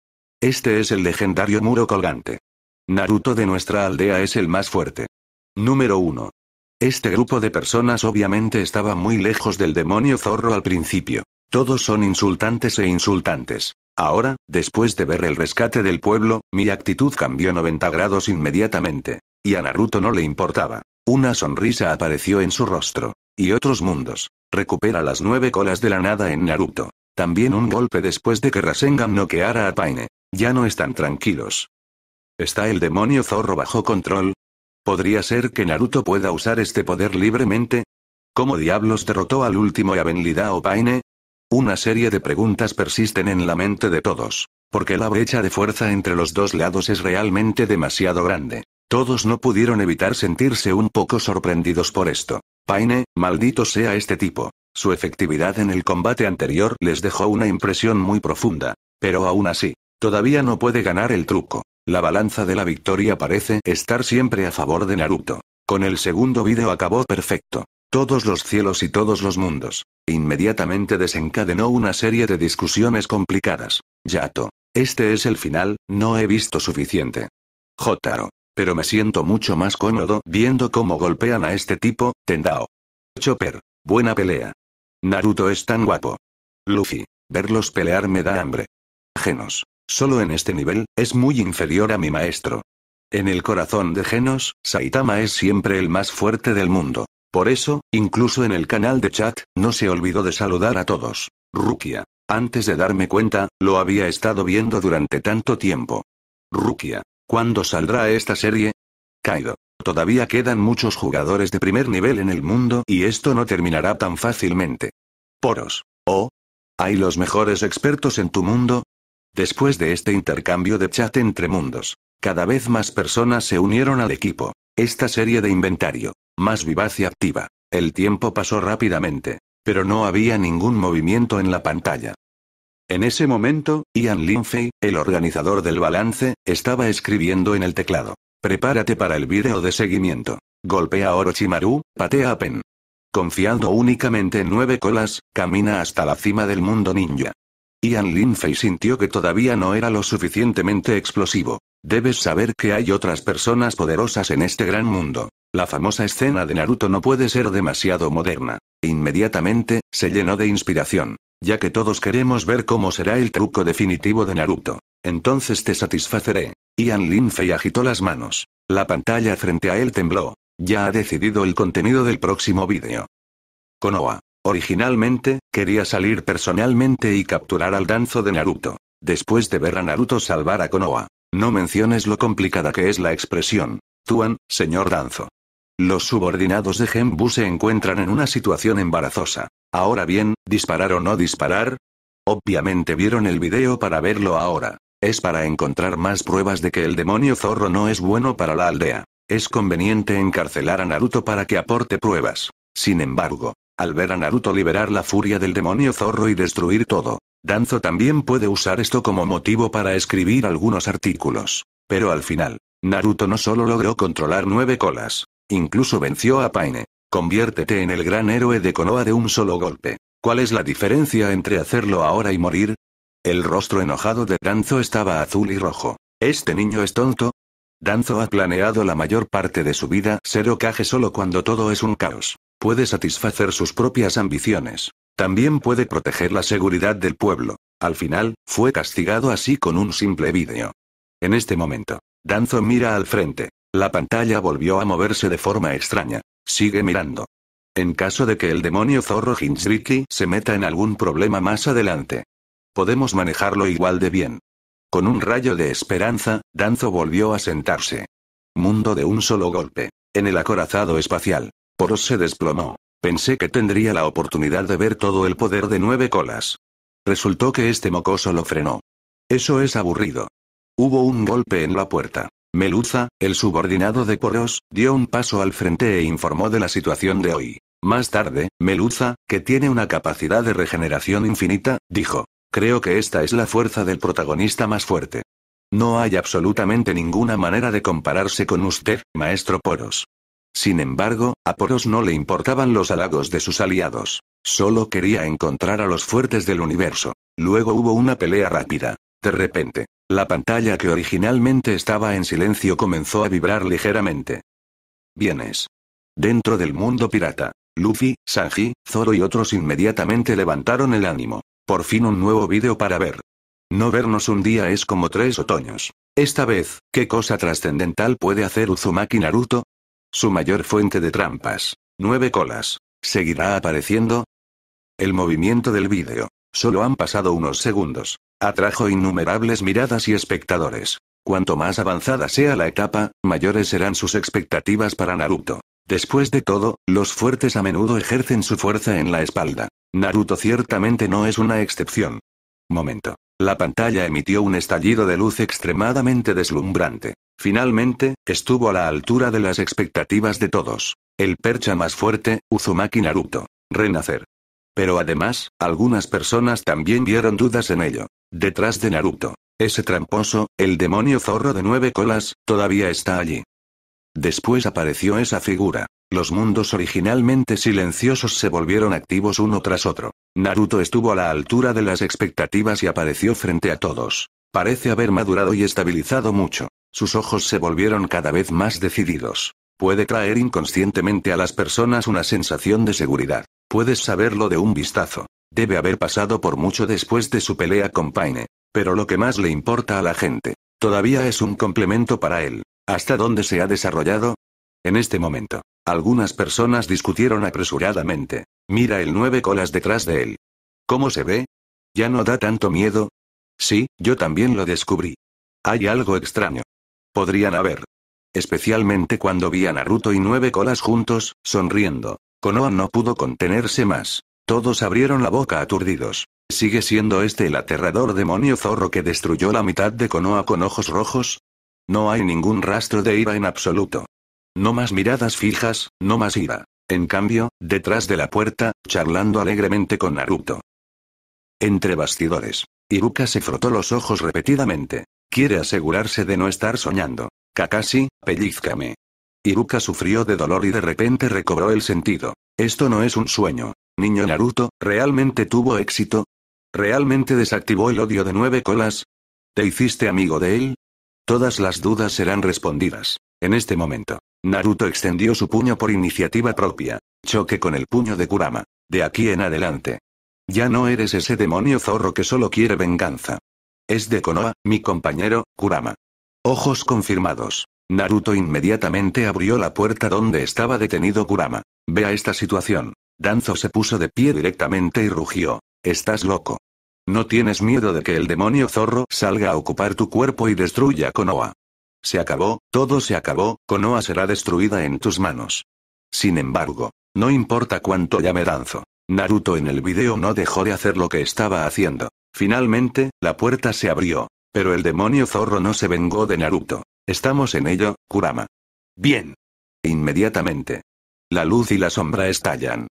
Este es el legendario muro colgante. Naruto de nuestra aldea es el más fuerte. Número 1. Este grupo de personas obviamente estaba muy lejos del demonio zorro al principio. Todos son insultantes e insultantes. Ahora, después de ver el rescate del pueblo, mi actitud cambió 90 grados inmediatamente. Y a Naruto no le importaba. Una sonrisa apareció en su rostro. Y otros mundos. Recupera las nueve colas de la nada en Naruto. También un golpe después de que Rasengan noqueara a Paine. Ya no están tranquilos. ¿Está el demonio zorro bajo control? ¿Podría ser que Naruto pueda usar este poder libremente? ¿Cómo diablos derrotó al último Yabenlida o Paine? Una serie de preguntas persisten en la mente de todos. Porque la brecha de fuerza entre los dos lados es realmente demasiado grande. Todos no pudieron evitar sentirse un poco sorprendidos por esto. Paine, maldito sea este tipo. Su efectividad en el combate anterior les dejó una impresión muy profunda. Pero aún así, todavía no puede ganar el truco. La balanza de la victoria parece estar siempre a favor de Naruto. Con el segundo vídeo acabó perfecto. Todos los cielos y todos los mundos. Inmediatamente desencadenó una serie de discusiones complicadas. Yato. Este es el final, no he visto suficiente. Jotaro. Pero me siento mucho más cómodo viendo cómo golpean a este tipo, Tendao. Chopper. Buena pelea. Naruto es tan guapo. Luffy. Verlos pelear me da hambre. Genos. Solo en este nivel, es muy inferior a mi maestro. En el corazón de Genos, Saitama es siempre el más fuerte del mundo. Por eso, incluso en el canal de chat, no se olvidó de saludar a todos. Rukia. Antes de darme cuenta, lo había estado viendo durante tanto tiempo. Rukia. ¿Cuándo saldrá esta serie? Kaido. Todavía quedan muchos jugadores de primer nivel en el mundo y esto no terminará tan fácilmente. Poros. Oh. ¿Hay los mejores expertos en tu mundo? Después de este intercambio de chat entre mundos, cada vez más personas se unieron al equipo. Esta serie de inventario, más vivaz y activa. El tiempo pasó rápidamente, pero no había ningún movimiento en la pantalla. En ese momento, Ian Linfei, el organizador del balance, estaba escribiendo en el teclado. Prepárate para el vídeo de seguimiento. Golpea a Orochimaru, patea a Pen. Confiando únicamente en nueve colas, camina hasta la cima del mundo ninja. Ian Linfei sintió que todavía no era lo suficientemente explosivo. Debes saber que hay otras personas poderosas en este gran mundo. La famosa escena de Naruto no puede ser demasiado moderna. Inmediatamente, se llenó de inspiración. Ya que todos queremos ver cómo será el truco definitivo de Naruto. Entonces te satisfaceré. Ian Linfei agitó las manos. La pantalla frente a él tembló. Ya ha decidido el contenido del próximo vídeo. Konoha. Originalmente, quería salir personalmente y capturar al danzo de Naruto. Después de ver a Naruto salvar a Konoha. No menciones lo complicada que es la expresión. Tuan, señor danzo. Los subordinados de Genbu se encuentran en una situación embarazosa. Ahora bien, ¿disparar o no disparar? Obviamente vieron el video para verlo ahora. Es para encontrar más pruebas de que el demonio zorro no es bueno para la aldea. Es conveniente encarcelar a Naruto para que aporte pruebas. Sin embargo, al ver a Naruto liberar la furia del demonio zorro y destruir todo, Danzo también puede usar esto como motivo para escribir algunos artículos. Pero al final, Naruto no solo logró controlar nueve colas, incluso venció a Paine. Conviértete en el gran héroe de Konoha de un solo golpe. ¿Cuál es la diferencia entre hacerlo ahora y morir? El rostro enojado de Danzo estaba azul y rojo. ¿Este niño es tonto? Danzo ha planeado la mayor parte de su vida ser Okage solo cuando todo es un caos. Puede satisfacer sus propias ambiciones. También puede proteger la seguridad del pueblo. Al final, fue castigado así con un simple vídeo. En este momento, Danzo mira al frente. La pantalla volvió a moverse de forma extraña. Sigue mirando. En caso de que el demonio zorro Hinsriki se meta en algún problema más adelante. Podemos manejarlo igual de bien. Con un rayo de esperanza, Danzo volvió a sentarse. Mundo de un solo golpe. En el acorazado espacial. Poros se desplomó. Pensé que tendría la oportunidad de ver todo el poder de nueve colas. Resultó que este mocoso lo frenó. Eso es aburrido. Hubo un golpe en la puerta. Meluza, el subordinado de Poros, dio un paso al frente e informó de la situación de hoy. Más tarde, Meluza, que tiene una capacidad de regeneración infinita, dijo, creo que esta es la fuerza del protagonista más fuerte. No hay absolutamente ninguna manera de compararse con usted, maestro Poros. Sin embargo, a Poros no le importaban los halagos de sus aliados. Solo quería encontrar a los fuertes del universo. Luego hubo una pelea rápida. De repente, la pantalla que originalmente estaba en silencio comenzó a vibrar ligeramente. Vienes. Dentro del mundo pirata, Luffy, Sanji, Zoro y otros inmediatamente levantaron el ánimo. Por fin un nuevo vídeo para ver. No vernos un día es como tres otoños. Esta vez, ¿qué cosa trascendental puede hacer Uzumaki Naruto? Su mayor fuente de trampas. Nueve colas. ¿Seguirá apareciendo? El movimiento del vídeo. Solo han pasado unos segundos. Atrajo innumerables miradas y espectadores. Cuanto más avanzada sea la etapa, mayores serán sus expectativas para Naruto. Después de todo, los fuertes a menudo ejercen su fuerza en la espalda. Naruto ciertamente no es una excepción. Momento. La pantalla emitió un estallido de luz extremadamente deslumbrante. Finalmente, estuvo a la altura de las expectativas de todos. El percha más fuerte, Uzumaki Naruto. Renacer. Pero además, algunas personas también vieron dudas en ello. Detrás de Naruto. Ese tramposo, el demonio zorro de nueve colas, todavía está allí. Después apareció esa figura. Los mundos originalmente silenciosos se volvieron activos uno tras otro. Naruto estuvo a la altura de las expectativas y apareció frente a todos. Parece haber madurado y estabilizado mucho. Sus ojos se volvieron cada vez más decididos. Puede traer inconscientemente a las personas una sensación de seguridad. Puedes saberlo de un vistazo. Debe haber pasado por mucho después de su pelea con Paine. Pero lo que más le importa a la gente, todavía es un complemento para él. ¿Hasta dónde se ha desarrollado? En este momento, algunas personas discutieron apresuradamente. Mira el nueve colas detrás de él. ¿Cómo se ve? ¿Ya no da tanto miedo? Sí, yo también lo descubrí. Hay algo extraño. Podrían haber. Especialmente cuando vi a Naruto y nueve colas juntos, sonriendo. Konoha no pudo contenerse más. Todos abrieron la boca aturdidos. ¿Sigue siendo este el aterrador demonio zorro que destruyó la mitad de Konoha con ojos rojos? No hay ningún rastro de ira en absoluto. No más miradas fijas, no más ira. En cambio, detrás de la puerta, charlando alegremente con Naruto. Entre bastidores. Iruka se frotó los ojos repetidamente. Quiere asegurarse de no estar soñando. Kakashi, pellizcame. Iruka sufrió de dolor y de repente recobró el sentido. Esto no es un sueño. Niño Naruto, ¿realmente tuvo éxito? ¿Realmente desactivó el odio de nueve colas? ¿Te hiciste amigo de él? Todas las dudas serán respondidas. En este momento. Naruto extendió su puño por iniciativa propia. Choque con el puño de Kurama. De aquí en adelante. Ya no eres ese demonio zorro que solo quiere venganza. Es de Konoha, mi compañero, Kurama. Ojos confirmados. Naruto inmediatamente abrió la puerta donde estaba detenido Kurama. Vea esta situación. Danzo se puso de pie directamente y rugió. Estás loco. No tienes miedo de que el demonio zorro salga a ocupar tu cuerpo y destruya Konoha. Se acabó, todo se acabó, Konoha será destruida en tus manos. Sin embargo, no importa cuánto llame danzo. Naruto en el video no dejó de hacer lo que estaba haciendo. Finalmente, la puerta se abrió. Pero el demonio zorro no se vengó de Naruto. Estamos en ello, Kurama. Bien. Inmediatamente. La luz y la sombra estallan.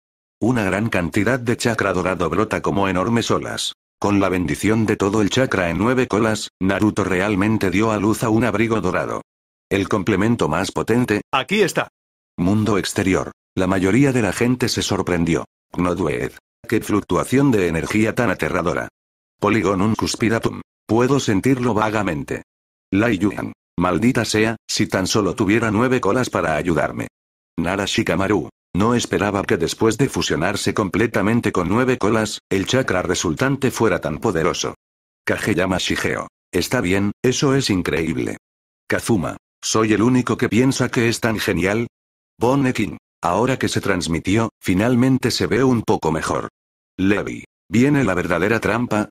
Una gran cantidad de chakra dorado brota como enormes olas. Con la bendición de todo el chakra en nueve colas, Naruto realmente dio a luz a un abrigo dorado. El complemento más potente. Aquí está. Mundo exterior. La mayoría de la gente se sorprendió. Knodweed. Qué fluctuación de energía tan aterradora. Polygonum cuspiratum. Puedo sentirlo vagamente. Lai Yuan. Maldita sea, si tan solo tuviera nueve colas para ayudarme. Nara no esperaba que después de fusionarse completamente con nueve colas, el chakra resultante fuera tan poderoso. Kageyama Shigeo. Está bien, eso es increíble. Kazuma. ¿Soy el único que piensa que es tan genial? Bonekin. Ahora que se transmitió, finalmente se ve un poco mejor. Levi. ¿Viene la verdadera trampa?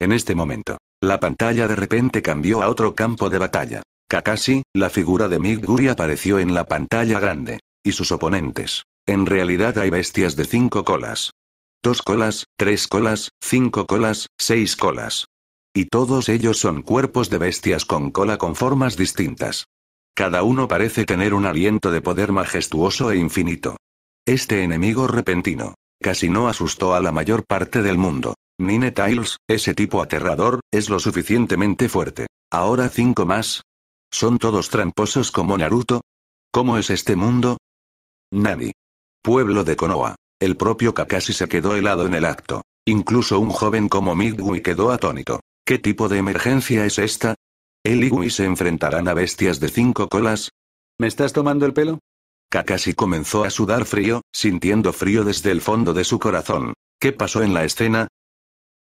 En este momento, la pantalla de repente cambió a otro campo de batalla. Kakashi, la figura de Miguri apareció en la pantalla grande. Y sus oponentes. En realidad hay bestias de cinco colas. Dos colas, tres colas, cinco colas, seis colas. Y todos ellos son cuerpos de bestias con cola con formas distintas. Cada uno parece tener un aliento de poder majestuoso e infinito. Este enemigo repentino, casi no asustó a la mayor parte del mundo. Nine Tiles, ese tipo aterrador, es lo suficientemente fuerte. Ahora cinco más. ¿Son todos tramposos como Naruto? ¿Cómo es este mundo? Nani. Pueblo de Konoha. El propio Kakashi se quedó helado en el acto. Incluso un joven como Midway quedó atónito. ¿Qué tipo de emergencia es esta? ¿El y se enfrentarán a bestias de cinco colas? ¿Me estás tomando el pelo? Kakashi comenzó a sudar frío, sintiendo frío desde el fondo de su corazón. ¿Qué pasó en la escena?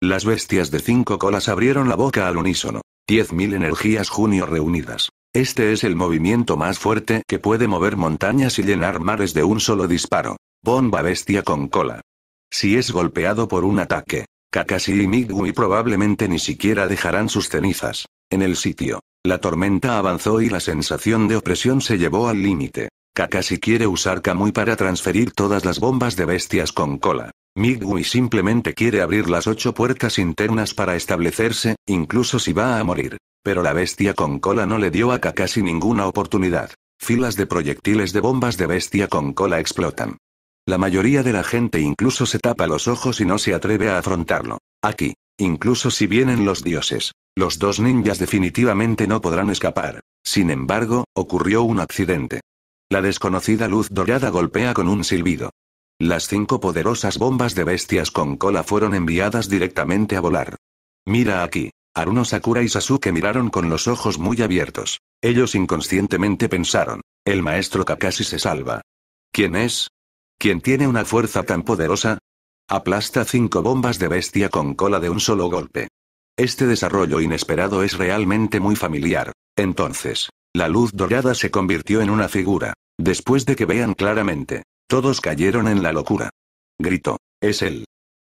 Las bestias de cinco colas abrieron la boca al unísono. Diez mil energías junio reunidas. Este es el movimiento más fuerte que puede mover montañas y llenar mares de un solo disparo. Bomba bestia con cola. Si es golpeado por un ataque, Kakashi y Migui probablemente ni siquiera dejarán sus cenizas. En el sitio, la tormenta avanzó y la sensación de opresión se llevó al límite. Kakashi quiere usar Kamui para transferir todas las bombas de bestias con cola. Migui simplemente quiere abrir las ocho puertas internas para establecerse, incluso si va a morir. Pero la bestia con cola no le dio a Kakashi ninguna oportunidad. Filas de proyectiles de bombas de bestia con cola explotan. La mayoría de la gente incluso se tapa los ojos y no se atreve a afrontarlo. Aquí, incluso si vienen los dioses, los dos ninjas definitivamente no podrán escapar. Sin embargo, ocurrió un accidente. La desconocida luz dorada golpea con un silbido. Las cinco poderosas bombas de bestias con cola fueron enviadas directamente a volar. Mira aquí. Haruno Sakura y Sasuke miraron con los ojos muy abiertos. Ellos inconscientemente pensaron, el maestro Kakashi se salva. ¿Quién es? ¿Quién tiene una fuerza tan poderosa? Aplasta cinco bombas de bestia con cola de un solo golpe. Este desarrollo inesperado es realmente muy familiar. Entonces, la luz dorada se convirtió en una figura. Después de que vean claramente, todos cayeron en la locura. Gritó, es él.